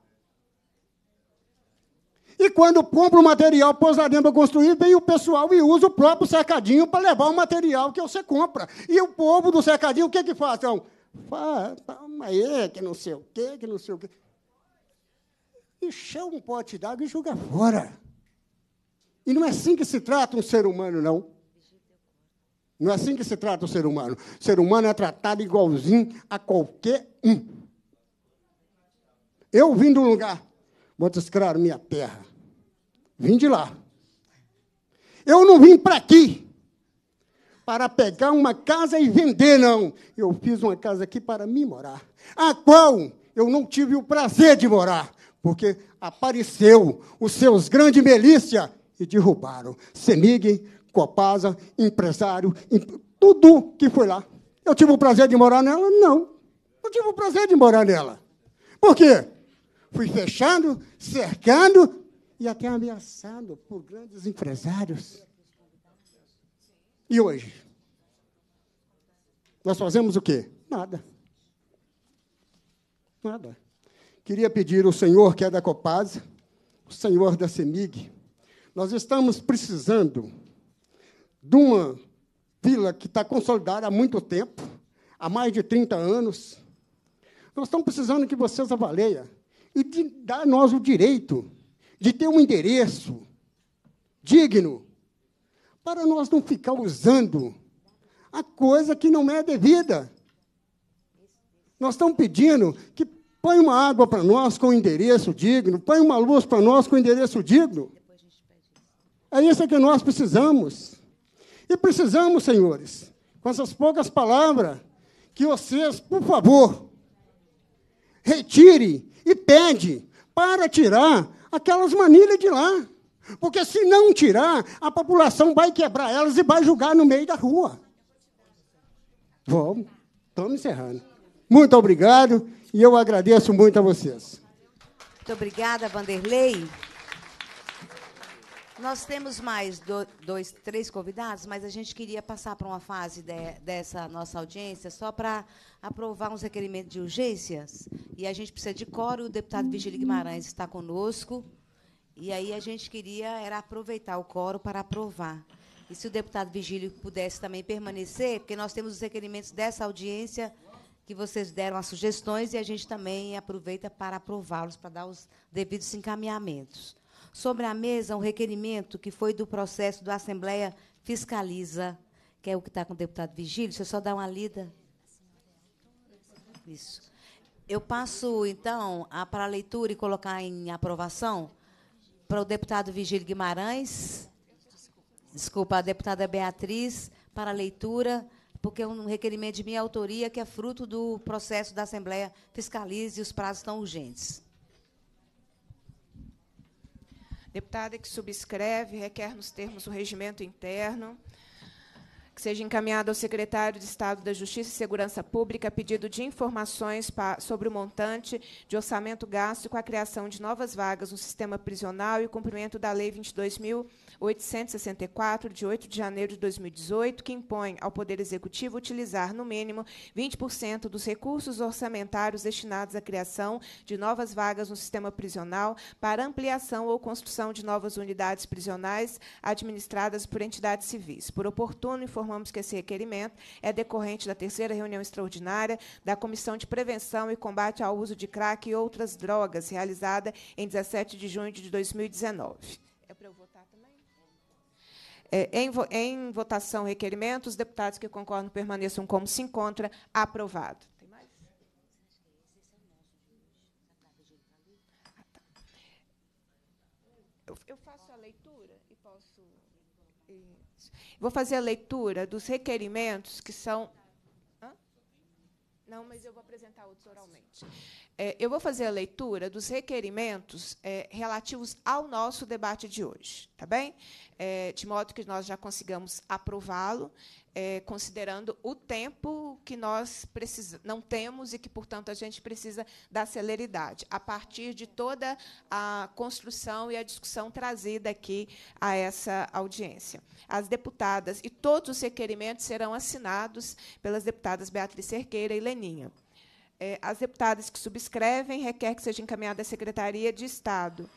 E quando compra o material dentro para construir, vem o pessoal e usa o próprio cercadinho para levar o material que você compra. E o povo do cercadinho, o que que faz? Então, fala, calma aí, que não sei o quê, que não sei o quê. Encheu um pote d'água e joga fora. E não é assim que se trata um ser humano, não. Não é assim que se trata o ser humano. O ser humano é tratado igualzinho a qualquer um. Eu vim um lugar, vou Claros, minha terra. Vim de lá. Eu não vim para aqui para pegar uma casa e vender, não. Eu fiz uma casa aqui para mim morar, a qual eu não tive o prazer de morar, porque apareceu os seus grandes milícias e derrubaram. Semig, Copasa, empresário, tudo que foi lá. Eu tive o prazer de morar nela? Não. Eu tive o prazer de morar nela. Por quê? Fui fechando, cercando, e até ameaçado por grandes empresários. E hoje? Nós fazemos o quê? Nada. Nada. Queria pedir ao senhor que é da Copasa, o senhor da CEMIG, nós estamos precisando de uma vila que está consolidada há muito tempo, há mais de 30 anos. Nós estamos precisando que vocês avaleiem e de dar nós o direito de ter um endereço digno, para nós não ficar usando a coisa que não é devida. Nós estamos pedindo que põe uma água para nós com endereço digno, põe uma luz para nós com endereço digno. É isso que nós precisamos. E precisamos, senhores, com essas poucas palavras, que vocês, por favor, retire e pede para tirar aquelas manilhas de lá. Porque se não tirar, a população vai quebrar elas e vai julgar no meio da rua. Vamos, estamos encerrando. Muito obrigado e eu agradeço muito a vocês. Muito obrigada, Vanderlei. Nós temos mais do, dois, três convidados, mas a gente queria passar para uma fase de, dessa nossa audiência só para aprovar uns requerimentos de urgências. E a gente precisa de coro, o deputado Vigílio Guimarães está conosco. E aí a gente queria era aproveitar o coro para aprovar. E se o deputado Vigílio pudesse também permanecer, porque nós temos os requerimentos dessa audiência que vocês deram as sugestões e a gente também aproveita para aprová-los, para dar os devidos encaminhamentos sobre a mesa um requerimento que foi do processo da Assembleia Fiscaliza, que é o que está com o deputado Vigílio. Você só dá uma lida. Isso. Eu passo, então, a, para a leitura e colocar em aprovação para o deputado Vigílio Guimarães, desculpa, a deputada Beatriz, para a leitura, porque é um requerimento de minha autoria que é fruto do processo da Assembleia Fiscaliza e os prazos estão urgentes. Deputada que subscreve, requer nos termos do regimento interno que seja encaminhado ao secretário de Estado da Justiça e Segurança Pública pedido de informações sobre o montante de orçamento gasto com a criação de novas vagas no sistema prisional e o cumprimento da Lei 22.864, de 8 de janeiro de 2018, que impõe ao Poder Executivo utilizar, no mínimo, 20% dos recursos orçamentários destinados à criação de novas vagas no sistema prisional para ampliação ou construção de novas unidades prisionais administradas por entidades civis. Por oportuno informar informamos que esse requerimento é decorrente da terceira reunião extraordinária da Comissão de Prevenção e Combate ao Uso de Crack e Outras Drogas, realizada em 17 de junho de 2019. É para eu votar também? É, em, em votação, requerimento, os deputados que concordam permaneçam como se encontra. Aprovado. Vou fazer a leitura dos requerimentos que são. Hã? Não, mas eu vou apresentar outros oralmente. É, eu vou fazer a leitura dos requerimentos é, relativos ao nosso debate de hoje, tá bem? É, de modo que nós já consigamos aprová-lo é, considerando o tempo que nós precisa, não temos e que, portanto, a gente precisa da celeridade, a partir de toda a construção e a discussão trazida aqui a essa audiência. As deputadas e todos os requerimentos serão assinados pelas deputadas Beatriz Cerqueira e Leninha. É, as deputadas que subscrevem requer que seja encaminhada à Secretaria de Estado.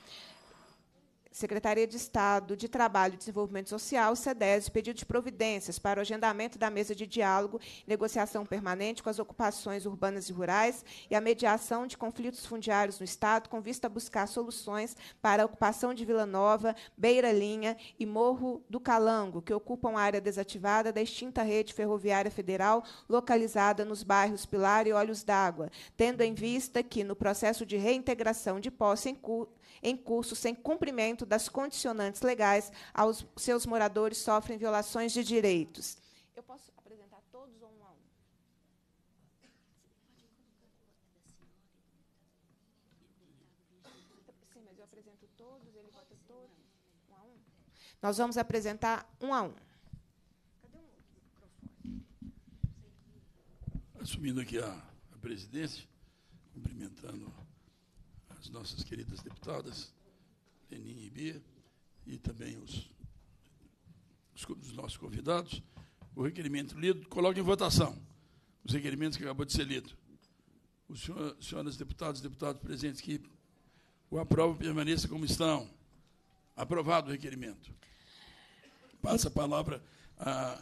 Secretaria de Estado de Trabalho e Desenvolvimento Social, (Cedes) pedido de providências para o agendamento da mesa de diálogo e negociação permanente com as ocupações urbanas e rurais e a mediação de conflitos fundiários no Estado, com vista a buscar soluções para a ocupação de Vila Nova, Beira Linha e Morro do Calango, que ocupam a área desativada da extinta rede ferroviária federal localizada nos bairros Pilar e Olhos d'Água, tendo em vista que, no processo de reintegração de posse em curso, em curso sem cumprimento das condicionantes legais aos seus moradores sofrem violações de direitos. Eu posso apresentar todos um a um? Sim, mas eu apresento todos, ele vota todos, um a um? Nós vamos apresentar um a um. assumindo aqui a, a, presidência, cumprimentando as nossas queridas deputadas, Lenin e Bia, e também os, os, os nossos convidados, o requerimento lido, coloque em votação os requerimentos que acabou de ser lido. Os senhor, senhoras e deputados presentes que o aprovam permaneça como estão. Aprovado o requerimento. Passa a palavra a,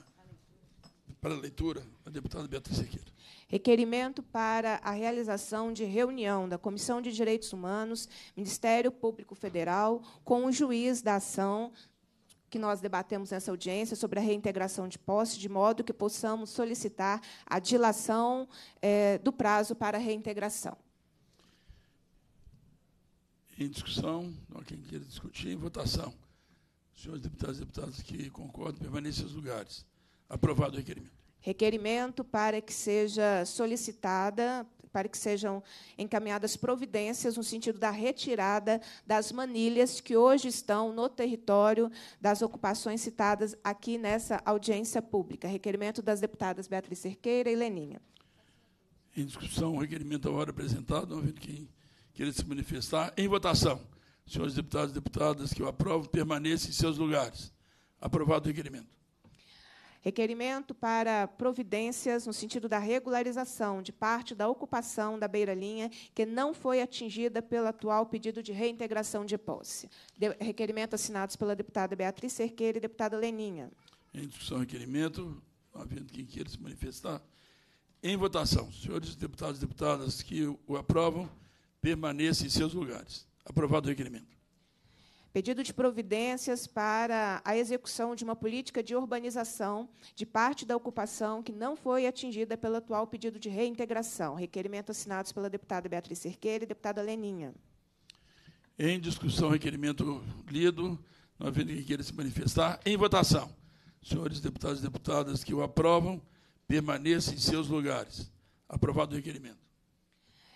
para a leitura a deputada Beatriz Sequeira. Requerimento para a realização de reunião da Comissão de Direitos Humanos, Ministério Público Federal, com o juiz da ação que nós debatemos nessa audiência sobre a reintegração de posse, de modo que possamos solicitar a dilação eh, do prazo para a reintegração. Em discussão, quem queira discutir, em votação. Senhores deputados e deputadas que concordam, permaneçam em seus lugares. Aprovado o requerimento requerimento para que seja solicitada, para que sejam encaminhadas providências no sentido da retirada das manilhas que hoje estão no território das ocupações citadas aqui nessa audiência pública. Requerimento das deputadas Beatriz Cerqueira e Leninha. Em discussão, requerimento agora apresentado, Não havendo quem queira se manifestar. Em votação, senhores deputados e deputadas, que eu aprovo, permaneçam em seus lugares. Aprovado o requerimento. Requerimento para providências no sentido da regularização de parte da ocupação da beira-linha que não foi atingida pelo atual pedido de reintegração de posse. De requerimento assinados pela deputada Beatriz Cerqueira e deputada Leninha. Em discussão, requerimento. Havendo quem queira se manifestar. Em votação, senhores deputados e deputadas que o aprovam, permaneçam em seus lugares. Aprovado o requerimento. Pedido de providências para a execução de uma política de urbanização de parte da ocupação que não foi atingida pelo atual pedido de reintegração. Requerimento assinados pela deputada Beatriz Cerqueira e deputada Leninha. Em discussão, requerimento lido. Não havendo quem queira se manifestar. Em votação. Senhores deputados e deputadas que o aprovam, permaneçam em seus lugares. Aprovado o requerimento.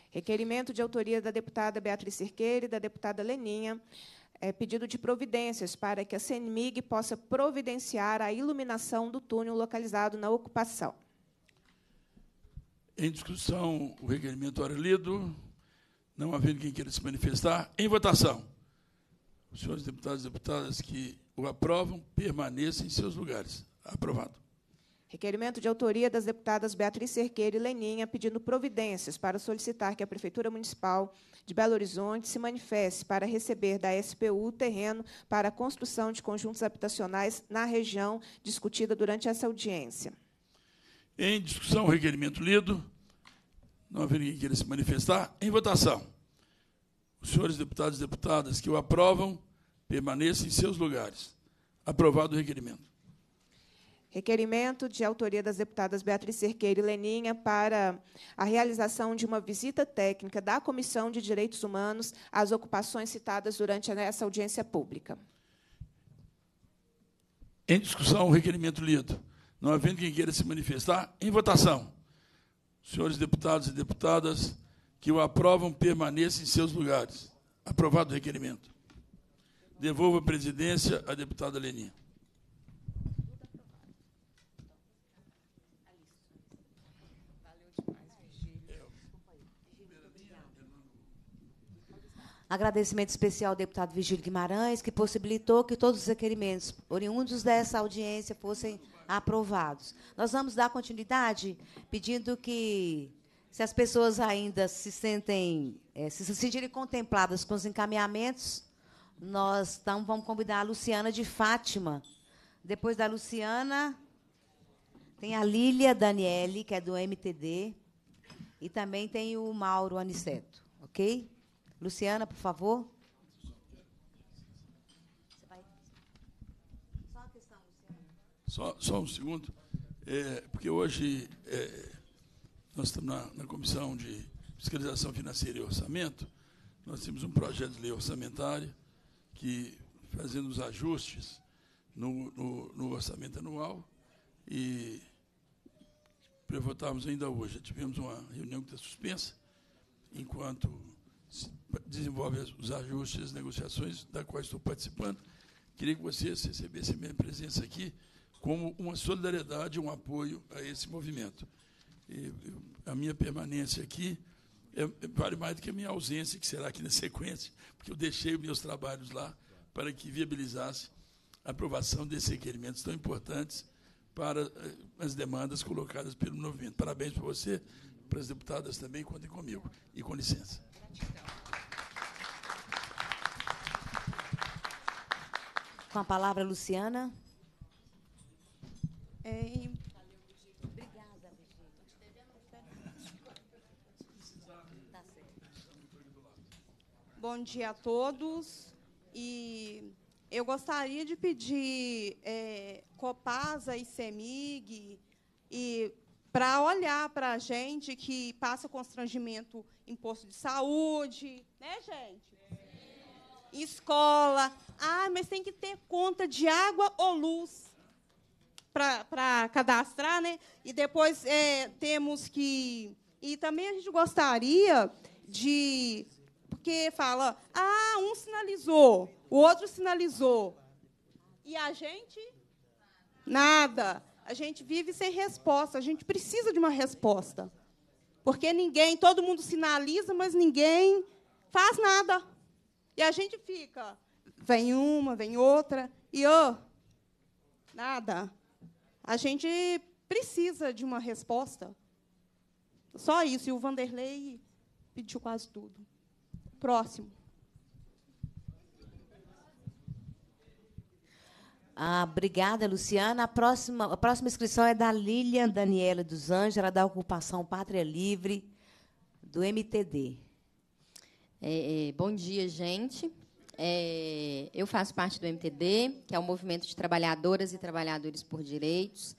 Requerimento de autoria da deputada Beatriz Cerqueira e da deputada Leninha, é, pedido de providências para que a CENMIG possa providenciar a iluminação do túnel localizado na ocupação. Em discussão, o requerimento era lido. Não havendo quem queira se manifestar. Em votação. Os senhores deputados e deputadas que o aprovam, permaneçam em seus lugares. Aprovado. Requerimento de autoria das deputadas Beatriz Cerqueira e Leninha, pedindo providências para solicitar que a Prefeitura Municipal de Belo Horizonte se manifeste para receber da SPU terreno para a construção de conjuntos habitacionais na região discutida durante essa audiência. Em discussão, o requerimento lido. Não havendo ninguém queira se manifestar. Em votação. Os senhores deputados e deputadas que o aprovam permaneçam em seus lugares. Aprovado o requerimento. Requerimento de autoria das deputadas Beatriz Cerqueira e Leninha para a realização de uma visita técnica da Comissão de Direitos Humanos às ocupações citadas durante essa audiência pública. Em discussão, o requerimento lido. Não havendo quem queira se manifestar, em votação. Senhores deputados e deputadas que o aprovam, permaneçam em seus lugares. Aprovado o requerimento. Devolvo a presidência à deputada Leninha. Agradecimento especial ao deputado Vigílio Guimarães, que possibilitou que todos os requerimentos oriundos dessa audiência fossem aprovados. Nós vamos dar continuidade pedindo que, se as pessoas ainda se sentem, é, se sentirem contempladas com os encaminhamentos, nós então, vamos convidar a Luciana de Fátima. Depois da Luciana, tem a Lília Daniele, que é do MTD, e também tem o Mauro Aniceto, ok? Luciana, por favor. Só, só um segundo, é, porque hoje é, nós estamos na, na Comissão de Fiscalização Financeira e Orçamento, nós temos um projeto de lei orçamentária que, fazendo os ajustes no, no, no orçamento anual, e para votarmos ainda hoje. Já tivemos uma reunião que está suspensa, enquanto desenvolve os ajustes, as negociações da qual estou participando. Queria que vocês recebessem minha presença aqui como uma solidariedade, um apoio a esse movimento. E, a minha permanência aqui é, é, vale mais do que a minha ausência, que será aqui na (laughs) sequência, porque eu deixei meus trabalhos lá para que viabilizasse a aprovação desses requerimentos tão importantes para eh, as demandas colocadas pelo movimento. Parabéns para você, para as deputadas também, contem comigo. E com licença. Gratidão. Com a palavra, Luciana. É, Bom dia a todos. E eu gostaria de pedir é, Copasa e Semig e para olhar para a gente que passa constrangimento em imposto de saúde, né, gente? escola. Ah, mas tem que ter conta de água ou luz para cadastrar, né? E depois é, temos que. E também a gente gostaria de. Porque fala, ah, um sinalizou, o outro sinalizou. E a gente? Nada. A gente vive sem resposta. A gente precisa de uma resposta. Porque ninguém, todo mundo sinaliza, mas ninguém faz nada. E a gente fica, vem uma, vem outra, e oh, nada. A gente precisa de uma resposta. Só isso. E o Vanderlei pediu quase tudo. Próximo. Ah, obrigada, Luciana. A próxima, a próxima inscrição é da Lilian Daniela dos Anjos, ela da Ocupação Pátria Livre, do MTD. É, é, bom dia, gente. É, eu faço parte do MTD, que é o Movimento de Trabalhadoras e Trabalhadores por Direitos.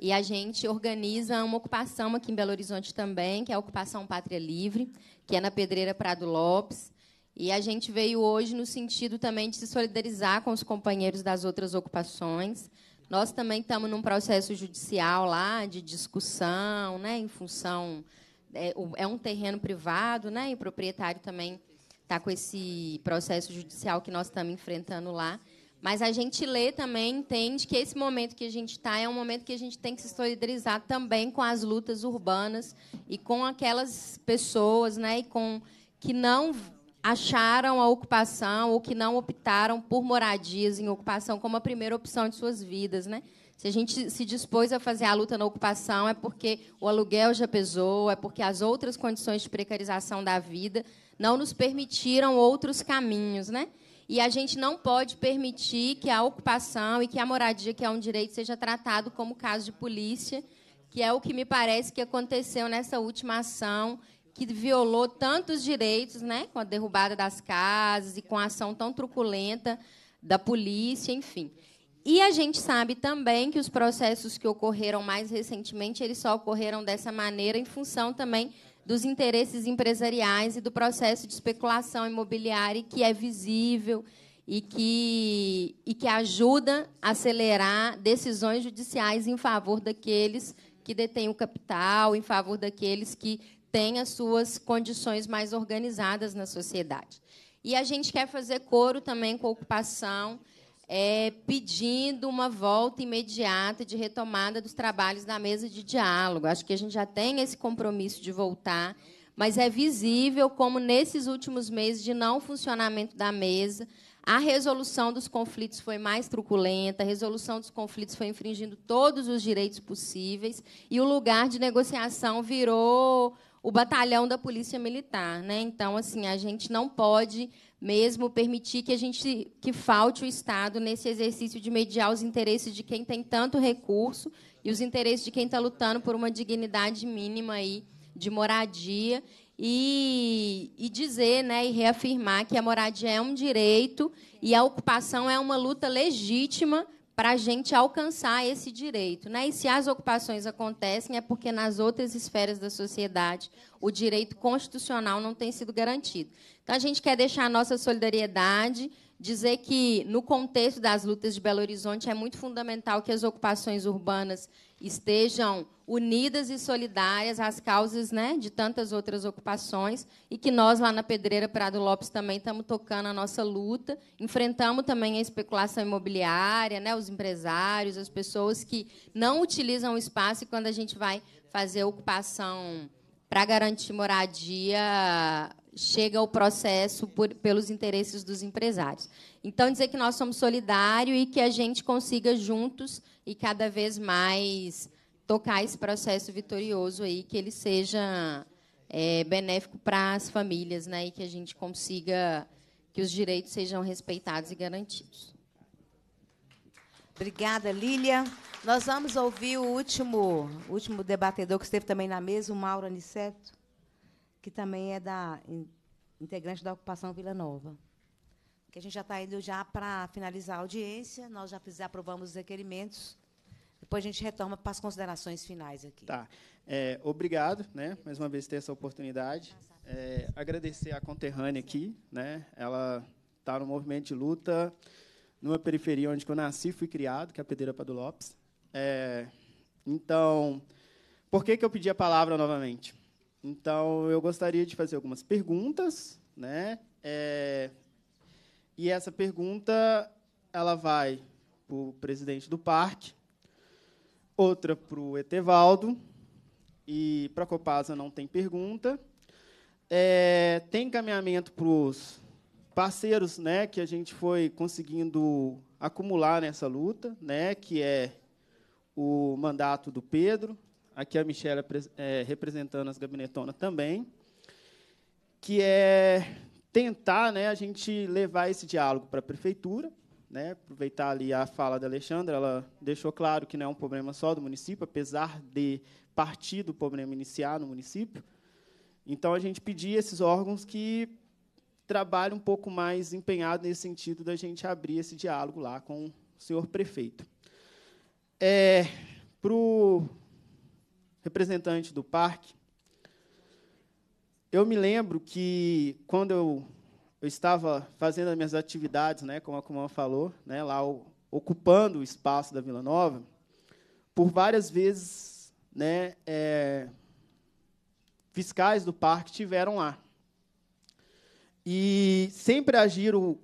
E a gente organiza uma ocupação aqui em Belo Horizonte também, que é a Ocupação Pátria Livre, que é na Pedreira Prado Lopes. E a gente veio hoje no sentido também de se solidarizar com os companheiros das outras ocupações. Nós também estamos num processo judicial lá de discussão, né, em função é, é um terreno privado, né, e o proprietário também está com esse processo judicial que nós estamos enfrentando lá. Mas a gente lê também, entende que esse momento que a gente está é um momento que a gente tem que se solidarizar também com as lutas urbanas e com aquelas pessoas né, e com, que não acharam a ocupação ou que não optaram por moradias em ocupação como a primeira opção de suas vidas. Né? Se a gente se dispôs a fazer a luta na ocupação é porque o aluguel já pesou, é porque as outras condições de precarização da vida não nos permitiram outros caminhos, né? E a gente não pode permitir que a ocupação e que a moradia, que é um direito, seja tratado como caso de polícia, que é o que me parece que aconteceu nessa última ação, que violou tantos direitos, né? Com a derrubada das casas e com a ação tão truculenta da polícia, enfim. E a gente sabe também que os processos que ocorreram mais recentemente, eles só ocorreram dessa maneira em função também dos interesses empresariais e do processo de especulação imobiliária que é visível e que, e que ajuda a acelerar decisões judiciais em favor daqueles que detêm o capital, em favor daqueles que têm as suas condições mais organizadas na sociedade. E a gente quer fazer coro também com a ocupação é, pedindo uma volta imediata de retomada dos trabalhos da mesa de diálogo. Acho que a gente já tem esse compromisso de voltar, mas é visível como, nesses últimos meses de não funcionamento da mesa, a resolução dos conflitos foi mais truculenta, a resolução dos conflitos foi infringindo todos os direitos possíveis e o lugar de negociação virou o batalhão da polícia militar, né? Então, assim, a gente não pode mesmo permitir que a gente que falte o Estado nesse exercício de mediar os interesses de quem tem tanto recurso e os interesses de quem está lutando por uma dignidade mínima aí de moradia e, e, dizer né, e reafirmar que a moradia é um direito e a ocupação é uma luta legítima para a gente alcançar esse direito. Né? E se as ocupações acontecem, é porque nas outras esferas da sociedade o direito constitucional não tem sido garantido. Então, a gente quer deixar a nossa solidariedade, dizer que, no contexto das lutas de Belo Horizonte, é muito fundamental que as ocupações urbanas estejam unidas e solidárias às causas né, de tantas outras ocupações e que nós, lá na Pedreira Prado Lopes, também estamos tocando a nossa luta, enfrentamos também a especulação imobiliária, né, os empresários, as pessoas que não utilizam o espaço e, quando a gente vai fazer ocupação para garantir moradia, chega ao processo por, pelos interesses dos empresários. Então, dizer que nós somos solidários e que a gente consiga juntos e cada vez mais tocar esse processo vitorioso aí, que ele seja é, benéfico para as famílias né, e que a gente consiga que os direitos sejam respeitados e garantidos. Obrigada, Lília. Nós vamos ouvir o último, último debatedor que esteve também na mesa, o Mauro Aniceto que também é da integrante da ocupação Vila Nova. Que a gente já está indo já para finalizar a audiência, nós já fizemos aprovamos os requerimentos. Depois a gente retoma para as considerações finais aqui. Tá. É, obrigado, né? Mais uma vez ter essa oportunidade. É, agradecer a conterrânea aqui, né? Ela está no movimento de luta numa periferia onde eu nasci, fui criado, que é a Pedreira Padu Lopes. É, então, por que, que eu pedi a palavra novamente? Então, eu gostaria de fazer algumas perguntas, né? É, e essa pergunta ela vai para o presidente do parque, outra para o Etevaldo, e para a Copasa não tem pergunta. É, tem encaminhamento para os parceiros né, que a gente foi conseguindo acumular nessa luta, né, que é o mandato do Pedro, aqui a Michelle é, é, representando as gabinetonas também, que é tentar né, a gente levar esse diálogo para a prefeitura, né, aproveitar ali a fala da Alexandra, ela deixou claro que não é um problema só do município, apesar de partir do problema iniciar no município. Então, a gente pedir esses órgãos que trabalhem um pouco mais empenhado nesse sentido da gente abrir esse diálogo lá com o senhor prefeito. É, para o representante do parque, eu me lembro que quando eu, eu estava fazendo as minhas atividades, né, como a Kumã falou, né, lá o, ocupando o espaço da Vila Nova, por várias vezes, né, é, fiscais do parque tiveram lá e sempre agiram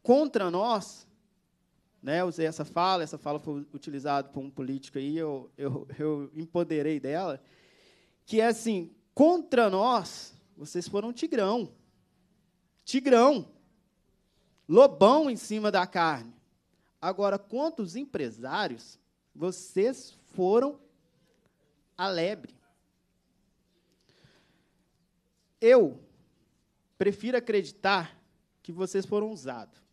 contra nós né, usei essa fala, essa fala foi utilizada por um político aí, eu, eu, eu empoderei dela, que é assim, contra nós, vocês foram tigrão, tigrão, lobão em cima da carne. Agora, contra os empresários, vocês foram a lebre. Eu prefiro acreditar que vocês foram usados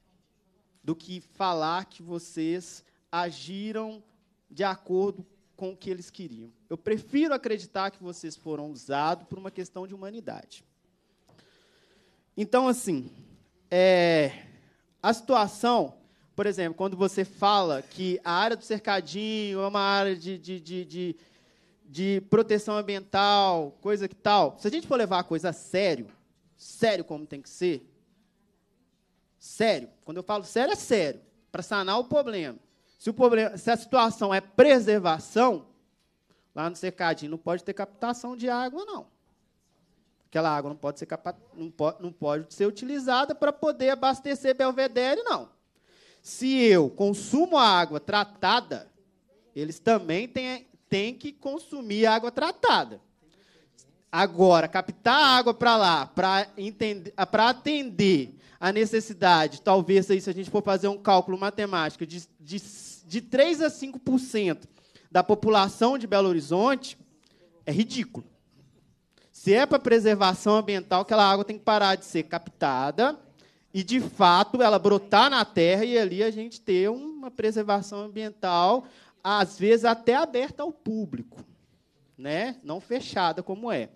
do que falar que vocês agiram de acordo com o que eles queriam. Eu prefiro acreditar que vocês foram usados por uma questão de humanidade. Então, assim, é, a situação, por exemplo, quando você fala que a área do cercadinho é uma área de, de, de, de, de proteção ambiental, coisa que tal, se a gente for levar a coisa a sério, sério como tem que ser, Sério. Quando eu falo sério, é sério. Para sanar o problema. Se, o problema. se a situação é preservação, lá no cercadinho não pode ter captação de água, não. Aquela água não pode ser, capa... não pode, não pode ser utilizada para poder abastecer Belvedere, não. Se eu consumo a água tratada, eles também têm, têm que consumir água tratada. Agora, captar água para lá, para atender a necessidade, talvez aí, se a gente for fazer um cálculo matemático, de, de, de 3 a 5% da população de Belo Horizonte, é ridículo. Se é para preservação ambiental, aquela água tem que parar de ser captada e, de fato, ela brotar na terra e ali a gente ter uma preservação ambiental, às vezes até aberta ao público, né? não fechada como é.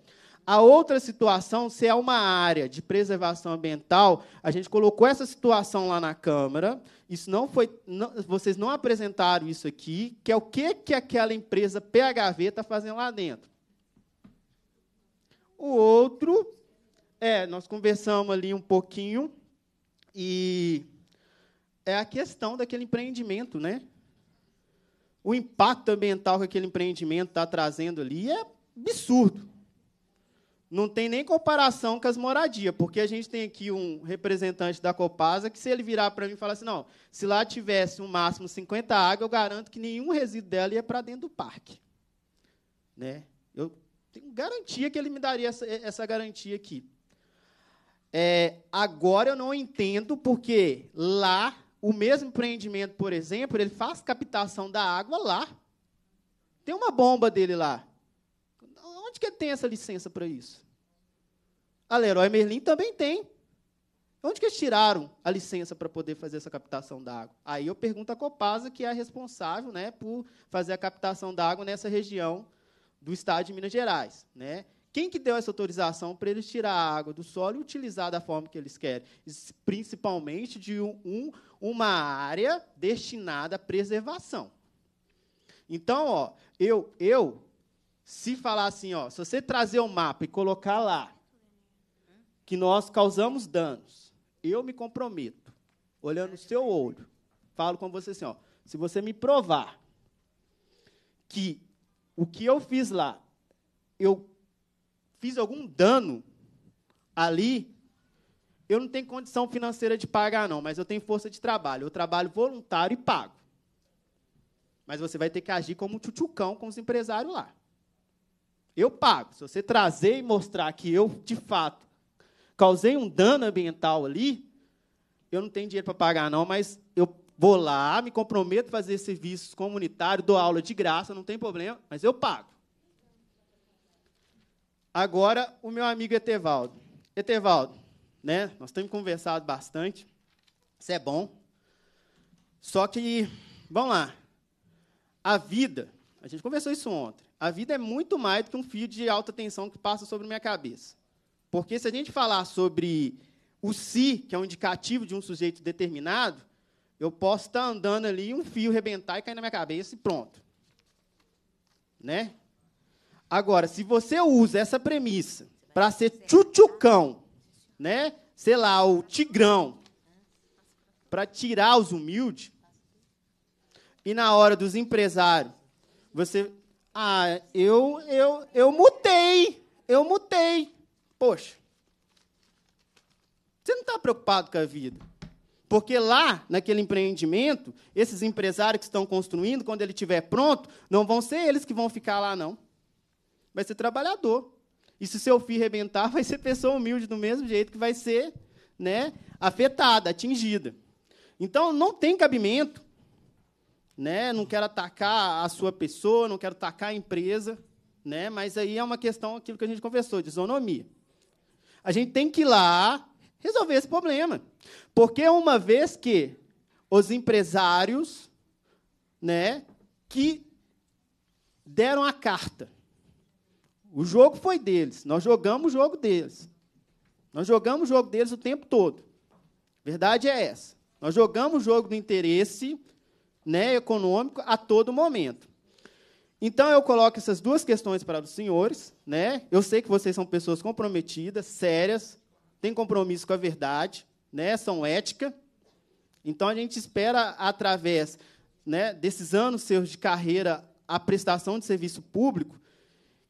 A outra situação, se é uma área de preservação ambiental, a gente colocou essa situação lá na Câmara. Isso não foi, não, vocês não apresentaram isso aqui, que é o que que aquela empresa PHV está fazendo lá dentro. O outro é, nós conversamos ali um pouquinho e é a questão daquele empreendimento, né? O impacto ambiental que aquele empreendimento está trazendo ali é absurdo não tem nem comparação com as moradias, porque a gente tem aqui um representante da Copasa que, se ele virar para mim e falar assim, não, se lá tivesse um máximo 50 água, eu garanto que nenhum resíduo dela ia para dentro do parque. Né? Eu tenho garantia que ele me daria essa, essa garantia aqui. É, agora eu não entendo porque lá, o mesmo empreendimento, por exemplo, ele faz captação da água lá. Tem uma bomba dele lá. Onde que ele tem essa licença para isso? A Leroy Merlin também tem. Onde que eles tiraram a licença para poder fazer essa captação da água? Aí eu pergunto à Copasa, que é a responsável né, por fazer a captação da água nessa região do estado de Minas Gerais. Né? Quem que deu essa autorização para eles tirar a água do solo e utilizar da forma que eles querem? Principalmente de um, um, uma área destinada à preservação. Então, ó, eu, eu se falar assim, ó, se você trazer o mapa e colocar lá que nós causamos danos, eu me comprometo, olhando no seu olho, falo com você assim, ó, se você me provar que o que eu fiz lá, eu fiz algum dano ali, eu não tenho condição financeira de pagar não, mas eu tenho força de trabalho, eu trabalho voluntário e pago. Mas você vai ter que agir como um tchutchucão com os empresários lá eu pago. Se você trazer e mostrar que eu, de fato, causei um dano ambiental ali, eu não tenho dinheiro para pagar, não, mas eu vou lá, me comprometo a fazer serviços comunitários, dou aula de graça, não tem problema, mas eu pago. Agora, o meu amigo Etevaldo. Etevaldo, né, nós temos conversado bastante, isso é bom. Só que, vamos lá, a vida a gente conversou isso ontem. A vida é muito mais do que um fio de alta tensão que passa sobre minha cabeça. Porque se a gente falar sobre o si, que é um indicativo de um sujeito determinado, eu posso estar andando ali, um fio rebentar e cair na minha cabeça e pronto. Né? Agora, se você usa essa premissa para ser tchutchucão, né? sei lá, o tigrão, para tirar os humildes, e na hora dos empresários você, ah, eu, eu, eu mutei, eu mutei. Poxa, você não está preocupado com a vida. Porque lá, naquele empreendimento, esses empresários que estão construindo, quando ele estiver pronto, não vão ser eles que vão ficar lá, não. Vai ser trabalhador. E se seu filho rebentar, (laughs) vai ser pessoa humilde do mesmo jeito que vai ser né, afetada, atingida. Então, não tem cabimento né? Não quero atacar a sua pessoa, não quero atacar a empresa, né? Mas aí é uma questão aquilo que a gente conversou, de isonomia. A gente tem que ir lá resolver esse problema. Porque é uma vez que os empresários, né, que deram a carta. O jogo foi deles, nós jogamos o jogo deles. Nós jogamos o jogo deles o tempo todo. Verdade é essa. Nós jogamos o jogo do interesse né, econômico a todo momento. Então eu coloco essas duas questões para os senhores, né? Eu sei que vocês são pessoas comprometidas, sérias, têm compromisso com a verdade, né? São ética. Então a gente espera através, né, desses anos seus de carreira, a prestação de serviço público,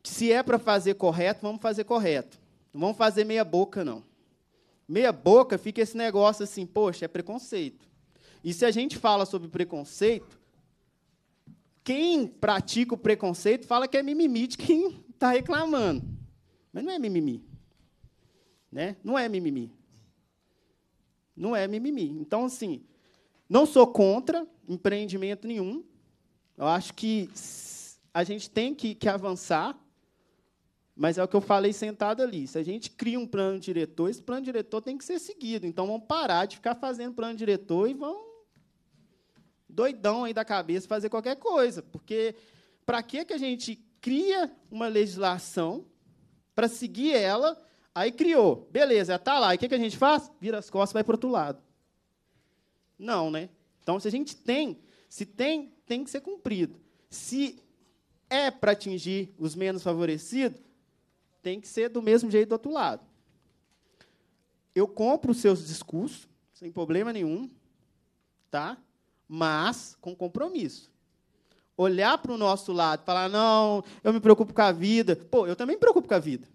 que se é para fazer correto, vamos fazer correto. Não vamos fazer meia boca não. Meia boca fica esse negócio assim, poxa, é preconceito. E se a gente fala sobre preconceito, quem pratica o preconceito fala que é mimimi de quem está reclamando. Mas não é mimimi. Né? Não é mimimi. Não é mimimi. Então, assim, não sou contra empreendimento nenhum. Eu acho que a gente tem que, que avançar, mas é o que eu falei sentado ali. Se a gente cria um plano diretor, esse plano diretor tem que ser seguido. Então, vamos parar de ficar fazendo plano diretor e vamos doidão aí da cabeça fazer qualquer coisa, porque para que que a gente cria uma legislação para seguir ela? Aí criou, beleza, está lá. E o que, que a gente faz? Vira as costas, vai para outro lado. Não, né? Então, se a gente tem, se tem, tem que ser cumprido. Se é para atingir os menos favorecidos, tem que ser do mesmo jeito do outro lado. Eu compro os seus discursos, sem problema nenhum, tá? mas com compromisso. Olhar para o nosso lado, falar: não, eu me preocupo com a vida. Pô, eu também me preocupo com a vida.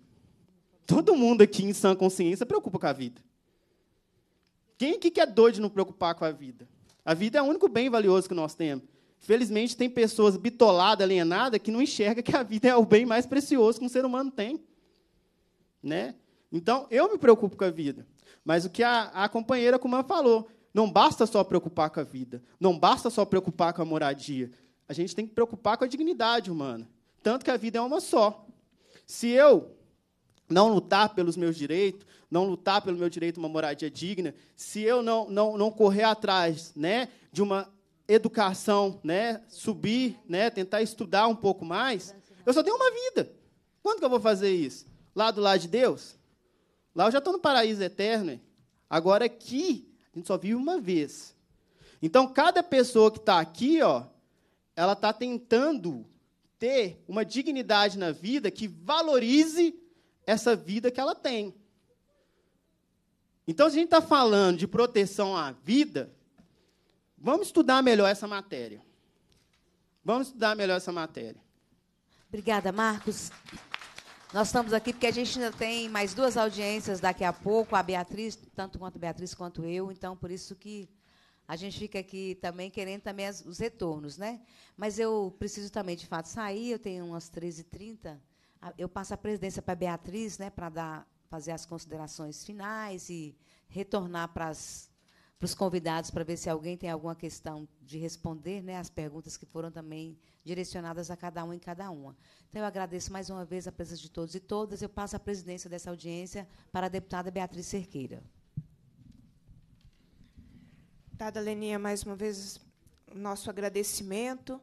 Todo mundo aqui em sã consciência preocupa com a vida. Quem aqui que é doido de não preocupar com a vida? A vida é o único bem valioso que nós temos. Felizmente, tem pessoas bitoladas, alienadas, que não enxergam que a vida é o bem mais precioso que um ser humano tem. Né? Então, eu me preocupo com a vida. Mas o que a, a companheira Kuman falou, não basta só preocupar com a vida, não basta só preocupar com a moradia. A gente tem que preocupar com a dignidade humana. Tanto que a vida é uma só. Se eu não lutar pelos meus direitos, não lutar pelo meu direito a uma moradia digna, se eu não, não, não correr atrás né, de uma educação, né, subir, né, tentar estudar um pouco mais, eu só tenho uma vida. Quando que eu vou fazer isso? Lá do lado de Deus? Lá eu já estou no paraíso eterno. Hein? Agora aqui a gente só vive uma vez. Então, cada pessoa que está aqui, ó, ela está tentando ter uma dignidade na vida que valorize essa vida que ela tem. Então, se a gente está falando de proteção à vida, vamos estudar melhor essa matéria. Vamos estudar melhor essa matéria. Obrigada, Marcos. Nós estamos aqui porque a gente ainda tem mais duas audiências daqui a pouco, a Beatriz, tanto quanto a Beatriz quanto eu, então por isso que a gente fica aqui também querendo também as, os retornos, né? Mas eu preciso também, de fato, sair, eu tenho umas 13h30, eu passo a presidência para a Beatriz, né, para dar, fazer as considerações finais e retornar para as para os convidados para ver se alguém tem alguma questão de responder né, as perguntas que foram também direcionadas a cada um e cada uma. Então, eu agradeço mais uma vez a presença de todos e todas. Eu passo a presidência dessa audiência para a deputada Beatriz Cerqueira. Deputada Leninha, mais uma vez, nosso agradecimento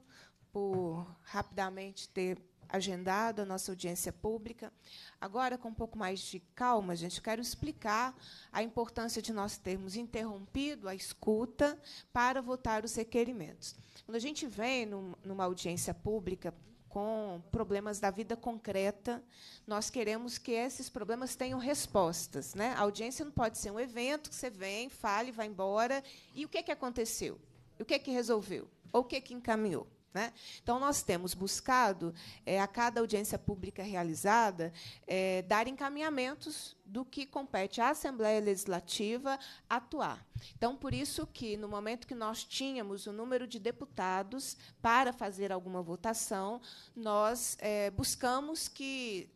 por rapidamente ter agendado a nossa audiência pública. Agora, com um pouco mais de calma, gente, quero explicar a importância de nós termos interrompido a escuta para votar os requerimentos. Quando a gente vem numa audiência pública com problemas da vida concreta, nós queremos que esses problemas tenham respostas. Né? A audiência não pode ser um evento que você vem, fale, vai embora. E o que, que aconteceu? O que, que resolveu? Ou o que, que encaminhou? Né? Então, nós temos buscado, é, a cada audiência pública realizada, é, dar encaminhamentos do que compete à Assembleia Legislativa atuar. Então, por isso que, no momento que nós tínhamos o número de deputados para fazer alguma votação, nós é, buscamos que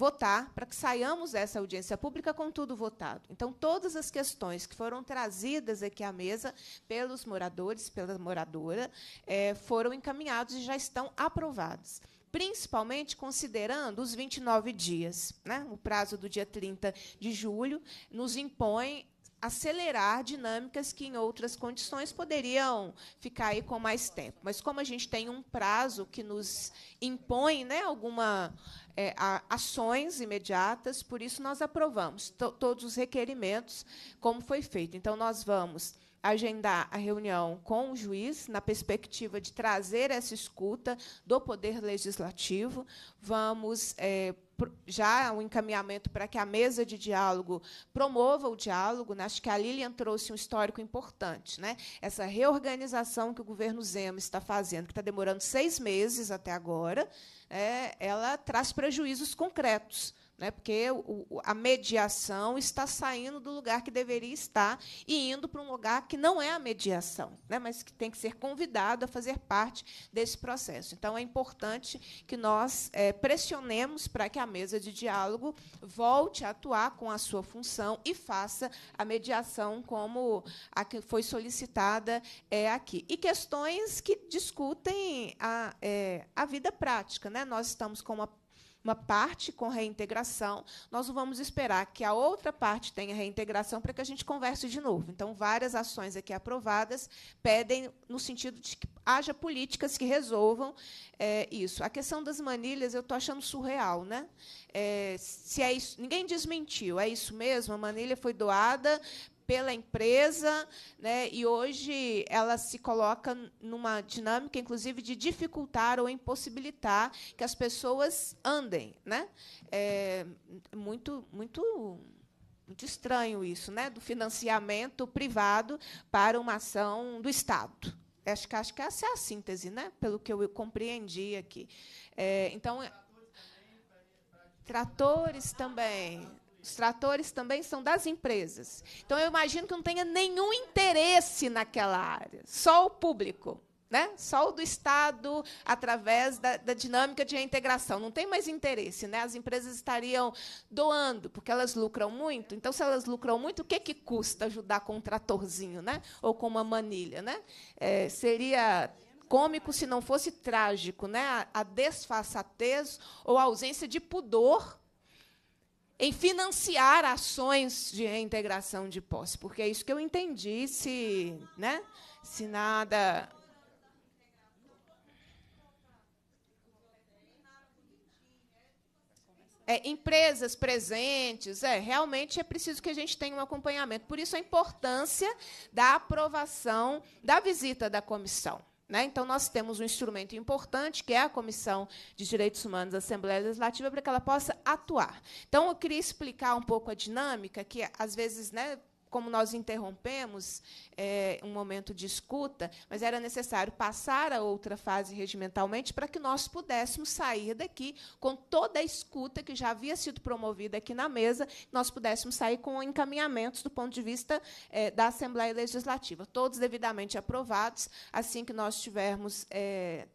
votar para que saiamos dessa audiência pública com tudo votado. Então, todas as questões que foram trazidas aqui à mesa pelos moradores, pela moradora, é, foram encaminhadas e já estão aprovadas principalmente considerando os 29 dias. Né? O prazo do dia 30 de julho nos impõe acelerar dinâmicas que, em outras condições, poderiam ficar aí com mais tempo. Mas, como a gente tem um prazo que nos impõe né, alguma é, a, ações imediatas, por isso nós aprovamos to, todos os requerimentos, como foi feito. Então, nós vamos agendar a reunião com o juiz, na perspectiva de trazer essa escuta do Poder Legislativo, vamos. É, já um encaminhamento para que a mesa de diálogo promova o diálogo. Né? Acho que a Lilian trouxe um histórico importante. Né? Essa reorganização que o governo Zema está fazendo, que está demorando seis meses até agora, é, ela traz prejuízos concretos né? porque o, a mediação está saindo do lugar que deveria estar e indo para um lugar que não é a mediação, né? mas que tem que ser convidado a fazer parte desse processo. Então, é importante que nós é, pressionemos para que a mesa de diálogo volte a atuar com a sua função e faça a mediação como a que foi solicitada é, aqui. E questões que discutem a, é, a vida prática. Né? Nós estamos com uma uma parte com reintegração, nós não vamos esperar que a outra parte tenha reintegração para que a gente converse de novo. Então, várias ações aqui aprovadas pedem no sentido de que haja políticas que resolvam é, isso. A questão das manilhas eu estou achando surreal, né? É, se é isso, ninguém desmentiu, é isso mesmo. A manilha foi doada pela empresa, né? e hoje ela se coloca numa dinâmica, inclusive, de dificultar ou impossibilitar que as pessoas andem. Né? É muito, muito muito estranho isso, né? do financiamento privado para uma ação do Estado. Acho que, acho que essa é a síntese, né? pelo que eu compreendi aqui. É, então, tratores também. Os tratores também são das empresas. Então, eu imagino que não tenha nenhum interesse naquela área, só o público. Né? Só o do Estado, através da, da dinâmica de reintegração. Não tem mais interesse. Né? As empresas estariam doando, porque elas lucram muito. Então, se elas lucram muito, o que, que custa ajudar com um tratorzinho né? ou com uma manilha? Né? É, seria cômico se não fosse trágico né? a, a desfaçatez ou a ausência de pudor em financiar ações de reintegração de posse, porque é isso que eu entendi, se, né, se nada É, empresas presentes, é, realmente é preciso que a gente tenha um acompanhamento. Por isso, a importância da aprovação da visita da comissão. Né? Então, nós temos um instrumento importante, que é a Comissão de Direitos Humanos da Assembleia Legislativa, para que ela possa atuar. Então, eu queria explicar um pouco a dinâmica, que às vezes né, como nós interrompemos é, um momento de escuta, mas era necessário passar a outra fase regimentalmente para que nós pudéssemos sair daqui com toda a escuta que já havia sido promovida aqui na mesa, nós pudéssemos sair com encaminhamentos do ponto de vista é, da Assembleia Legislativa, todos devidamente aprovados, assim que nós tivermos é,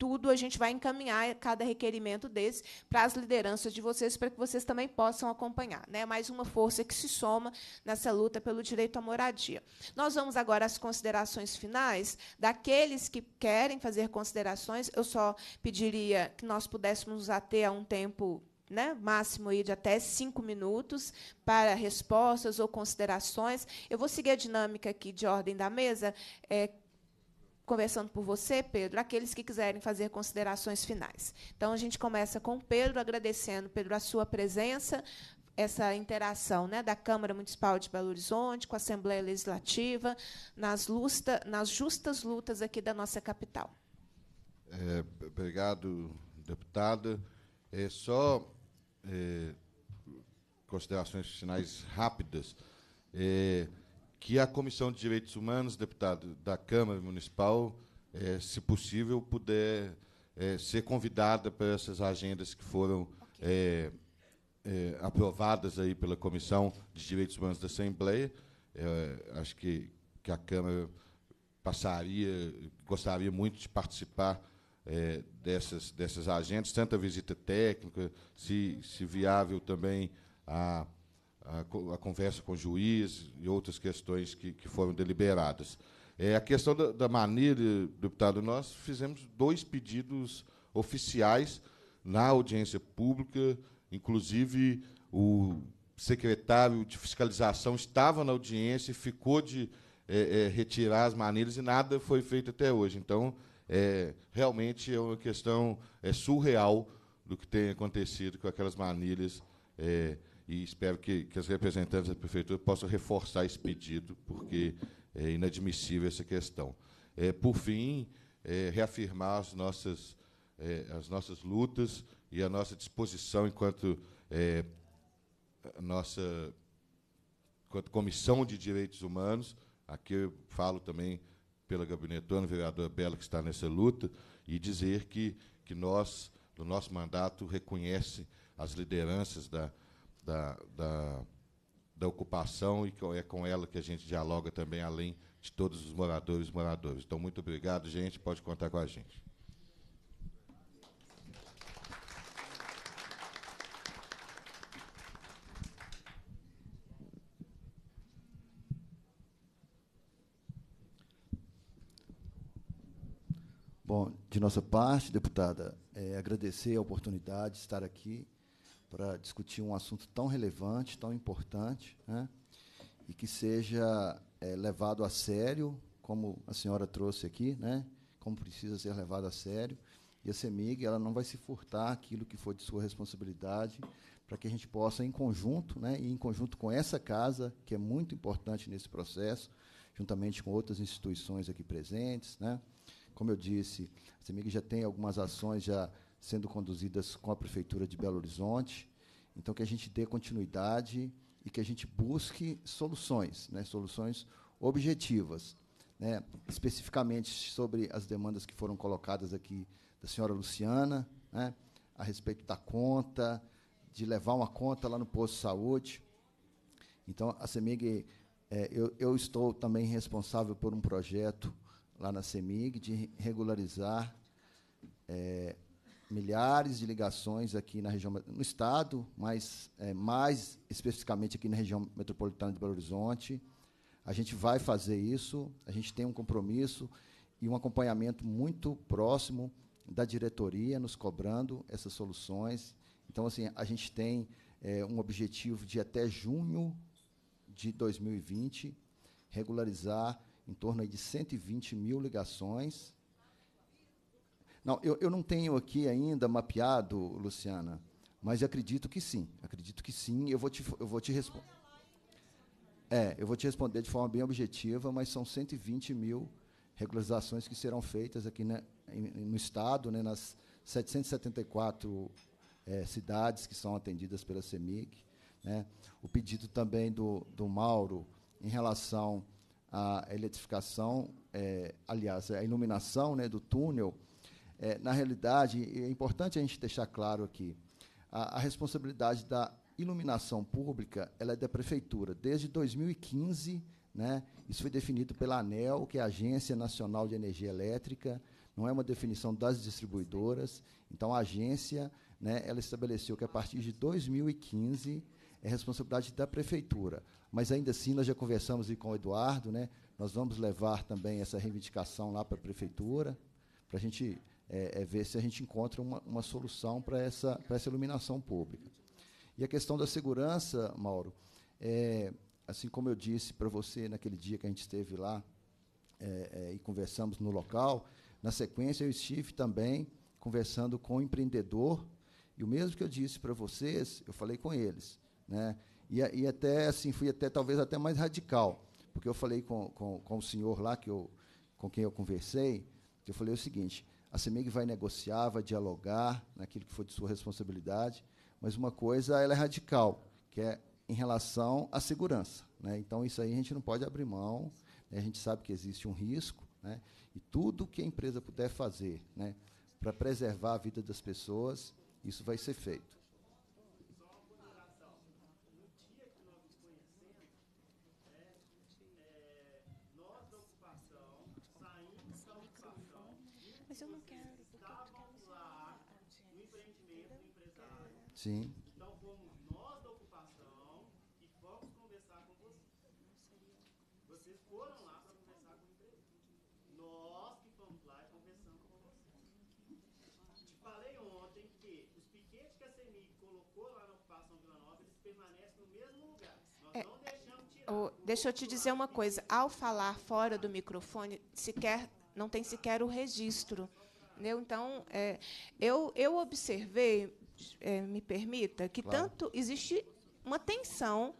tudo, a gente vai encaminhar cada requerimento desse para as lideranças de vocês, para que vocês também possam acompanhar. Né? Mais uma força que se soma nessa luta pelo direito à moradia. Nós vamos agora às considerações finais. Daqueles que querem fazer considerações, eu só pediria que nós pudéssemos ater a um tempo né, máximo aí de até cinco minutos para respostas ou considerações. Eu vou seguir a dinâmica aqui de ordem da mesa. É, conversando por você, Pedro, aqueles que quiserem fazer considerações finais. Então, a gente começa com Pedro, agradecendo, Pedro, a sua presença, essa interação né, da Câmara Municipal de Belo Horizonte com a Assembleia Legislativa, nas, nas justas lutas aqui da nossa capital. É, obrigado, deputada. É só é, considerações finais rápidas. É, que a Comissão de Direitos Humanos, deputado da Câmara Municipal, é, se possível, puder é, ser convidada para essas agendas que foram okay. é, aprovadas aí pela Comissão de Direitos Humanos da Assembleia. acho que, que a Câmara passaria, gostaria muito de participar dessas, dessas agendas, tanto a visita técnica, se, se viável também a a, a conversa com o juiz e outras questões que, que foram deliberadas. É, a questão da, da maneira, deputado, nós fizemos dois pedidos oficiais na audiência pública, inclusive o secretário de fiscalização estava na audiência e ficou de é, é, retirar as manilhas e nada foi feito até hoje. Então, é, realmente é uma questão é, surreal do que tem acontecido com aquelas manilhas é, e espero que, que as representantes da prefeitura possam reforçar esse pedido, porque é inadmissível essa questão. É, por fim, é, reafirmar as nossas, é, as nossas lutas e a nossa disposição enquanto é, nossa enquanto Comissão de Direitos Humanos, aqui eu falo também pela gabinetona, vereadora Bela, que está nessa luta, e dizer que, que nós, no nosso mandato, reconhece as lideranças da, da, da, da ocupação e é com ela que a gente dialoga também, além de todos os moradores e moradores. Então, muito obrigado, gente. Pode contar com a gente. Bom, de nossa parte, deputada, é, agradecer a oportunidade de estar aqui para discutir um assunto tão relevante, tão importante, né? e que seja é, levado a sério, como a senhora trouxe aqui, né? como precisa ser levado a sério. E a CEMIG ela não vai se furtar aquilo que for de sua responsabilidade, para que a gente possa, em conjunto, né, e em conjunto com essa casa, que é muito importante nesse processo, juntamente com outras instituições aqui presentes. Né? Como eu disse, a CEMIG já tem algumas ações já sendo conduzidas com a Prefeitura de Belo Horizonte. Então, que a gente dê continuidade e que a gente busque soluções, né, soluções objetivas, né, especificamente sobre as demandas que foram colocadas aqui da senhora Luciana, né, a respeito da conta, de levar uma conta lá no posto de saúde. Então, a CEMIG, é, eu, eu estou também responsável por um projeto lá na CEMIG de regularizar é, milhares de ligações aqui na região, no estado, mas é, mais especificamente aqui na região metropolitana de Belo Horizonte. A gente vai fazer isso, a gente tem um compromisso e um acompanhamento muito próximo da diretoria nos cobrando essas soluções. Então, assim, a gente tem é, um objetivo de até junho de 2020 regularizar em torno de 120 mil ligações não, eu, eu não tenho aqui ainda mapeado, Luciana, mas acredito que sim. Acredito que sim. Eu vou te, eu vou te responder. É, eu vou te responder de forma bem objetiva, mas são 120 mil regularizações que serão feitas aqui né, no Estado, né, nas 774 é, cidades que são atendidas pela CEMIG. Né. O pedido também do, do Mauro em relação à eletrificação, é, aliás, à iluminação né, do túnel, é, na realidade, é importante a gente deixar claro aqui, a, a responsabilidade da iluminação pública ela é da prefeitura. Desde 2015, né, isso foi definido pela ANEL, que é a Agência Nacional de Energia Elétrica, não é uma definição das distribuidoras. Então, a agência né, ela estabeleceu que a partir de 2015 é responsabilidade da prefeitura. Mas ainda assim, nós já conversamos com o Eduardo, né, nós vamos levar também essa reivindicação lá para a prefeitura, para a gente é, é ver se a gente encontra uma, uma solução para essa, essa iluminação pública. E a questão da segurança, Mauro, é, assim como eu disse para você naquele dia que a gente esteve lá é, é, e conversamos no local, na sequência eu estive também conversando com o um empreendedor, e o mesmo que eu disse para vocês, eu falei com eles. Né? E, e, até assim, fui até talvez até mais radical, porque eu falei com, com, com o senhor lá que eu, com quem eu conversei, eu falei o seguinte, a CEMIG vai negociar, vai dialogar naquilo que for de sua responsabilidade, mas uma coisa ela é radical, que é em relação à segurança. Né? Então, isso aí a gente não pode abrir mão, né? a gente sabe que existe um risco, né? e tudo que a empresa puder fazer né? para preservar a vida das pessoas, isso vai ser feito. Sim. Então fomos nós da ocupação e fomos conversar com vocês. Vocês foram lá para conversar com o empresa. Nós que fomos lá e conversamos com vocês. Te falei ontem que os piquetes que a CEMI colocou lá na ocupação Vila Nova, eles permanecem no mesmo lugar. Nós é, não deixamos tirar. Oh, deixa eu te dizer uma coisa. Ao falar fora do microfone, sequer não tem sequer o registro. Então, é, eu, eu observei é, me permita, que claro. tanto existe uma tensão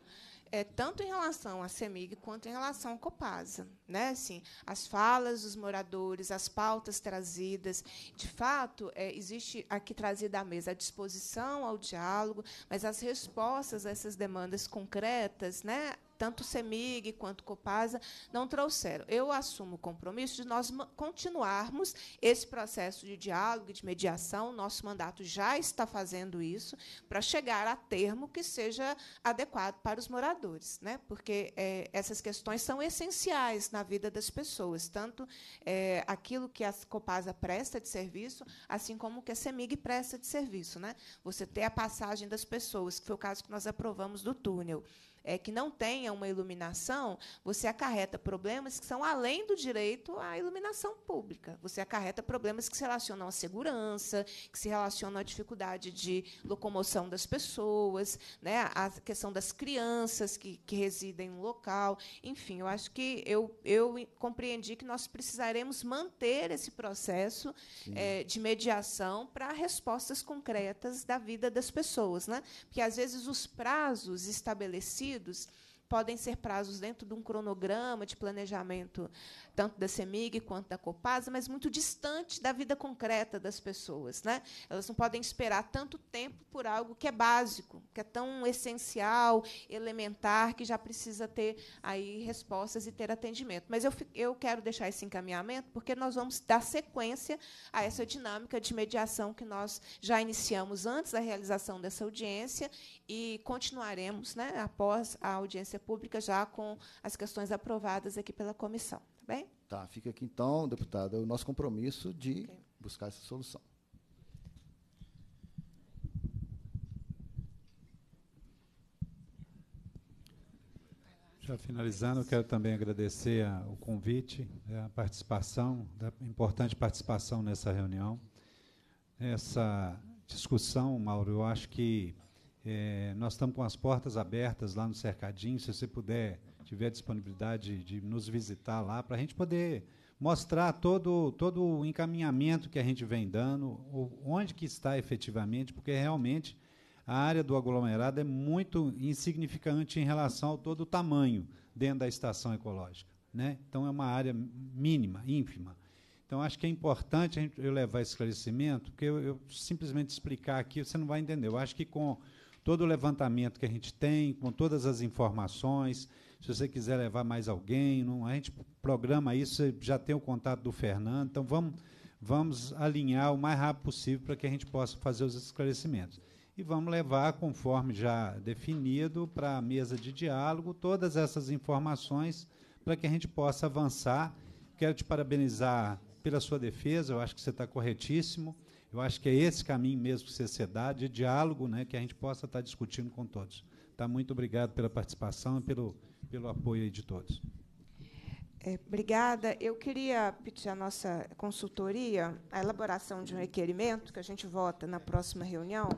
é, tanto em relação à CEMIG quanto em relação à Copasa. Né? Assim, as falas dos moradores, as pautas trazidas, de fato, é, existe aqui trazida à mesa a disposição ao diálogo, mas as respostas a essas demandas concretas, né, tanto o CEMIG quanto o Copasa não trouxeram. Eu assumo o compromisso de nós continuarmos esse processo de diálogo e de mediação. Nosso mandato já está fazendo isso para chegar a termo que seja adequado para os moradores, né? porque é, essas questões são essenciais na vida das pessoas, tanto é, aquilo que a Copasa presta de serviço, assim como que a CEMIG presta de serviço. Né? Você ter a passagem das pessoas, que foi o caso que nós aprovamos do túnel é, que não tenha uma iluminação, você acarreta problemas que são além do direito à iluminação pública. Você acarreta problemas que se relacionam à segurança, que se relacionam à dificuldade de locomoção das pessoas, né, a questão das crianças que, que residem no local. Enfim, eu acho que eu, eu compreendi que nós precisaremos manter esse processo é, de mediação para respostas concretas da vida das pessoas. Né? Porque, às vezes, os prazos estabelecidos dos podem ser prazos dentro de um cronograma de planejamento, tanto da CEMIG quanto da Copasa, mas muito distante da vida concreta das pessoas. Né? Elas não podem esperar tanto tempo por algo que é básico, que é tão essencial, elementar, que já precisa ter aí respostas e ter atendimento. Mas eu, eu quero deixar esse encaminhamento, porque nós vamos dar sequência a essa dinâmica de mediação que nós já iniciamos antes da realização dessa audiência e continuaremos né, após a audiência Pública, já com as questões aprovadas aqui pela comissão. Tá bem? Tá, fica aqui então, deputada, o nosso compromisso de okay. buscar essa solução. Já finalizando, quero também agradecer a, o convite, né, a participação, a importante participação nessa reunião. Essa discussão, Mauro, eu acho que é, nós estamos com as portas abertas lá no Cercadinho, se você puder, tiver disponibilidade de nos visitar lá, para a gente poder mostrar todo, todo o encaminhamento que a gente vem dando, onde que está efetivamente, porque realmente a área do aglomerado é muito insignificante em relação ao todo o tamanho dentro da estação ecológica. Né? Então, é uma área mínima, ínfima. Então, acho que é importante eu levar esse esclarecimento, porque eu, eu simplesmente explicar aqui, você não vai entender. Eu acho que com todo o levantamento que a gente tem, com todas as informações. Se você quiser levar mais alguém, não, a gente programa isso, você já tem o contato do Fernando, então vamos, vamos alinhar o mais rápido possível para que a gente possa fazer os esclarecimentos. E vamos levar, conforme já definido, para a mesa de diálogo todas essas informações para que a gente possa avançar. Quero te parabenizar pela sua defesa, eu acho que você está corretíssimo. Eu acho que é esse caminho mesmo, sociedade, de diálogo, né, que a gente possa estar discutindo com todos. Tá, muito obrigado pela participação e pelo, pelo apoio de todos. É, obrigada. Eu queria pedir à nossa consultoria a elaboração de um requerimento, que a gente vota na próxima reunião,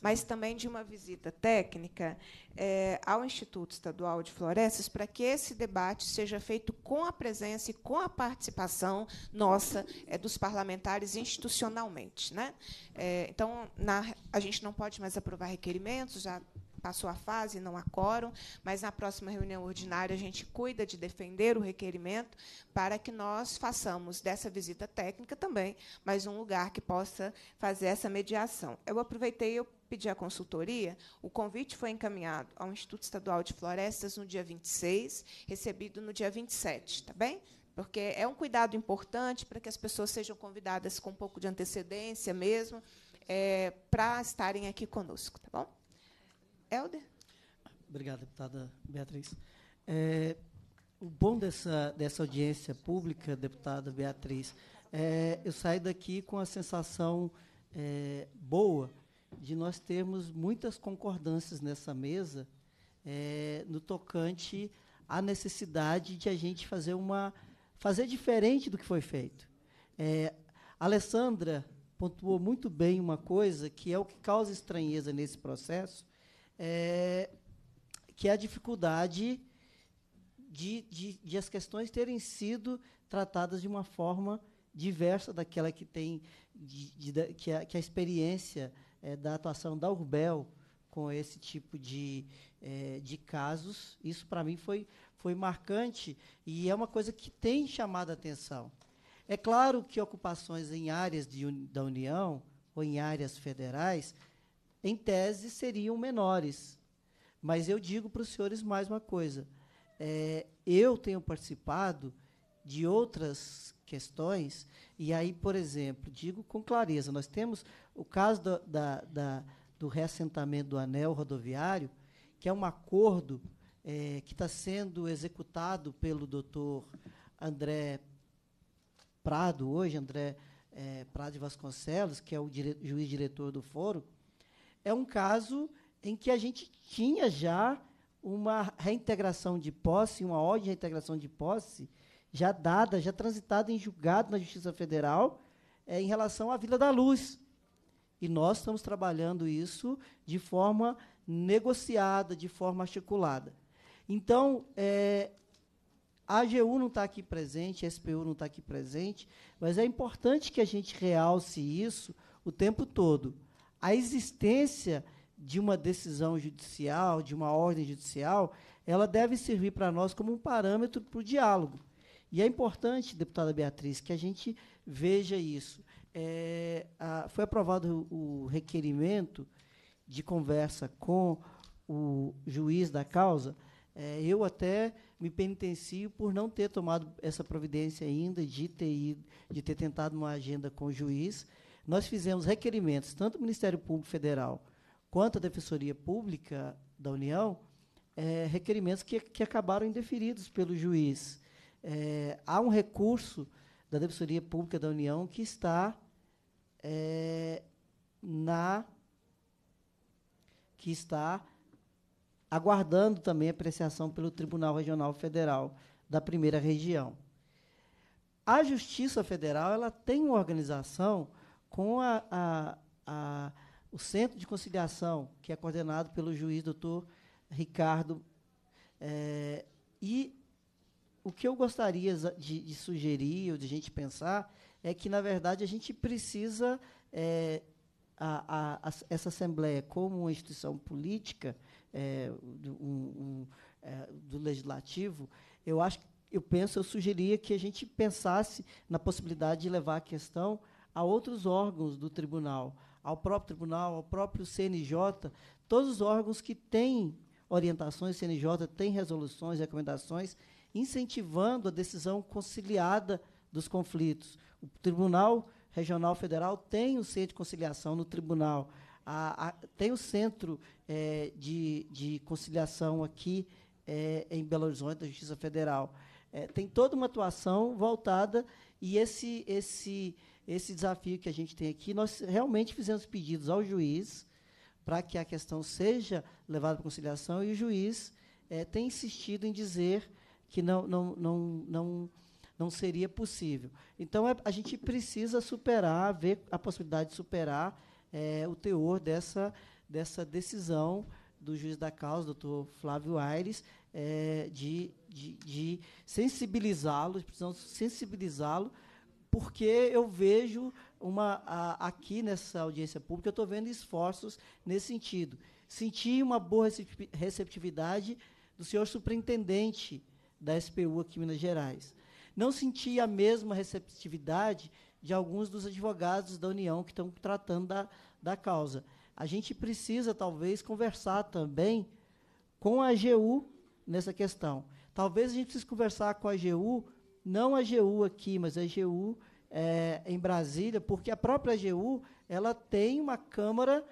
mas também de uma visita técnica é, ao Instituto Estadual de Florestas, para que esse debate seja feito com a presença e com a participação nossa, é, dos parlamentares institucionalmente. Né? É, então, na, a gente não pode mais aprovar requerimentos, já passou a fase, não há quórum, mas na próxima reunião ordinária a gente cuida de defender o requerimento para que nós façamos dessa visita técnica também mais um lugar que possa fazer essa mediação. Eu aproveitei, eu pedi a consultoria, o convite foi encaminhado ao Instituto Estadual de Florestas no dia 26, recebido no dia 27, tá bem? Porque é um cuidado importante para que as pessoas sejam convidadas com um pouco de antecedência mesmo, é, eh, para estarem aqui conosco, tá bom? Helder? Obrigado, deputada Beatriz. É, o bom dessa, dessa audiência pública, deputada Beatriz, é, eu saio daqui com a sensação é, boa de nós termos muitas concordâncias nessa mesa é, no tocante à necessidade de a gente fazer uma fazer diferente do que foi feito. É, Alessandra pontuou muito bem uma coisa que é o que causa estranheza nesse processo, é, que é a dificuldade de, de, de, as questões terem sido tratadas de uma forma diversa daquela que tem de, de, que, a, é, que, é a, experiência é, da atuação da Urbel com esse tipo de, é, de casos. Isso, para mim, foi, foi marcante e é uma coisa que tem chamado a atenção. É claro que ocupações em áreas de, da União ou em áreas federais em tese, seriam menores. Mas eu digo para os senhores mais uma coisa. É, eu tenho participado de outras questões, e aí, por exemplo, digo com clareza, nós temos o caso do, da, da, do reassentamento do anel rodoviário, que é um acordo é, que está sendo executado pelo doutor André Prado, hoje, André é, Prado de Vasconcelos, que é o dire juiz diretor do fórum, é um caso em que a gente tinha já uma reintegração de posse, uma ordem de reintegração de posse já dada, já transitada em julgado na Justiça Federal é, em relação à Vila da Luz. E nós estamos trabalhando isso de forma negociada, de forma articulada. Então, é, a AGU não está aqui presente, a SPU não está aqui presente, mas é importante que a gente realce isso o tempo todo a existência de uma decisão judicial, de uma ordem judicial, ela deve servir para nós como um parâmetro para o diálogo. E é importante, deputada Beatriz, que a gente veja isso. É, a, foi aprovado o, requerimento de conversa com o juiz da causa. É, eu até me penitencio por não ter tomado essa providência ainda de ter, ido, de ter tentado uma agenda com o juiz, nós fizemos requerimentos, tanto do Ministério Público Federal quanto a Defensoria Pública da União, é, requerimentos que, que acabaram indeferidos pelo juiz. É, há um recurso da Defensoria Pública da União que está é, na que está aguardando também apreciação pelo Tribunal Regional Federal da Primeira Região. A Justiça Federal ela tem uma organização com a, a, a, o Centro de Conciliação, que é coordenado pelo juiz doutor Ricardo. É, e o que eu gostaria de, de, sugerir, ou de a gente pensar, é que, na verdade, a gente precisa. É, a, a, a, essa Assembleia, como uma instituição política é, do, um, um, é, do Legislativo, eu acho eu penso, eu sugeria que a gente pensasse na possibilidade de levar a questão a outros órgãos do tribunal, ao próprio tribunal, ao próprio CNJ, todos os órgãos que têm orientações, CNJ tem resoluções, recomendações, incentivando a decisão conciliada dos conflitos. O Tribunal Regional Federal tem o centro de conciliação no tribunal, a, a, tem o centro é, de, de conciliação aqui é, em Belo Horizonte, da Justiça Federal. É, tem toda uma atuação voltada e esse, esse esse desafio que a gente tem aqui. Nós realmente fizemos pedidos ao juiz para que a questão seja levada para conciliação e o juiz é, tem insistido em dizer que não, não, não, não, não seria possível. Então, é, a gente precisa superar, ver a possibilidade de superar é, o teor dessa, dessa decisão do juiz da causa, doutor Flávio Aires, eh, de, de, de sensibilizá-lo, precisamos sensibilizá-lo porque eu vejo uma, a, aqui nessa audiência pública, eu estou vendo esforços nesse sentido. Senti uma boa receptividade do senhor superintendente da SPU aqui em Minas Gerais. Não senti a mesma receptividade de alguns dos advogados da União que estão tratando da, da causa. A gente precisa, talvez, conversar também com a AGU nessa questão. Talvez a gente precise conversar com a AGU não a AGU aqui, mas a AGU é, em Brasília, porque a própria AGU ela tem uma Câmara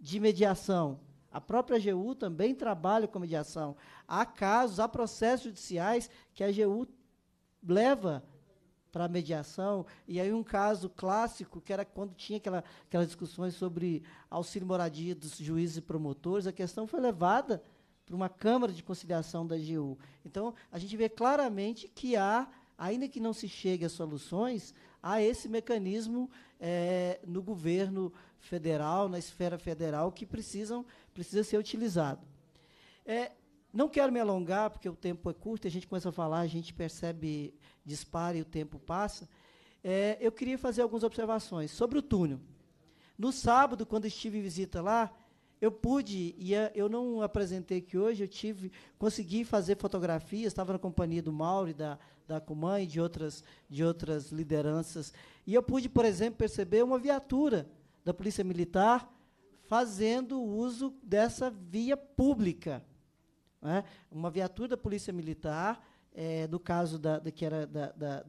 de Mediação. A própria AGU também trabalha com mediação. Há casos, há processos judiciais que a AGU leva para a mediação. E aí um caso clássico, que era quando tinha aquela, aquelas discussões sobre auxílio moradia dos juízes e promotores, a questão foi levada para uma Câmara de Conciliação da AGU. Então, a gente vê claramente que há ainda que não se chegue a soluções, há esse mecanismo é, no governo federal, na esfera federal, que precisam, precisa ser utilizado. É, não quero me alongar, porque o tempo é curto, a gente começa a falar, a gente percebe, dispara e o tempo passa. É, eu queria fazer algumas observações sobre o túnel. No sábado, quando estive em visita lá, eu pude, e eu não apresentei aqui hoje, eu tive, consegui fazer fotografias, estava na companhia do Mauro, da, da Cumã e de outras, de outras lideranças. E eu pude, por exemplo, perceber uma viatura da Polícia Militar fazendo uso dessa via pública. Né? Uma viatura da Polícia Militar, é, no caso da, da, que era da, da,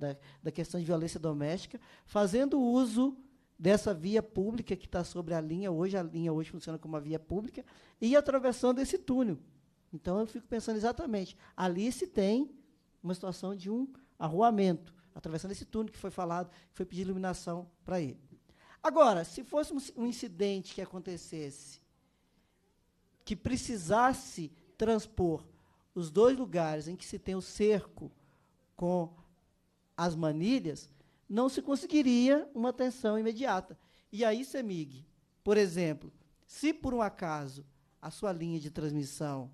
da questão de violência doméstica, fazendo uso dessa via pública que está sobre a linha hoje, a linha hoje funciona como uma via pública, e atravessando esse túnel. Então, eu fico pensando exatamente, ali se tem uma situação de um arruamento, atravessando esse túnel que foi falado, que foi pedir iluminação para ele. Agora, se fosse um incidente que acontecesse, que precisasse transpor os dois lugares em que se tem o cerco com as manilhas, não se conseguiria uma atenção imediata. E aí, CEMIG, por exemplo, se por um acaso a sua linha de transmissão,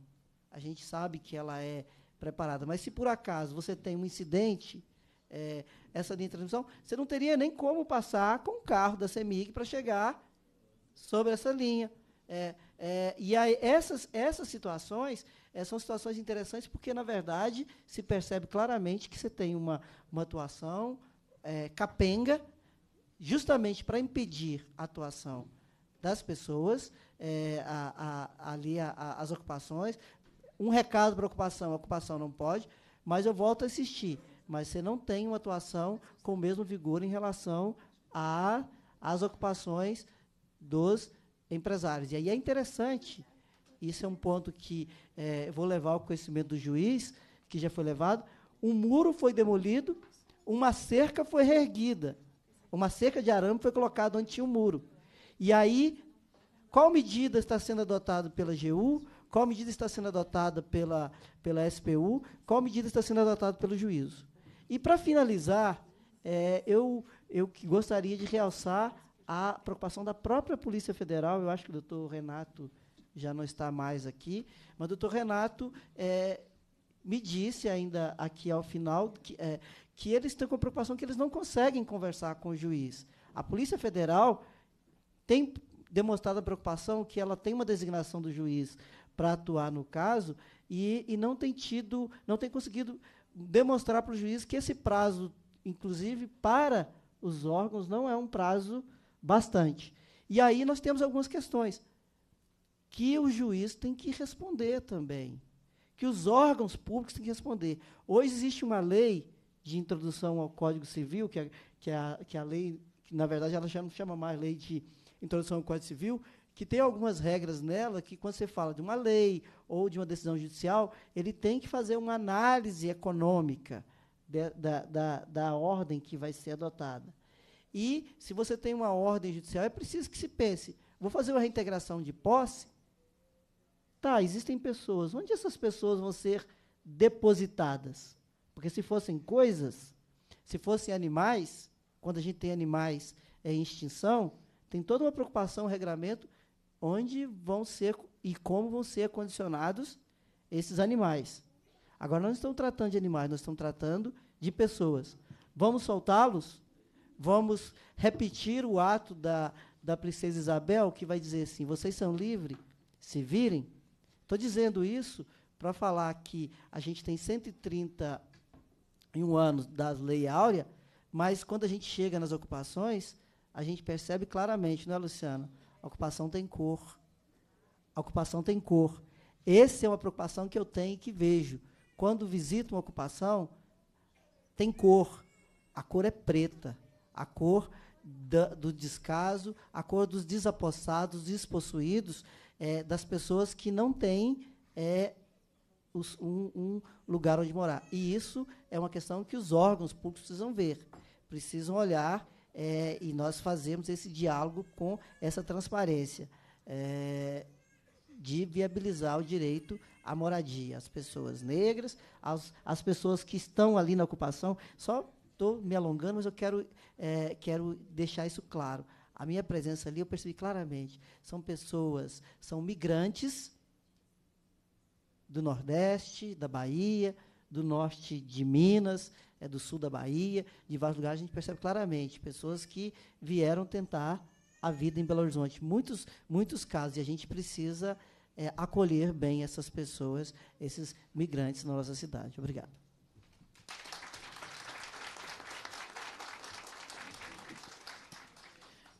a gente sabe que ela é preparada, mas se por acaso você tem um incidente, é, essa linha de transmissão, você não teria nem como passar com o carro da CEMIG para chegar sobre essa linha. É, é, e aí essas, essas situações é, são situações interessantes porque, na verdade, se percebe claramente que você tem uma, uma atuação é, capenga, justamente para impedir a atuação das pessoas, é, a, a, ali a, as ocupações. Um recado para ocupação, a ocupação não pode, mas eu volto a insistir, mas você não tem uma atuação com o mesmo vigor em relação às ocupações dos empresários. E aí é interessante, isso é um ponto que é, vou levar ao conhecimento do juiz, que já foi levado, um muro foi demolido uma cerca foi reerguida. Uma cerca de arame foi colocada onde tinha o um muro. E aí, qual medida está sendo adotada pela GU? Qual medida está sendo adotada pela, pela SPU? Qual medida está sendo adotada pelo juízo? E, para finalizar, é, eu, eu gostaria de realçar a preocupação da própria Polícia Federal. Eu acho que o doutor Renato já não está mais aqui, mas o doutor Renato é, me disse ainda aqui ao final que, é, que eles estão com a preocupação que eles não conseguem conversar com o juiz. A Polícia Federal tem demonstrado a preocupação que ela tem uma designação do juiz para atuar no caso e, e não tem tido, não tem conseguido demonstrar para o juiz que esse prazo, inclusive para os órgãos, não é um prazo bastante. E aí nós temos algumas questões que o juiz tem que responder também, que os órgãos públicos têm que responder. Hoje existe uma lei de introdução ao Código Civil, que, é, que, é a, que é a lei, que, na verdade, ela já não chama mais lei de introdução ao Código Civil, que tem algumas regras nela que, quando você fala de uma lei ou de uma decisão judicial, ele tem que fazer uma análise econômica de, da, da, da ordem que vai ser adotada. E, se você tem uma ordem judicial, é preciso que se pense: vou fazer uma reintegração de posse? Tá, existem pessoas. Onde essas pessoas vão ser depositadas? Porque se fossem coisas, se fossem animais, quando a gente tem animais em extinção, tem toda uma preocupação, um regramento, onde vão ser e como vão ser condicionados esses animais. Agora, nós não estamos tratando de animais, nós estamos tratando de pessoas. Vamos soltá-los? Vamos repetir o ato da, da princesa Isabel, que vai dizer assim: vocês são livres, se virem? Estou dizendo isso para falar que a gente tem 130 em um ano da Lei Áurea, mas quando a gente chega nas ocupações, a gente percebe claramente, não é, Luciano? A ocupação tem cor. A ocupação tem cor. Essa é uma preocupação que eu tenho e que vejo. Quando visito uma ocupação, tem cor. A cor é preta. A cor do descaso, a cor dos desapossados, despossuídos, é, das pessoas que não têm é, os, um, um lugar onde morar. E isso é uma questão que os órgãos públicos precisam ver, precisam olhar é, e nós fazemos esse diálogo com essa transparência é, de viabilizar o direito à moradia, às pessoas negras, às, às pessoas que estão ali na ocupação. Só estou me alongando, mas eu quero, é, quero deixar isso claro. A minha presença ali, eu percebi claramente, são pessoas, são migrantes do Nordeste, da Bahia, do norte de Minas, é do sul da Bahia, de vários lugares, a gente percebe claramente pessoas que vieram tentar a vida em Belo Horizonte. Muitos, muitos casos, e a gente precisa é, acolher bem essas pessoas, esses migrantes na nossa cidade. Obrigado.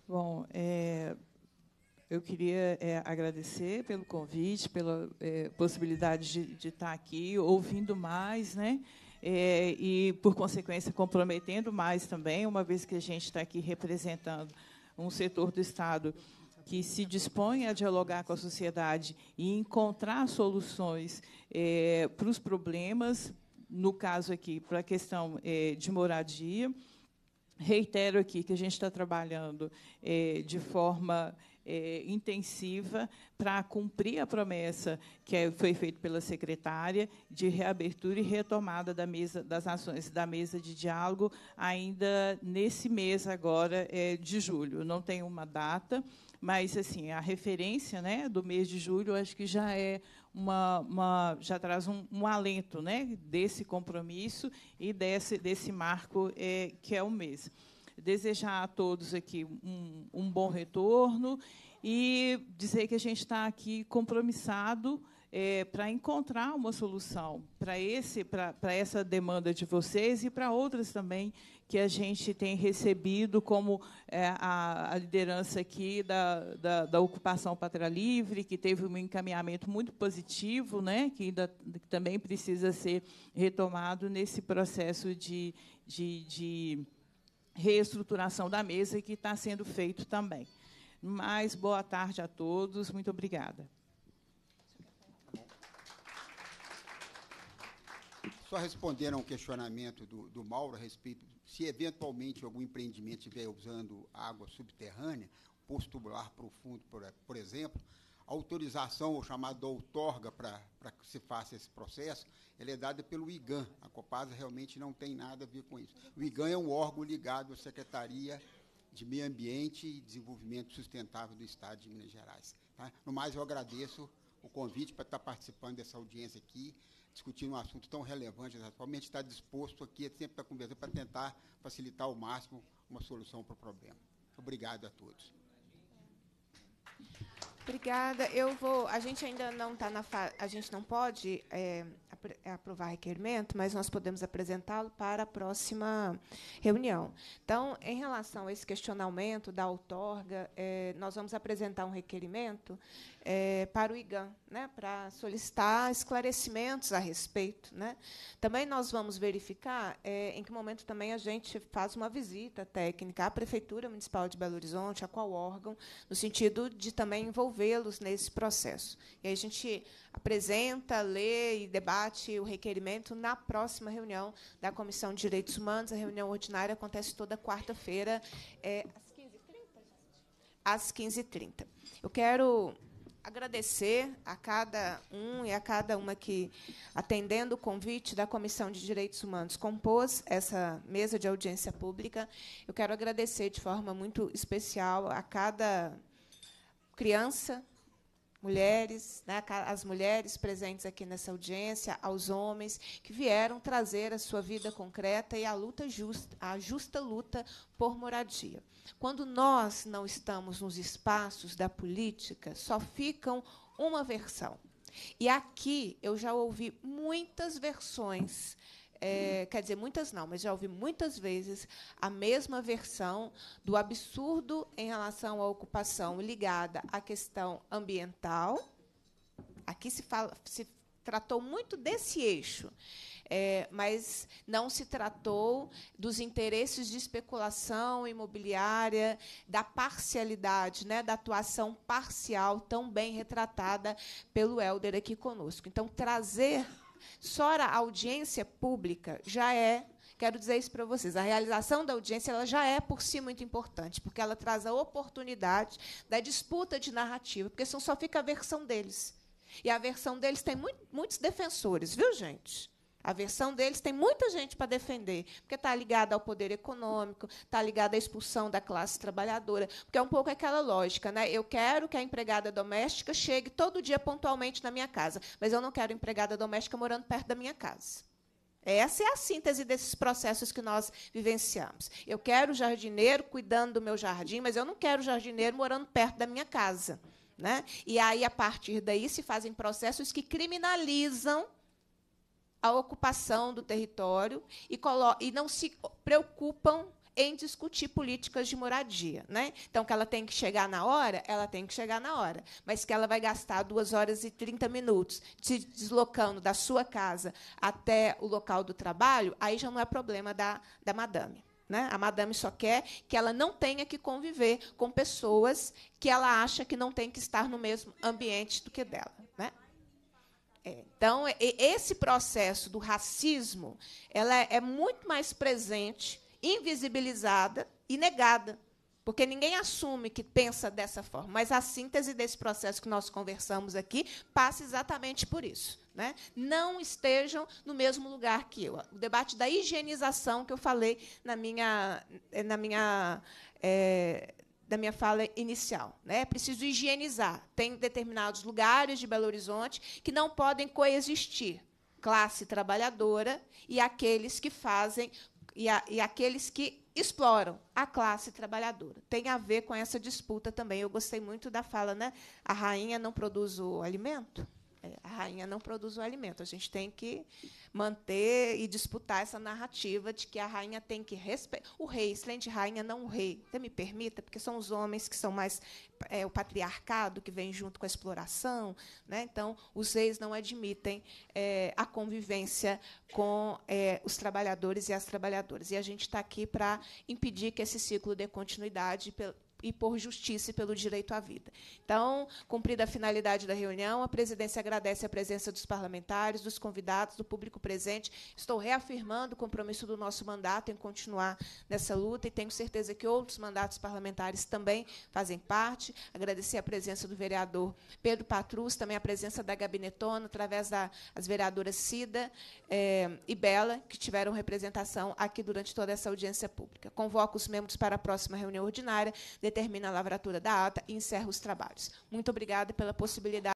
Bom, é, eu queria é, agradecer pelo convite, pela é, possibilidade de, de, estar aqui, ouvindo mais, né? É, e, por consequência, comprometendo mais também, uma vez que a gente está aqui representando um setor do Estado que se dispõe a dialogar com a sociedade e encontrar soluções é, para os problemas, no caso aqui, para a questão é, de moradia. Reitero aqui que a gente está trabalhando é, de forma é, intensiva para cumprir a promessa que é, foi feita pela secretária de reabertura e retomada da mesa, das ações da mesa de diálogo ainda nesse mês agora é, de julho. Não tem uma data, mas assim a referência né, do mês de julho acho que já é uma, uma já traz um, um, alento né, desse compromisso e desse, desse marco é, que é o mês desejar a todos aqui um, um bom retorno e dizer que a gente está aqui compromissado é, para encontrar uma solução para esse para essa demanda de vocês e para outras também que a gente tem recebido como é, a, a, liderança aqui da, da, da ocupação pátria livre que teve um encaminhamento muito positivo né que, ainda, que também precisa ser retomado nesse processo de, de, de reestruturação da mesa que está sendo feito também. Mas boa tarde a todos, muito obrigada. Só a ao questionamento do, do Mauro a respeito se eventualmente algum empreendimento estiver usando água subterrânea, postular profundo, por, por exemplo, autorização, ou chamada outorga, para que se faça esse processo, ela é dada pelo IGAN. A Copasa realmente não tem nada a ver com isso. O IGAN é um órgão ligado à Secretaria de Meio Ambiente e Desenvolvimento Sustentável do Estado de Minas Gerais. Tá? No mais, eu agradeço o convite para estar participando dessa audiência aqui, discutindo um assunto tão relevante. Atualmente está disposto aqui, é sempre para conversar, para tentar facilitar ao máximo uma solução para o problema. Obrigado a todos. Obrigada. Eu vou. A gente ainda não está na fa... A gente não pode é, aprovar requerimento, mas nós podemos apresentá-lo para a próxima reunião. Então, em relação a esse questionamento da outorga, é, nós vamos apresentar um requerimento é, para o IGAN, né, para solicitar esclarecimentos a respeito. Né. Também nós vamos verificar é, em que momento também a gente faz uma visita técnica à Prefeitura Municipal de Belo Horizonte, a qual órgão, no sentido de também envolvê-los nesse processo. E aí a gente apresenta, lê e debate o requerimento na próxima reunião da Comissão de Direitos Humanos. A reunião ordinária acontece toda quarta-feira, é, às 15h30. Às 15h30. Eu quero agradecer a cada um e a cada uma que, atendendo o convite da Comissão de Direitos Humanos, compôs essa mesa de audiência pública. Eu quero agradecer de forma muito especial a cada criança mulheres, né, as mulheres presentes aqui nessa audiência, aos homens que vieram trazer a sua vida concreta e a luta justa, a justa luta por moradia. Quando nós não estamos nos espaços da política, só ficam uma versão. E aqui eu já ouvi muitas versões é, quer dizer, muitas não, mas já ouvi muitas vezes a mesma versão do absurdo em relação à ocupação ligada à questão ambiental. Aqui se, fala, se tratou muito desse eixo. É, mas não se tratou dos interesses de especulação imobiliária, da parcialidade, né, da atuação parcial tão bem retratada pelo Helder aqui conosco. Então, trazer só a audiência pública já é Quero dizer isso para vocês. A realização da audiência ela já é por si muito importante, porque ela traz a oportunidade da disputa de narrativa, porque senão só fica a versão deles. E a versão deles tem muito, muitos defensores, viu, gente? A versão deles tem muita gente para defender, porque está ligada ao poder econômico, está ligada à expulsão da classe trabalhadora, porque é um pouco aquela lógica, né? Eu quero que a empregada doméstica chegue todo dia pontualmente na minha casa, mas eu não quero empregada doméstica morando perto da minha casa. Essa é a síntese desses processos que nós vivenciamos. Eu quero o jardineiro cuidando do meu jardim, mas eu não quero o jardineiro morando perto da minha casa. Né? E aí, a partir daí, se fazem processos que criminalizam a ocupação do território e, e não se preocupam em discutir políticas de moradia. Né? Então, que ela tem que chegar na hora, ela tem que chegar na hora, mas que ela vai gastar duas horas e 30 minutos se deslocando da sua casa até o local do trabalho, aí já não é problema da, da madame. Né? A madame só quer que ela não tenha que conviver com pessoas que ela acha que não tem que estar no mesmo ambiente do que dela. Né? É, então, esse processo do racismo ela é muito mais presente, invisibilizada e negada. Porque ninguém assume que pensa dessa forma. Mas a síntese desse processo que nós conversamos aqui passa exatamente por isso. Né? Não estejam no mesmo lugar que eu. O debate da higienização que eu falei na minha, na minha é, da minha fala inicial. Né? Preciso higienizar. Tem determinados lugares de Belo Horizonte que não podem coexistir classe trabalhadora e aqueles que fazem e, a, e aqueles que exploram a classe trabalhadora. Tem a ver com essa disputa também. Eu gostei muito da fala, né? A rainha não produz o alimento a rainha não produz o alimento. A gente tem que manter e disputar essa narrativa de que a rainha tem que respeitar. O rei, excelente rainha, não o rei. Você me permita, porque são os homens que são mais. É, o patriarcado que vem junto com a exploração. Né? Então, os reis não admitem é, a convivência com é, os trabalhadores e as trabalhadoras. E a gente está aqui para impedir que esse ciclo dê continuidade e por justiça e pelo direito à vida. Então, cumprida a finalidade da reunião, a presidência agradece a presença dos parlamentares, dos convidados, do público presente. Estou reafirmando o compromisso do nosso mandato em continuar nessa luta e tenho certeza que outros mandatos parlamentares também fazem parte. Agradecer a presença do vereador Pedro Patrus, também a presença da gabinetona, através das da, vereadoras Cida eh, e Bela, que tiveram representação aqui durante toda essa audiência pública. Convoco os membros para a próxima reunião ordinária determina a lavratura da ata e encerra os trabalhos. Muito obrigada pela possibilidade.